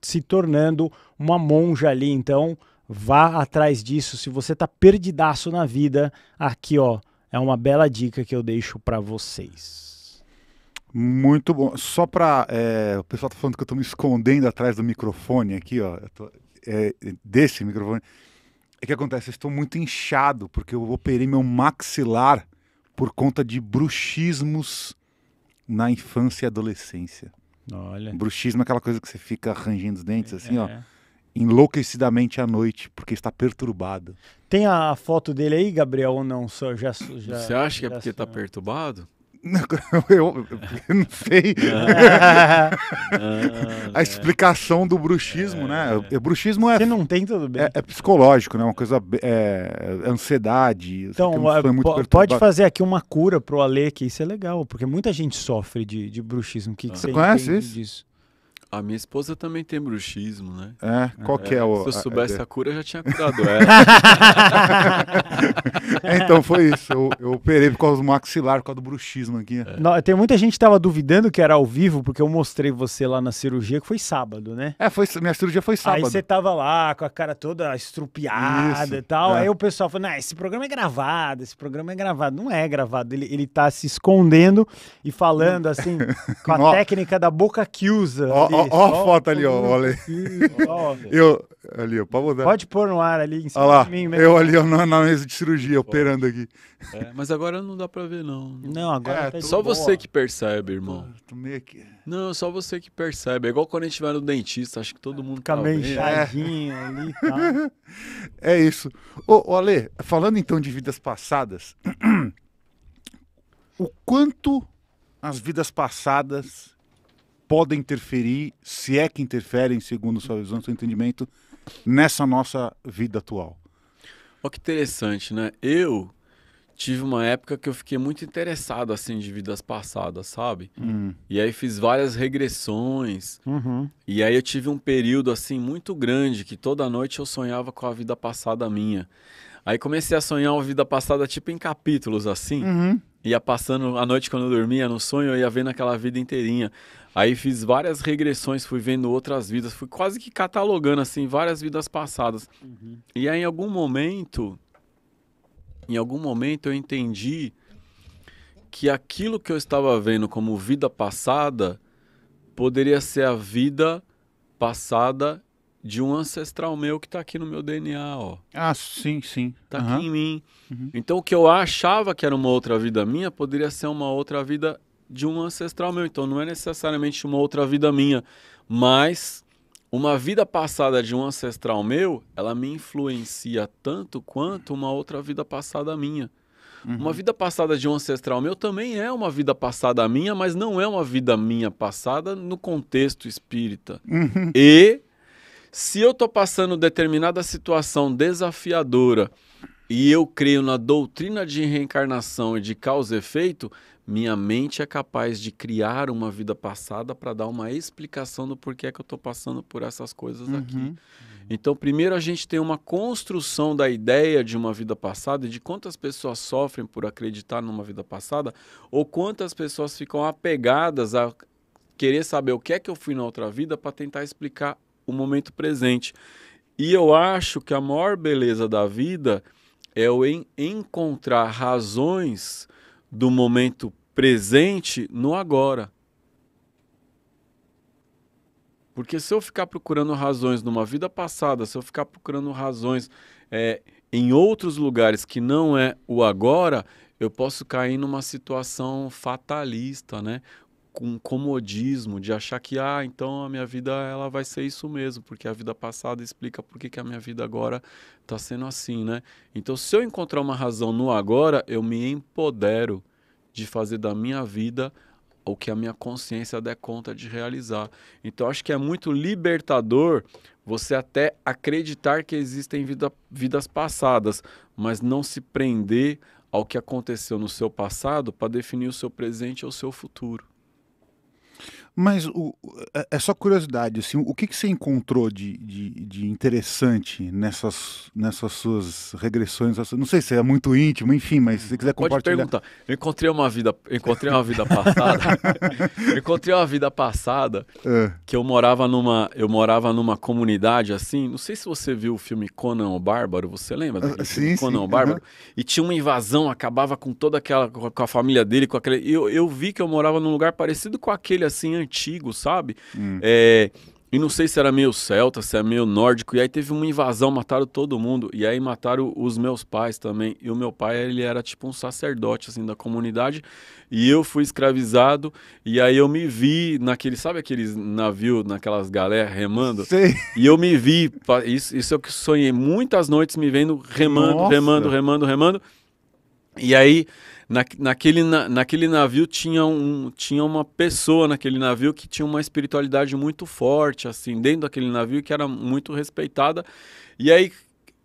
Se tornando uma monja ali. Então, vá atrás disso. Se você tá perdidaço na vida, aqui, ó, é uma bela dica que eu deixo para vocês. Muito bom. Só para. É, o pessoal tá falando que eu estou me escondendo atrás do microfone aqui, ó. Tô, é, desse microfone. O é que acontece? Eu estou muito inchado, porque eu operei meu maxilar por conta de bruxismos na infância e adolescência. Olha. Bruxismo é aquela coisa que você fica rangendo os dentes, assim, é. ó. Enlouquecidamente à noite, porque está perturbado. Tem a foto dele aí, Gabriel, ou não? já, já, você acha que é porque está perturbado? Eu, eu, não sei. Ah. a explicação do bruxismo, né? é, né? O bruxismo é. Se não tem, tudo bem. É, é psicológico, né? Uma coisa. É, ansiedade. Então, é, pode fazer aqui uma cura pro Ale, que isso é legal, porque muita gente sofre de, de bruxismo. O que, ah. que você, você conhece isso? Disso? A minha esposa também tem bruxismo, né? É, qual que é, o. Se eu soubesse a, a cura, eu já tinha curado ela. É, então foi isso. Eu, eu, operei por causa do maxilar, por causa do bruxismo aqui. É. Não, tem muita gente que tava duvidando que era ao vivo, porque eu mostrei você lá na cirurgia, que foi sábado, né? É, foi, minha cirurgia foi sábado. Aí você tava lá com a cara toda estrupiada isso, e tal. É. Aí o pessoal falou: não, esse programa é gravado, esse programa é gravado. Não é gravado, ele, ele tá se escondendo e falando assim, com a técnica da boca que usa. Ó, Ó, ó a foto ali, ó. Olha aí. Eu, ali, ó, pode mudar. Pode pôr no ar ali em cima lá, de mim mesmo. Eu ali, ó, na, na mesa de cirurgia, pode. operando aqui. É, mas agora não dá pra ver, não. Não, agora é, tá Só boa. você que percebe, irmão. Tô, tô meio aqui. Não, só você que percebe. É igual quando a gente vai no dentista, acho que todo é, mundo Fica tá meio inchadinho é. ali tá. É isso. Ô, ô, Ale, falando então de vidas passadas, o quanto as vidas passadas podem interferir, se é que interferem, segundo o seu, seu entendimento, nessa nossa vida atual? Olha que interessante, né? Eu tive uma época que eu fiquei muito interessado assim de vidas passadas, sabe? Hum. E aí fiz várias regressões. Uhum. E aí eu tive um período assim muito grande que toda noite eu sonhava com a vida passada minha. Aí comecei a sonhar uma vida passada tipo em capítulos assim. Uhum. Ia passando a noite quando eu dormia no sonho, eu ia vendo aquela vida inteirinha. Aí fiz várias regressões, fui vendo outras vidas, fui quase que catalogando assim várias vidas passadas. Uhum. E aí em algum momento, em algum momento eu entendi que aquilo que eu estava vendo como vida passada poderia ser a vida passada de um ancestral meu que está aqui no meu DNA, ó. Ah, sim, sim. Está uhum. aqui em mim. Uhum. Então o que eu achava que era uma outra vida minha poderia ser uma outra vida de um ancestral meu. Então não é necessariamente uma outra vida minha, mas uma vida passada de um ancestral meu, ela me influencia tanto quanto uma outra vida passada minha. Uhum. Uma vida passada de um ancestral meu também é uma vida passada minha, mas não é uma vida minha passada no contexto espírita. Uhum. E se eu estou passando determinada situação desafiadora e eu creio na doutrina de reencarnação e de causa e efeito, minha mente é capaz de criar uma vida passada para dar uma explicação do porquê é que eu estou passando por essas coisas uhum. aqui. Então, primeiro a gente tem uma construção da ideia de uma vida passada e de quantas pessoas sofrem por acreditar numa vida passada ou quantas pessoas ficam apegadas a querer saber o que é que eu fui na outra vida para tentar explicar o momento presente. E eu acho que a maior beleza da vida é o encontrar razões do momento presente no agora. Porque se eu ficar procurando razões numa vida passada, se eu ficar procurando razões é, em outros lugares que não é o agora, eu posso cair numa situação fatalista, né? com comodismo de achar que ah então a minha vida ela vai ser isso mesmo porque a vida passada explica por que, a minha vida agora está sendo assim né então se eu encontrar uma razão no agora eu me empodero de fazer da minha vida o que a minha consciência der conta de realizar então acho que é muito libertador você até acreditar que existem vida, vidas passadas mas não se prender ao que aconteceu no seu passado para definir o seu presente ou o seu futuro mas o, é, é só curiosidade, assim, o que, que você encontrou de, de, de, interessante nessas, nessas suas regressões? Não sei se é muito íntimo, enfim, mas se você quiser Pode compartilhar. Pode perguntar. Eu encontrei uma vida, encontrei uma vida passada. encontrei uma vida passada é. que eu morava numa, eu morava numa comunidade assim. Não sei se você viu o filme Conan o Bárbaro. Você lembra? uh, sim, Conan sim, o Bárbaro. E tinha uma invasão, acabava com toda aquela, com a família dele, com aquele. Eu, eu vi que eu morava num lugar parecido com aquele assim antigo, sabe? Hum. É, e não sei se era meio celta, se era é meio nórdico. E aí teve uma invasão, mataram todo mundo. E aí mataram os meus pais também. E o meu pai, ele era tipo um sacerdote, assim, da comunidade. E eu fui escravizado. E aí eu me vi naquele, sabe aqueles navios, naquelas galera remando? Sim. E eu me vi, isso, isso é o que sonhei. Muitas noites me vendo remando, Nossa. remando, remando, remando. E aí na, naquele, na, naquele navio tinha, um, tinha uma pessoa naquele navio que tinha uma espiritualidade muito forte, assim, dentro daquele navio que era muito respeitada. E aí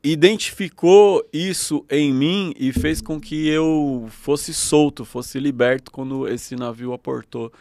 identificou isso em mim e fez com que eu fosse solto, fosse liberto quando esse navio aportou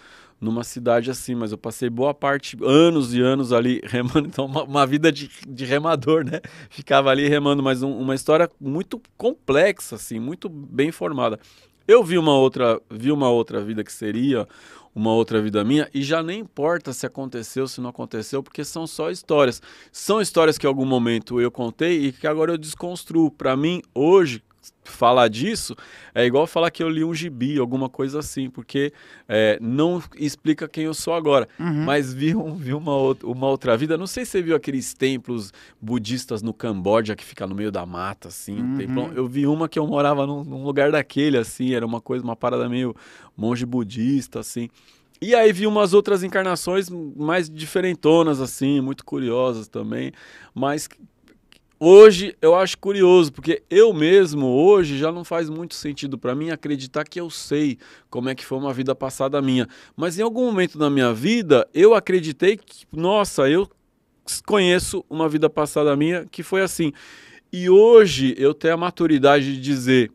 numa cidade assim, mas eu passei boa parte, anos e anos ali remando, então uma, uma vida de, de, remador, né? Ficava ali remando, mas um, uma história muito complexa, assim, muito bem formada. Eu vi uma outra, vi uma outra vida que seria uma outra vida minha e já nem importa se aconteceu, se não aconteceu, porque são só histórias. São histórias que em algum momento eu contei e que agora eu desconstruo. Para mim, hoje, falar disso é igual falar que eu li um gibi, alguma coisa assim, porque é, não explica quem eu sou agora. Uhum. Mas vi, um, vi uma, uma outra vida. Não sei se você viu aqueles templos budistas no Camboja que fica no meio da mata, assim. Uhum. Um templo. Eu vi uma que eu morava num, num lugar daquele, assim. Era uma coisa, uma parada meio monge budista, assim. E aí vi umas outras encarnações mais diferentonas, assim, muito curiosas também, mas Hoje eu acho curioso, porque eu mesmo hoje já não faz muito sentido para mim acreditar que eu sei como é que foi uma vida passada minha. Mas em algum momento da minha vida eu acreditei que, nossa, eu conheço uma vida passada minha que foi assim. E hoje eu tenho a maturidade de dizer,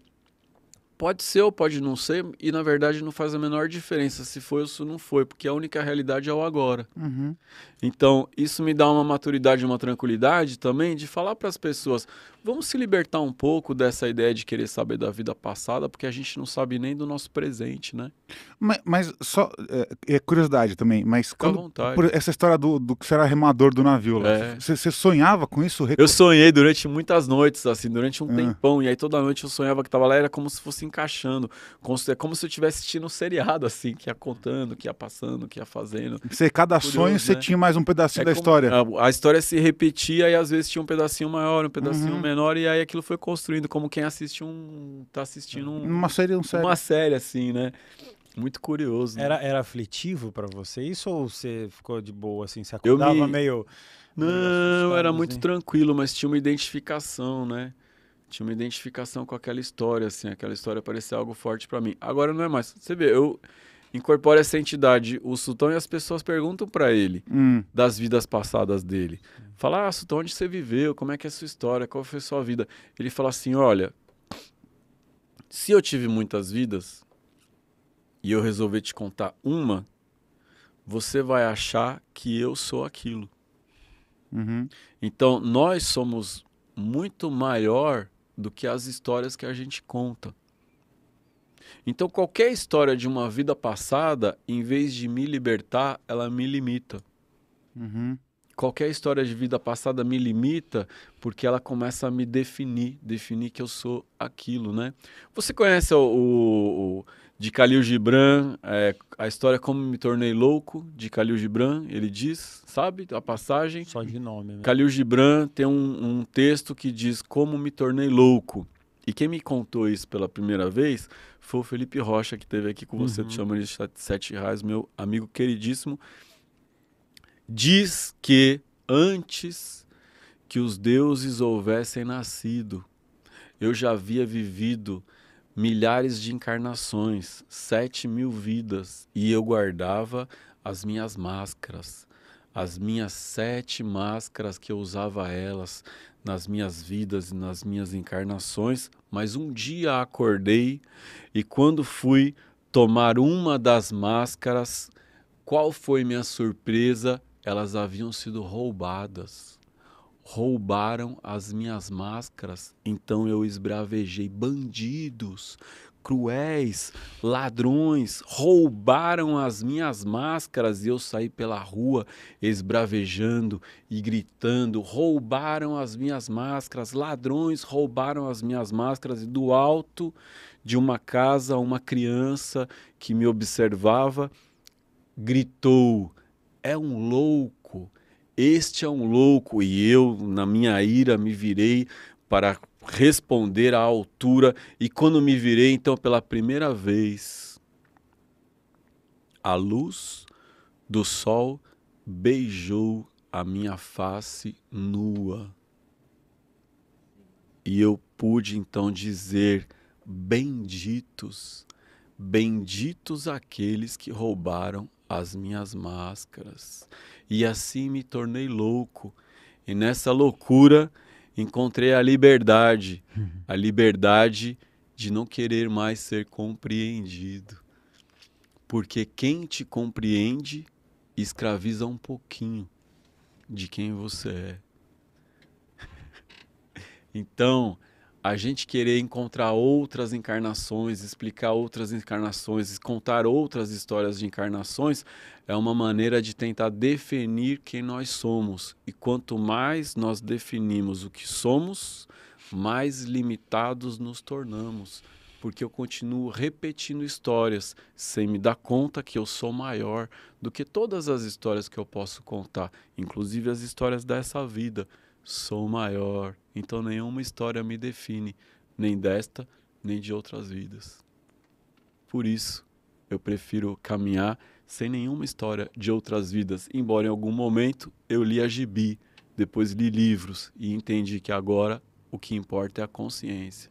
Pode ser ou pode não ser, e na verdade não faz a menor diferença se foi ou se não foi, porque a única realidade é o agora. Uhum. Então, isso me dá uma maturidade, uma tranquilidade também de falar para as pessoas: vamos se libertar um pouco dessa ideia de querer saber da vida passada, porque a gente não sabe nem do nosso presente, né? Mas, mas só. É, é, curiosidade também, mas quando. Por essa história do, do que você era remador do navio lá. É. Você é. sonhava com isso? Eu sonhei durante muitas noites, assim, durante um é. tempão. E aí toda noite eu sonhava que tava lá, era como se fosse encaixando. Como se, é como se eu estivesse assistindo um seriado, assim, que ia contando, que ia passando, que ia fazendo. Você, cada Curioso, sonho você né? tinha mais um pedacinho é da história. A, a, história se repetia e às vezes tinha um pedacinho maior, um pedacinho uhum. menor. E aí aquilo foi construindo, como quem assiste um. tá assistindo um, uma série, um série. Uma série, assim, né? muito curioso. Né? Era, era aflitivo para você isso ou você ficou de boa, assim? Você acordava me... meio. Não, era muito assim. tranquilo, mas tinha uma identificação, né? Tinha uma identificação com aquela história, assim. Aquela história parecia algo forte para mim. Agora não é mais. Você vê, eu incorporo essa entidade, o Sultão, e as pessoas perguntam para ele hum. das vidas passadas dele. Fala, ah, Sultão, onde você viveu? Como é que é a sua história? Qual foi a sua vida? Ele fala assim: olha, se eu tive muitas vidas, e eu resolver te contar uma, você vai achar que eu sou aquilo. Uhum. Então, nós somos muito maior do que as histórias que a gente conta. Então, qualquer história de uma vida passada, em vez de me libertar, ela me limita. Uhum. Qualquer história de vida passada me limita porque ela começa a me definir, definir que eu sou aquilo, né? Você conhece o, o, o de Khalil Gibran, é, a história Como Me Tornei Louco, de Khalil Gibran, ele diz, sabe, a passagem. Só de nome. Né? Khalil Gibran tem um, um, texto que diz Como Me Tornei Louco. E quem me contou isso pela primeira vez foi o Felipe Rocha, que teve aqui com você, uhum. te chamando de Sete Reais, meu amigo queridíssimo. Diz que antes que os deuses houvessem nascido, eu já havia vivido milhares de encarnações, sete mil vidas, e eu guardava as minhas máscaras, as minhas sete máscaras que eu usava elas nas minhas vidas e nas minhas encarnações, mas um dia acordei e quando fui tomar uma das máscaras, qual foi minha surpresa? Elas haviam sido roubadas roubaram as minhas máscaras. Então eu esbravejei bandidos, cruéis, ladrões, roubaram as minhas máscaras e eu saí pela rua esbravejando e gritando: roubaram as minhas máscaras, ladrões roubaram as minhas máscaras. E do alto de uma casa, uma criança que me observava gritou: é um louco este é um louco, e eu, na minha ira, me virei para responder à altura. E quando me virei, então, pela primeira vez, a luz do sol beijou a minha face nua. E eu pude então dizer: Benditos, benditos aqueles que roubaram as minhas máscaras e assim me tornei louco. E nessa loucura encontrei a liberdade, a liberdade de não querer mais ser compreendido. Porque quem te compreende escraviza um pouquinho de quem você é. Então, a gente querer encontrar outras encarnações, explicar outras encarnações, contar outras histórias de encarnações, é uma maneira de tentar definir quem nós somos. E quanto mais nós definimos o que somos, mais limitados nos tornamos. Porque eu continuo repetindo histórias sem me dar conta que eu sou maior do que todas as histórias que eu posso contar, inclusive as histórias dessa vida sou maior, então nenhuma história me define, nem desta, nem de outras vidas. Por isso, eu prefiro caminhar sem nenhuma história de outras vidas, embora em algum momento eu li a gibi, depois li livros e entendi que agora o que importa é a consciência.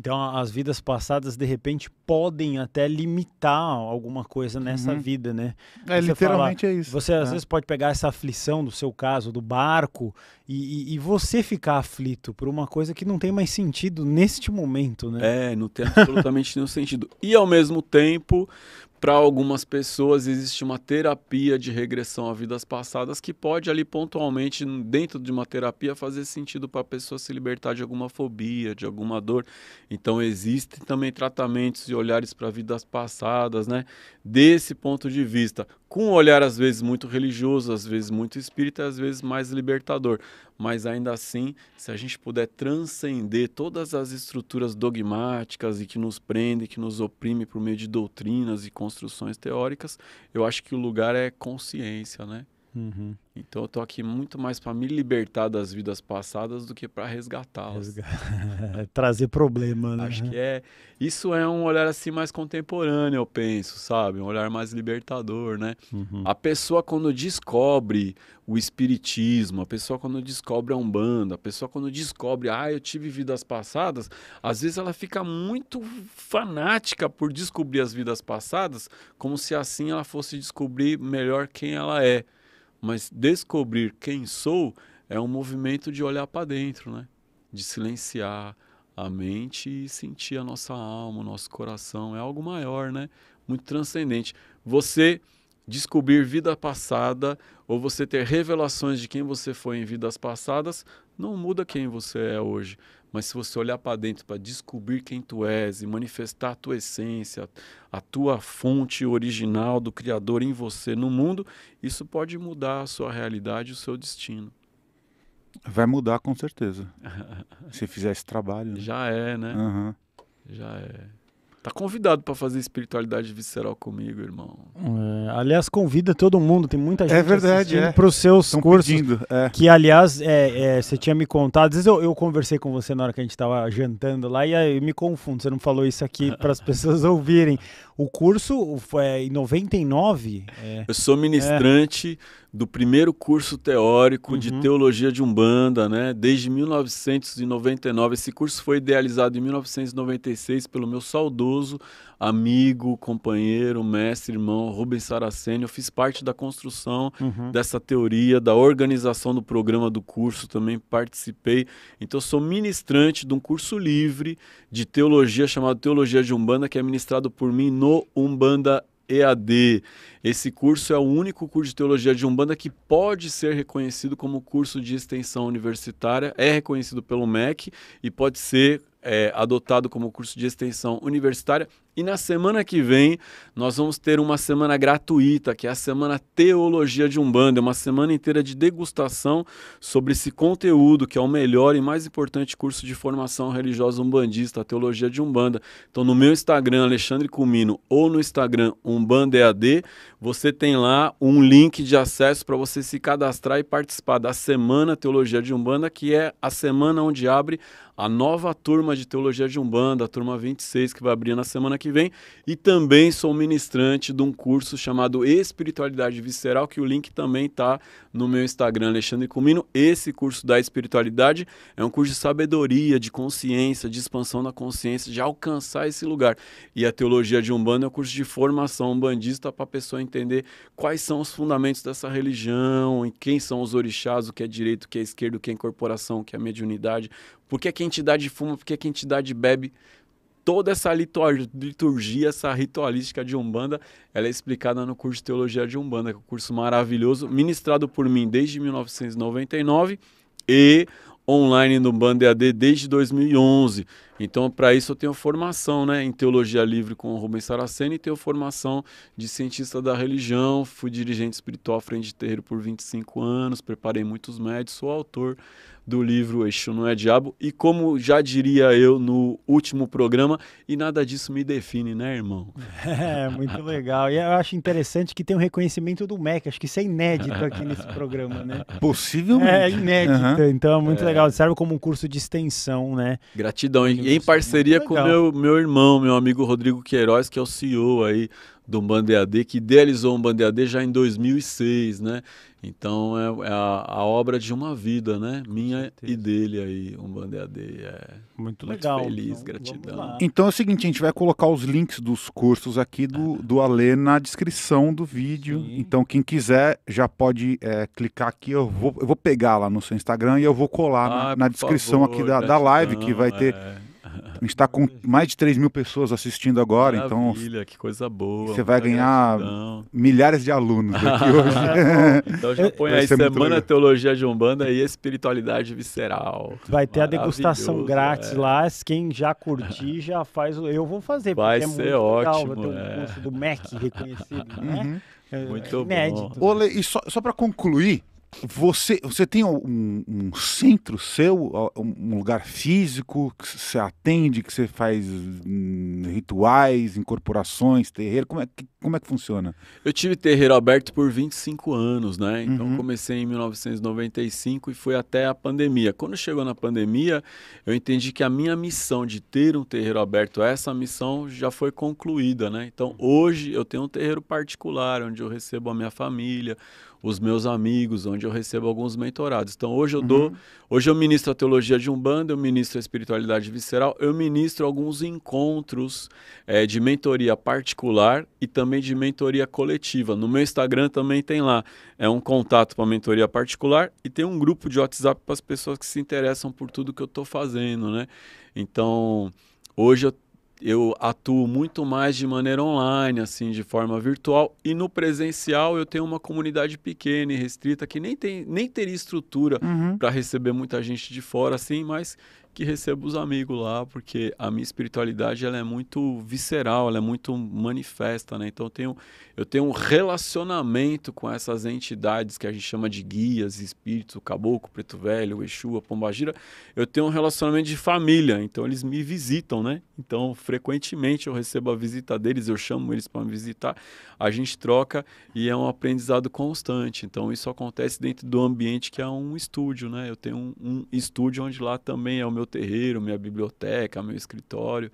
Então, as vidas passadas, de repente, podem até limitar alguma coisa nessa uhum. vida, né? É, você literalmente fala, é isso. Você, às é. vezes, pode pegar essa aflição do seu caso, do barco, e, e, e, você ficar aflito por uma coisa que não tem mais sentido neste momento, né? É, não tem absolutamente nenhum sentido. E, ao mesmo tempo, para algumas pessoas existe uma terapia de regressão a vidas passadas que pode ali pontualmente dentro de uma terapia fazer sentido para a pessoa se libertar de alguma fobia, de alguma dor. Então existem também tratamentos e olhares para vidas passadas, né? Desse ponto de vista, com um olhar às vezes muito religioso, às vezes muito espírita, às vezes mais libertador mas ainda assim, se a gente puder transcender todas as estruturas dogmáticas e que nos prendem, que nos oprime por meio de doutrinas e construções teóricas, eu acho que o lugar é consciência, né? Uhum. Então eu tô aqui muito mais para me libertar das vidas passadas do que para resgatá-las. Resga... Trazer problema, né? Acho que é. Isso é um olhar assim mais contemporâneo, eu penso, sabe? Um olhar mais libertador, né? Uhum. A pessoa quando descobre o espiritismo, a pessoa quando descobre a Umbanda, a pessoa quando descobre, ah, eu tive vidas passadas, às vezes ela fica muito fanática por descobrir as vidas passadas, como se assim ela fosse descobrir melhor quem ela é. Mas descobrir quem sou é um movimento de olhar para dentro, né? De silenciar a mente e sentir a nossa alma, o nosso coração. É algo maior, né? Muito transcendente. Você descobrir vida passada ou você ter revelações de quem você foi em vidas passadas não muda quem você é hoje. Mas se você olhar para dentro para descobrir quem tu és e manifestar a tua essência, a tua fonte original do Criador em você, no mundo, isso pode mudar a sua realidade e o seu destino. Vai mudar com certeza. se fizer esse trabalho. Né? Já é, né? Uhum. Já é. Tá convidado para fazer espiritualidade visceral comigo, irmão. É, aliás, convida todo mundo, tem muita é gente é verdade, é. para os seus cursos. Pedindo, é. Que, aliás, é, é, você tinha me contado. Às vezes eu, eu, conversei com você na hora que a gente estava jantando lá e aí eu me confundo. Você não falou isso aqui para as pessoas ouvirem. O curso foi é, em 99. Eu sou ministrante. É do primeiro curso teórico uhum. de teologia de Umbanda, né? Desde 1999. Esse curso foi idealizado em 1996 pelo meu saudoso amigo, companheiro, mestre, irmão Rubens Saraceni. Eu fiz parte da construção uhum. dessa teoria, da organização do programa do curso, também participei. Então, sou ministrante de um curso livre de teologia chamado Teologia de Umbanda, que é ministrado por mim no Umbanda EAD. Esse curso é o único curso de teologia de Umbanda que pode ser reconhecido como curso de extensão universitária, é reconhecido pelo MEC e pode ser é, adotado como curso de extensão universitária e na semana que vem, nós vamos ter uma semana gratuita, que é a Semana Teologia de Umbanda, é uma semana inteira de degustação sobre esse conteúdo, que é o melhor e mais importante curso de formação religiosa umbandista, Teologia de Umbanda. Então, no meu Instagram, Alexandre Cumino, ou no Instagram umbandead você tem lá um link de acesso para você se cadastrar e participar da Semana Teologia de Umbanda, que é a semana onde abre a nova turma de Teologia de Umbanda, a turma 26, que vai abrir na semana que vem. E também sou ministrante de um curso chamado Espiritualidade Visceral, que o link também está no meu Instagram, Alexandre Comino. Esse curso da espiritualidade é um curso de sabedoria, de consciência, de expansão da consciência, de alcançar esse lugar. E a Teologia de Umbanda é um curso de formação umbandista para a pessoa entender quais são os fundamentos dessa religião, e quem são os orixás, o que é direito, o que é esquerdo, o que é incorporação, o que é mediunidade, por que, que a entidade fuma, por que, que a entidade bebe toda essa liturgia, essa ritualística de Umbanda, ela é explicada no curso de Teologia de Umbanda, que é um curso maravilhoso, ministrado por mim desde 1999 e online no Banda EAD desde 2011. Então, para isso, eu tenho formação né, em teologia livre com o Rubens Saraceno e tenho formação de cientista da religião. Fui dirigente espiritual à frente de terreiro por 25 anos, preparei muitos médios, sou autor do livro Exu Não É Diabo. E como já diria eu no último programa, e nada disso me define, né, irmão? É, muito legal. E eu acho interessante que tem um reconhecimento do MEC, acho que isso é inédito aqui nesse programa, né? Possivelmente. É inédito, uhum. então é muito é... legal. Serve como um curso de extensão, né? Gratidão. E em é parceria é com meu, meu irmão, meu amigo Rodrigo Queiroz, que é o CEO aí do Bandead, que idealizou um Bandead já em 2006, né? Então é, é a, a, obra de uma vida, né? Minha e dele aí, um Bandead. É muito, muito legal. feliz, então, gratidão. Então é o seguinte, a gente vai colocar os links dos cursos aqui do, é. do Alê na descrição do vídeo. Sim. Então quem quiser já pode é, clicar aqui. Eu vou, eu vou pegar lá no seu Instagram e eu vou colar ah, na, na descrição favor, aqui da, da live que vai ter. É a gente está com mais de 3 mil pessoas assistindo agora, então Maravilha, então. que coisa boa. Você vai ganhar gratidão. milhares de alunos aqui hoje. É então já é, põe aí Semana Teologia de Umbanda e Espiritualidade Visceral. Vai ter a degustação é. grátis é. lá. Quem já curtir, já faz. Eu vou fazer, vai porque ser é muito ótimo, legal. Vai ter um curso do MEC reconhecido, né? Uhum. Muito é, bom. Né? e só, só para concluir, você, você tem um, um, centro seu, um lugar físico que você atende, que você faz hum, rituais, incorporações, terreiro? Como é, que, como é que funciona? Eu tive terreiro aberto por 25 anos, né? Então uhum. comecei em 1995 e foi até a pandemia. Quando chegou na pandemia, eu entendi que a minha missão de ter um terreiro aberto, essa missão já foi concluída, né? Então uhum. hoje eu tenho um terreiro particular onde eu recebo a minha família os meus amigos, onde eu recebo alguns mentorados. Então hoje eu uhum. dou, hoje eu ministro a teologia de Umbanda, eu ministro a espiritualidade visceral, eu ministro alguns encontros é, de mentoria particular e também de mentoria coletiva. No meu Instagram também tem lá, é um contato para mentoria particular e tem um grupo de WhatsApp para as pessoas que se interessam por tudo que eu estou fazendo, né? Então hoje eu eu atuo muito mais de maneira online, assim, de forma virtual. E no presencial eu tenho uma comunidade pequena e restrita que nem, tem, nem teria estrutura uhum. para receber muita gente de fora, assim, mas que recebo os amigos lá, porque a minha espiritualidade ela é muito visceral, ela é muito manifesta, né? Então eu tenho, eu tenho um relacionamento com essas entidades que a gente chama de guias, espíritos, caboclo, preto velho, o Exu, a pombagira. Eu tenho um relacionamento de família, então eles me visitam, né? Então frequentemente eu recebo a visita deles, eu chamo eles para me visitar, a gente troca e é um aprendizado constante. Então isso acontece dentro do ambiente que é um estúdio, né? Eu tenho um, um estúdio onde lá também é o meu meu terreiro, minha biblioteca, meu escritório.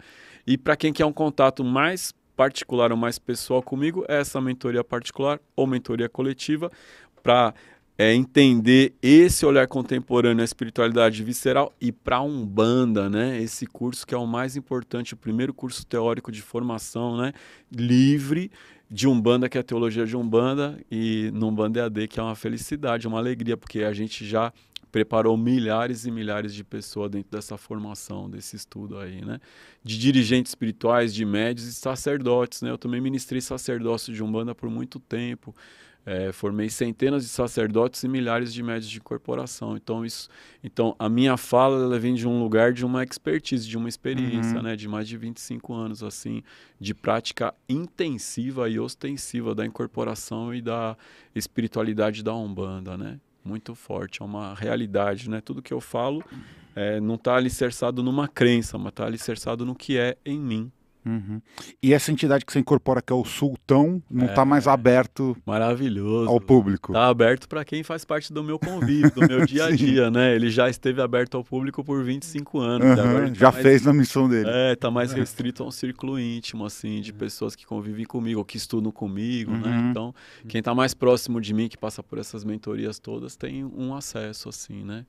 E para quem quer um contato mais particular ou mais pessoal comigo, é essa mentoria particular ou mentoria coletiva para é, entender esse olhar contemporâneo, à espiritualidade visceral e para a Umbanda, né? Esse curso que é o mais importante, o primeiro curso teórico de formação, né? Livre de Umbanda, que é a teologia de Umbanda, e no Umbanda EAD, que é uma felicidade, uma alegria, porque a gente já preparou milhares e milhares de pessoas dentro dessa formação, desse estudo aí, né? De dirigentes espirituais, de médios e sacerdotes, né? Eu também ministrei sacerdócio de Umbanda por muito tempo. É, formei centenas de sacerdotes e milhares de médios de incorporação, Então, isso, então a minha fala ela vem de um lugar de uma expertise, de uma experiência, uhum. né, de mais de 25 anos assim, de prática intensiva e ostensiva da incorporação e da espiritualidade da Umbanda, né? muito forte, é uma realidade, né? Tudo que eu falo é, não está alicerçado numa crença, mas está alicerçado no que é em mim, Uhum. E essa entidade que você incorpora, que é o Sultão, não está é, mais aberto maravilhoso ao público. Está aberto para quem faz parte do meu convívio, do meu dia a dia, né? Ele já esteve aberto ao público por 25 anos. Uhum, tá já tá fez mais, na missão dele. É, está mais uhum. restrito a um círculo íntimo, assim, de é. pessoas que convivem comigo, ou que estudam comigo, né? uhum. né? Então, quem está mais próximo de mim, que passa por essas mentorias todas, tem um acesso, assim, né?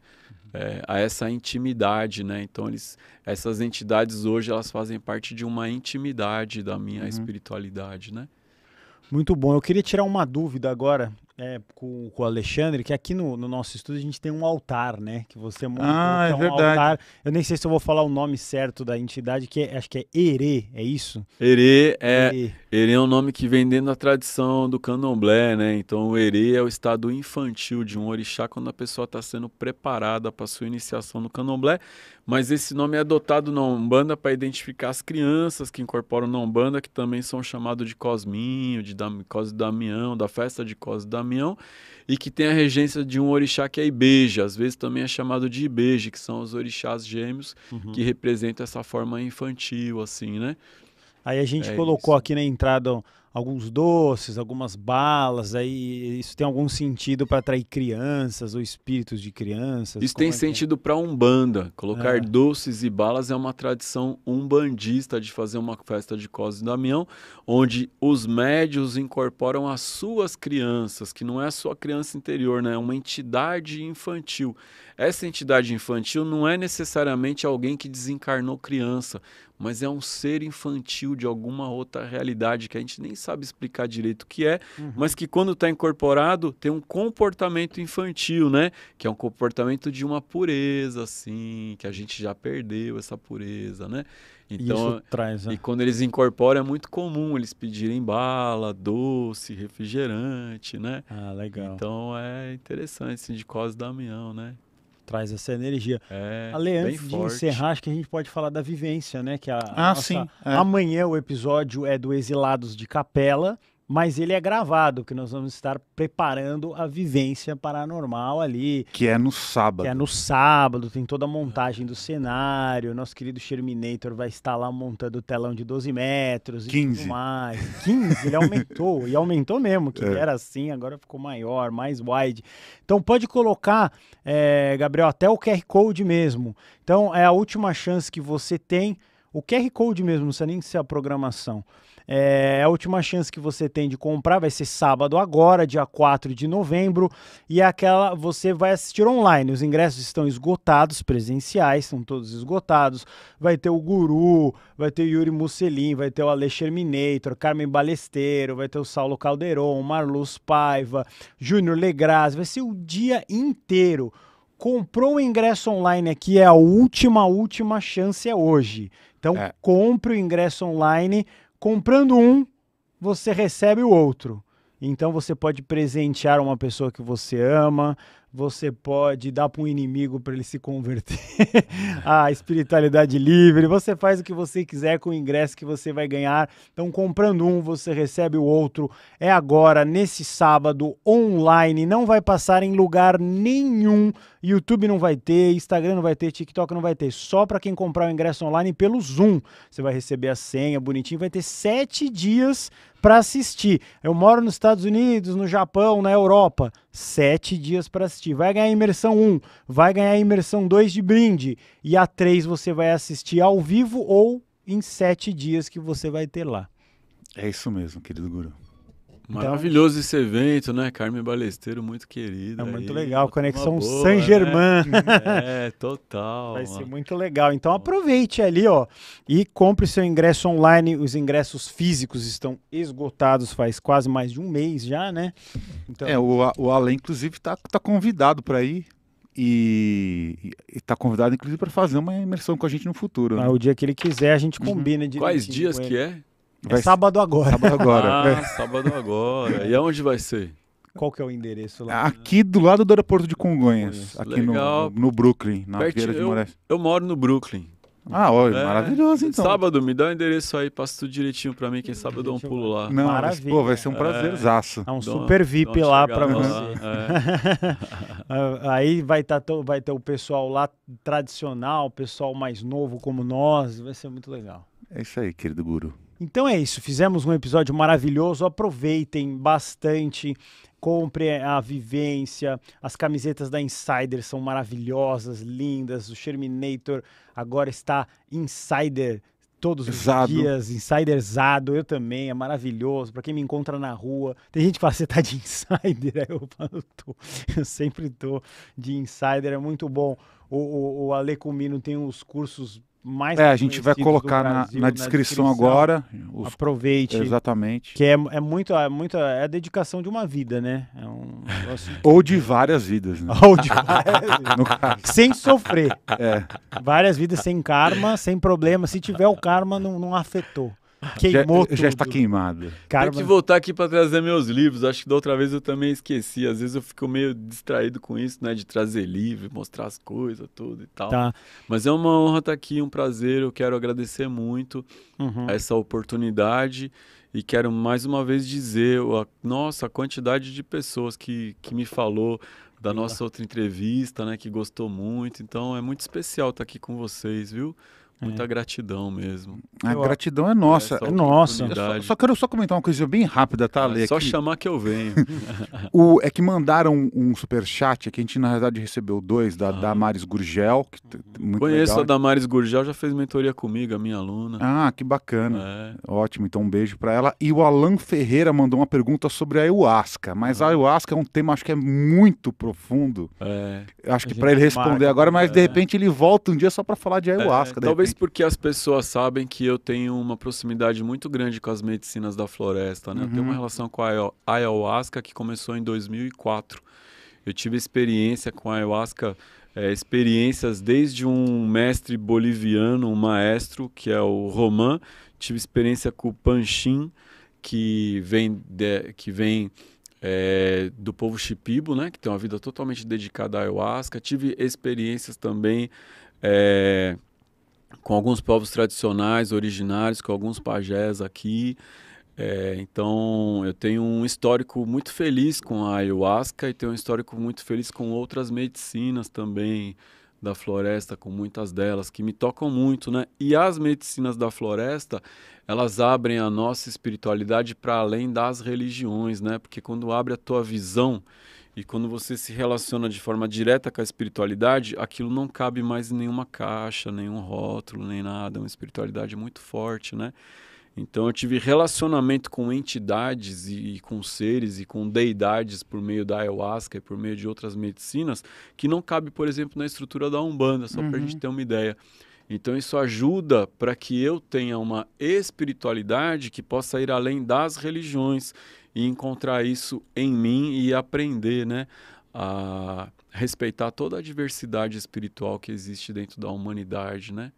é, a essa intimidade, né? Então eles, essas entidades hoje elas fazem parte de uma intimidade da minha uhum. espiritualidade, né? Muito bom. Eu queria tirar uma dúvida agora é, com, com o Alexandre, que aqui no, no, nosso estúdio a gente tem um altar, né? Que você monta ah, então, é, é um verdade. altar. Eu nem sei se eu vou falar o nome certo da entidade, que é, acho que é Ere, é isso? Ere é, Ere. Ere é um nome que vem dentro da tradição do candomblé, né? Então o Ere é o estado infantil de um orixá quando a pessoa está sendo preparada para sua iniciação no candomblé. Mas esse nome é adotado na Umbanda para identificar as crianças que incorporam na Umbanda, que também são chamados de Cosminho, de Dam, Cos Damião, da festa de Cos Damião caminhão e que tem a regência de um orixá que é Ibeja, às vezes também é chamado de Ibeje, que são os orixás gêmeos uhum. que representam essa forma infantil, assim, né? Aí a gente é colocou isso. aqui na entrada alguns doces, algumas balas, aí isso tem algum sentido para atrair crianças ou espíritos de crianças? Isso tem é, é? sentido é? para umbanda. Colocar é. doces e balas é uma tradição umbandista de fazer uma festa de Cosme Damião, onde os médios incorporam as suas crianças, que não é a sua criança interior, né? É uma entidade infantil. Essa entidade infantil não é necessariamente alguém que desencarnou criança, mas é um ser infantil de alguma outra realidade que a gente nem sabe sabe explicar direito o que é, uhum. mas que quando está incorporado tem um comportamento infantil, né? Que é um comportamento de uma pureza, assim, que a gente já perdeu essa pureza, né? Então, Isso traz, né? E quando eles incorporam é muito comum eles pedirem bala, doce, refrigerante, né? Ah, legal. Então é interessante, assim, de Cosme Damião, né? traz essa energia. É, Ale, antes de forte. encerrar, acho que a gente pode falar da vivência, né? Que é a, ah, nossa, sim. É. Amanhã o episódio é do Exilados de Capela mas ele é gravado, que nós vamos estar preparando a vivência paranormal ali. Que é no sábado. Que é no sábado, tem toda a montagem do cenário. Nosso querido Sherminator vai estar lá montando o telão de 12 metros 15. e tudo mais. 15, ele aumentou, e aumentou mesmo, que é. era assim, agora ficou maior, mais wide. Então pode colocar, é, Gabriel, até o QR Code mesmo. Então é a última chance que você tem. O QR Code mesmo, não precisa nem ser a programação. É a última chance que você tem de comprar vai ser sábado agora, dia 4 de novembro, e é aquela você vai assistir online. Os ingressos estão esgotados, presenciais, estão todos esgotados. Vai ter o Guru, vai ter o Yuri Musselin, vai ter o Alex o Carmen Balesteiro, vai ter o Saulo Calderon, Marlus Paiva, Júnior Legraz, vai ser o dia inteiro comprou o ingresso online aqui, é a última, última chance é hoje. Então, é. compre o ingresso online comprando um, você recebe o outro. Então você pode presentear uma pessoa que você ama, você pode dar para um inimigo para ele se converter à espiritualidade livre. Você faz o que você quiser com o ingresso que você vai ganhar. Então, comprando um, você recebe o outro. É agora, nesse sábado, online. Não vai passar em lugar nenhum YouTube não vai ter, Instagram não vai ter, TikTok não vai ter. Só para quem comprar o ingresso online pelo Zoom. Você vai receber a senha bonitinho, vai ter sete dias para assistir. Eu moro nos Estados Unidos, no Japão, na Europa. Sete dias para assistir. Vai ganhar imersão 1, vai ganhar imersão 2 de brinde. E a 3 você vai assistir ao vivo ou em sete dias que você vai ter lá. É isso mesmo, querido Guru. Maravilhoso então, esse evento, né? Carmen Balesteiro, muito querida. É muito aí. legal, Conexão boa, San Germán. Né? é, total. Vai mano. ser muito legal. Então aproveite ali, ó, e compre seu ingresso online. Os ingressos físicos estão esgotados faz quase mais de um mês já, né? Então... É, o, o Alan, inclusive, está tá convidado para ir e está convidado, inclusive, para fazer uma imersão com a gente no futuro. Ah, né? Ah, o dia que ele quiser, a gente uhum. combina uhum. Quais dias que é? É vai... É sábado agora. Sábado agora. Ah, sábado agora. E aonde vai ser? Qual que é o endereço lá? Aqui do lado do aeroporto de Congonhas, Congonhas. aqui no, no, Brooklyn, na Perto, Vieira de Moraes. Eu, eu moro no Brooklyn. Ah, olha, é. maravilhoso então. Sábado, me dá o um endereço aí, passa tudo direitinho pra mim. Quem sabe eu dou um pulo lá. Não, Maravilha. Mas, pô, vai ser um é. prazerzaço. É, é um super VIP lá, lá pra lá. você. É. aí vai, tá, vai ter o pessoal lá tradicional, o pessoal mais novo como nós. Vai ser muito legal. É isso aí, querido guru. Então é isso, fizemos um episódio maravilhoso. Aproveitem bastante, compre a vivência. As camisetas da Insider são maravilhosas, lindas. O Sherminator agora está Insider todos os Zado. dias, insiderzado, eu também, é maravilhoso. Para quem me encontra na rua, tem gente que fala, você tá de insider? Aí eu falo, tô, eu sempre tô de insider, é muito bom. O, o, o Ale Comino tem os cursos mais. É, a gente vai colocar Brasil, na, na, descrição descrição, agora. Os... Aproveite. Exatamente. Que é, é, muito, é muito. É a dedicação de uma vida, né? É um... Né? Ou de várias vidas, né? Ou de várias vidas. sem sofrer. É. Várias vidas sem karma, sem problema. Se tiver o karma, não, não afetou. Queimou já, tudo. já está queimado. Cara, Tenho que voltar aqui para trazer meus livros. Acho que da outra vez eu também esqueci. Às vezes eu fico meio distraído com isso, né? De trazer livro, mostrar as coisas, tudo e tal. Tá. Mas é uma honra estar tá aqui, um prazer. Eu quero agradecer muito uhum. essa oportunidade. E quero mais uma vez dizer, a, nossa, a quantidade de pessoas que, que me falou da nossa outra entrevista, né? Que gostou muito. Então é muito especial estar tá aqui com vocês, viu? Muita é. gratidão mesmo. A eu, gratidão é nossa, é nossa. Só, só, quero só comentar uma coisa bem rápida, tá, é, Ale? É, só aqui. chamar que eu venho. o, é que mandaram um, super chat que a gente, na verdade, recebeu dois, da ah. Damares Gurgel. Que, Conheço legal. a Damares Gurgel, já fez mentoria comigo, a minha aluna. Ah, que bacana. É. Ótimo, então um beijo para ela. E o Alan Ferreira mandou uma pergunta sobre a ayahuasca, mas ah. a ayahuasca é um tema, acho que é muito profundo. É. Acho que para ele responder marca, agora, mas né? de repente ele volta um dia só para falar de é, ayahuasca. É, talvez Talvez porque as pessoas sabem que eu tenho uma proximidade muito grande com as medicinas da floresta, né? Uhum. Eu tenho uma uhum. relação com a ayahuasca que começou em 2004. Eu tive experiência com a ayahuasca, é, experiências desde um mestre boliviano, um maestro, que é o Roman. Tive experiência com o Panchin, que vem, de, que vem é, do povo Shipibo, né? Que tem uma vida totalmente dedicada à ayahuasca. Tive experiências também... É, com alguns povos tradicionais, originários, com alguns pajés aqui. É, então, eu tenho um histórico muito feliz com a ayahuasca e tenho um histórico muito feliz com outras medicinas também da floresta, com muitas delas que me tocam muito, né? E as medicinas da floresta, elas abrem a nossa espiritualidade para além das religiões, né? Porque quando abre a tua visão, e quando você se relaciona de forma direta com a espiritualidade, aquilo não cabe mais em nenhuma caixa, nenhum rótulo, nem nada. É uma espiritualidade muito forte, né? Então eu tive relacionamento com entidades e, e, com seres e com deidades por meio da ayahuasca e por meio de outras medicinas que não cabe, por exemplo, na estrutura da Umbanda, só uhum. para a gente ter uma ideia. Então isso ajuda para que eu tenha uma espiritualidade que possa ir além das religiões e encontrar isso em mim e aprender, né? A respeitar toda a diversidade espiritual que existe dentro da humanidade, né?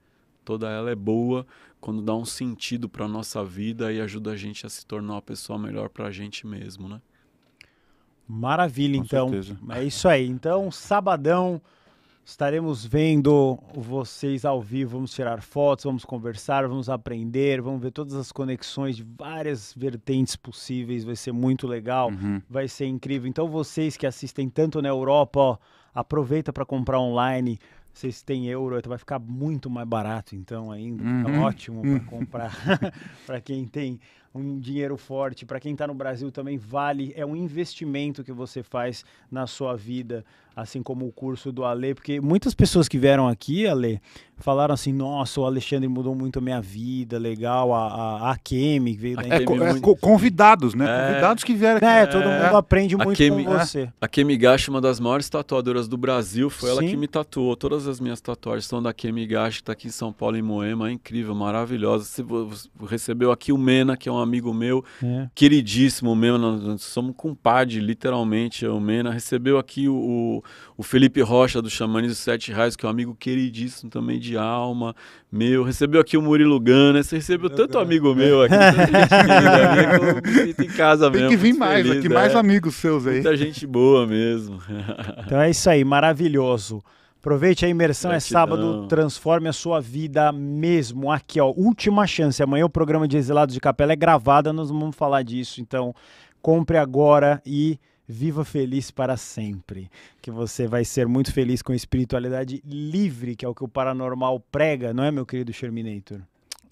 Toda ela é boa quando dá um sentido para a nossa vida e ajuda a gente a se tornar uma pessoa melhor para a gente mesmo, né? Maravilha, Com então. Certeza. É isso aí. Então, sabadão. Estaremos vendo vocês ao vivo, vamos tirar fotos, vamos conversar, vamos aprender, vamos ver todas as conexões de várias vertentes possíveis, vai ser muito legal, uhum. vai ser incrível. Então vocês que assistem tanto na Europa, ó, aproveita para comprar online. Vocês têm euro, vai ficar muito mais barato então ainda, fica uhum. ótimo para comprar para quem tem um dinheiro forte. Para quem está no Brasil também vale, é um investimento que você faz na sua vida assim como o curso do Ale, porque muitas pessoas que vieram aqui, Ale, falaram assim, nossa, o Alexandre mudou muito a minha vida, legal, a, a, a Kemi veio da é, é, é Convidados, né? É, convidados que vieram aqui. É, todo mundo é. aprende muito Kemi, com é. você. A Kemi Gashi, uma das maiores tatuadoras do Brasil, foi Sim. ela que me tatuou. Todas as minhas tatuagens são da Kemi Gashi, que está aqui em São Paulo, em Moema, é incrível, maravilhosa. Você recebeu aqui o Mena, que é um amigo meu, queridíssimo mesmo, nós somos compadre, literalmente, o Mena. Recebeu aqui o o, Felipe Rocha do Xamanismo Sete Raios, que é um amigo queridíssimo também de alma, meu. Recebeu aqui o Murilo Gana, você recebeu tanto amigo meu aqui, gente em casa Tem mesmo. Tem que vir mais feliz, aqui, mais é. amigos seus aí. Muita gente boa mesmo. então é isso aí, maravilhoso. Aproveite a imersão, é Gratidão. é sábado, transforme a sua vida mesmo. Aqui, ó, última chance. Amanhã o programa de Exilados de Capela é gravado, nós vamos falar disso. Então, compre agora e Viva feliz para sempre. Que você vai ser muito feliz com a espiritualidade livre, que é o que o paranormal prega, não é, meu querido Sherminator?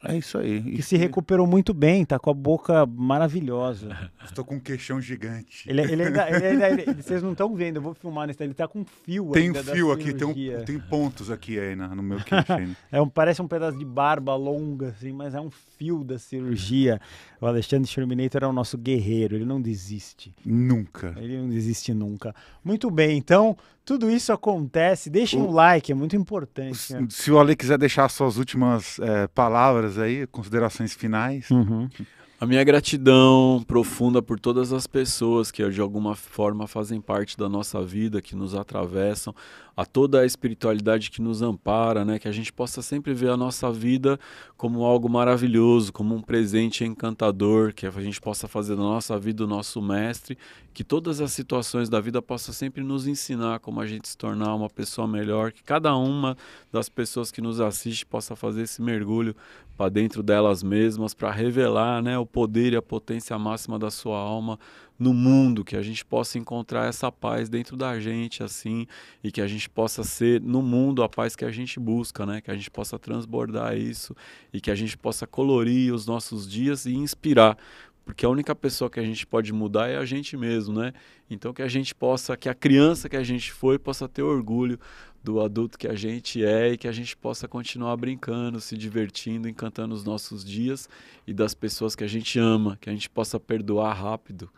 É isso aí. Que isso se recuperou muito bem, tá com a boca maravilhosa. Estou com um queixão gigante. Ele, ele, ainda, ele, ele vocês não estão vendo, eu vou filmar nesse. Ele tá com fio Tem fio aqui, tem, um, tem, pontos aqui aí na, no meu queixo. é um, parece um pedaço de barba longa, assim, mas é um fio da cirurgia. O Alexandre Terminator é o nosso guerreiro, ele não desiste. Nunca. Ele não desiste nunca. Muito bem, então tudo isso acontece. Deixem o, um like, é muito importante. Né? Se o Ale quiser deixar suas últimas é, palavras aí, considerações finais. Uhum. A minha gratidão profunda por todas as pessoas que de alguma forma fazem parte da nossa vida, que nos atravessam, a toda a espiritualidade que nos ampara, né? Que a gente possa sempre ver a nossa vida como algo maravilhoso, como um presente encantador, que a gente possa fazer da nossa vida o nosso mestre, que todas as situações da vida possa sempre nos ensinar como a gente se tornar uma pessoa melhor, que cada uma das pessoas que nos assiste possa fazer esse mergulho para dentro delas mesmas, para revelar, né, o poder e a potência máxima da sua alma no mundo, que a gente possa encontrar essa paz dentro da gente, assim, e que a gente possa ser no mundo a paz que a gente busca, né? Que a gente possa transbordar isso e que a gente possa colorir os nossos dias e inspirar. Porque a única pessoa que a gente pode mudar é a gente mesmo, né? Então que a gente possa, que a criança que a gente foi possa ter orgulho do adulto que a gente é e que a gente possa continuar brincando, se divertindo, encantando os nossos dias e das pessoas que a gente ama, que a gente possa perdoar rápido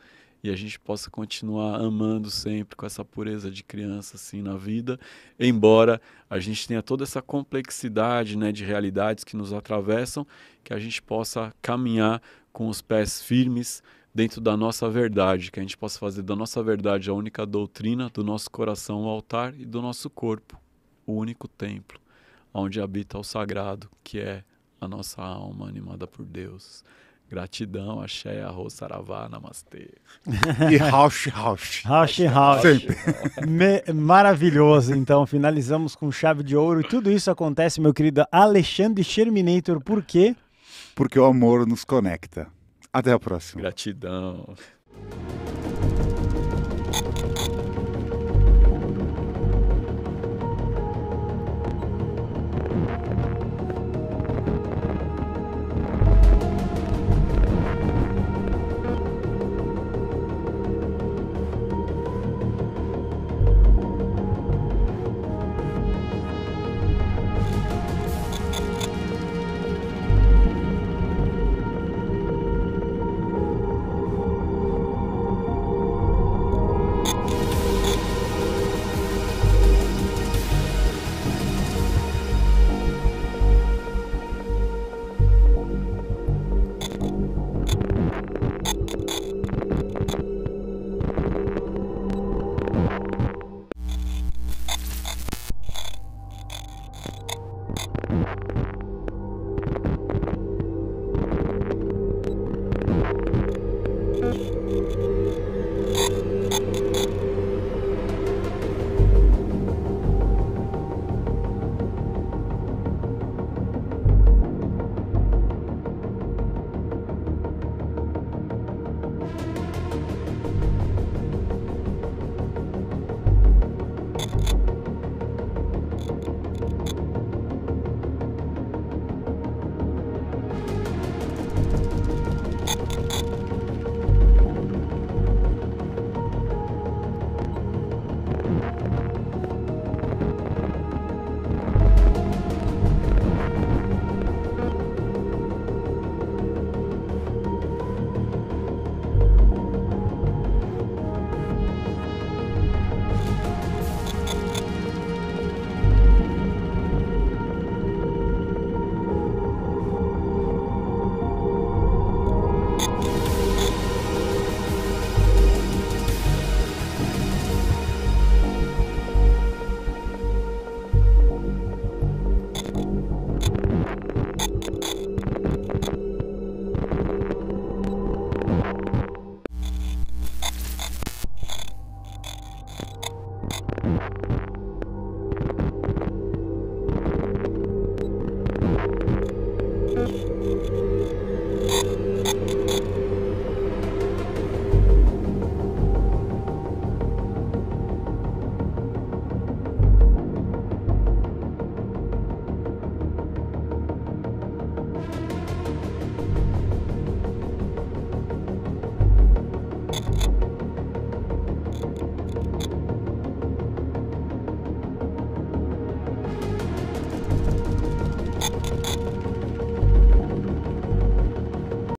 e a gente possa continuar amando sempre com essa pureza de criança assim na vida, embora a gente tenha toda essa complexidade, né, de realidades que nos atravessam, que a gente possa caminhar com os pés firmes dentro da nossa verdade, que a gente possa fazer da nossa verdade a única doutrina, do nosso coração o altar e do nosso corpo o único templo onde habita o sagrado, que é a nossa alma animada por Deus. Gratidão, axé, arroz, saravá, namastê. E rauch, rauch. Rauch, rauch. Sempre. maravilhoso. Então, finalizamos com chave de ouro. E tudo isso acontece, meu querido Alexandre Sherminator. Por quê? Porque o amor nos conecta. Até a próxima. Gratidão.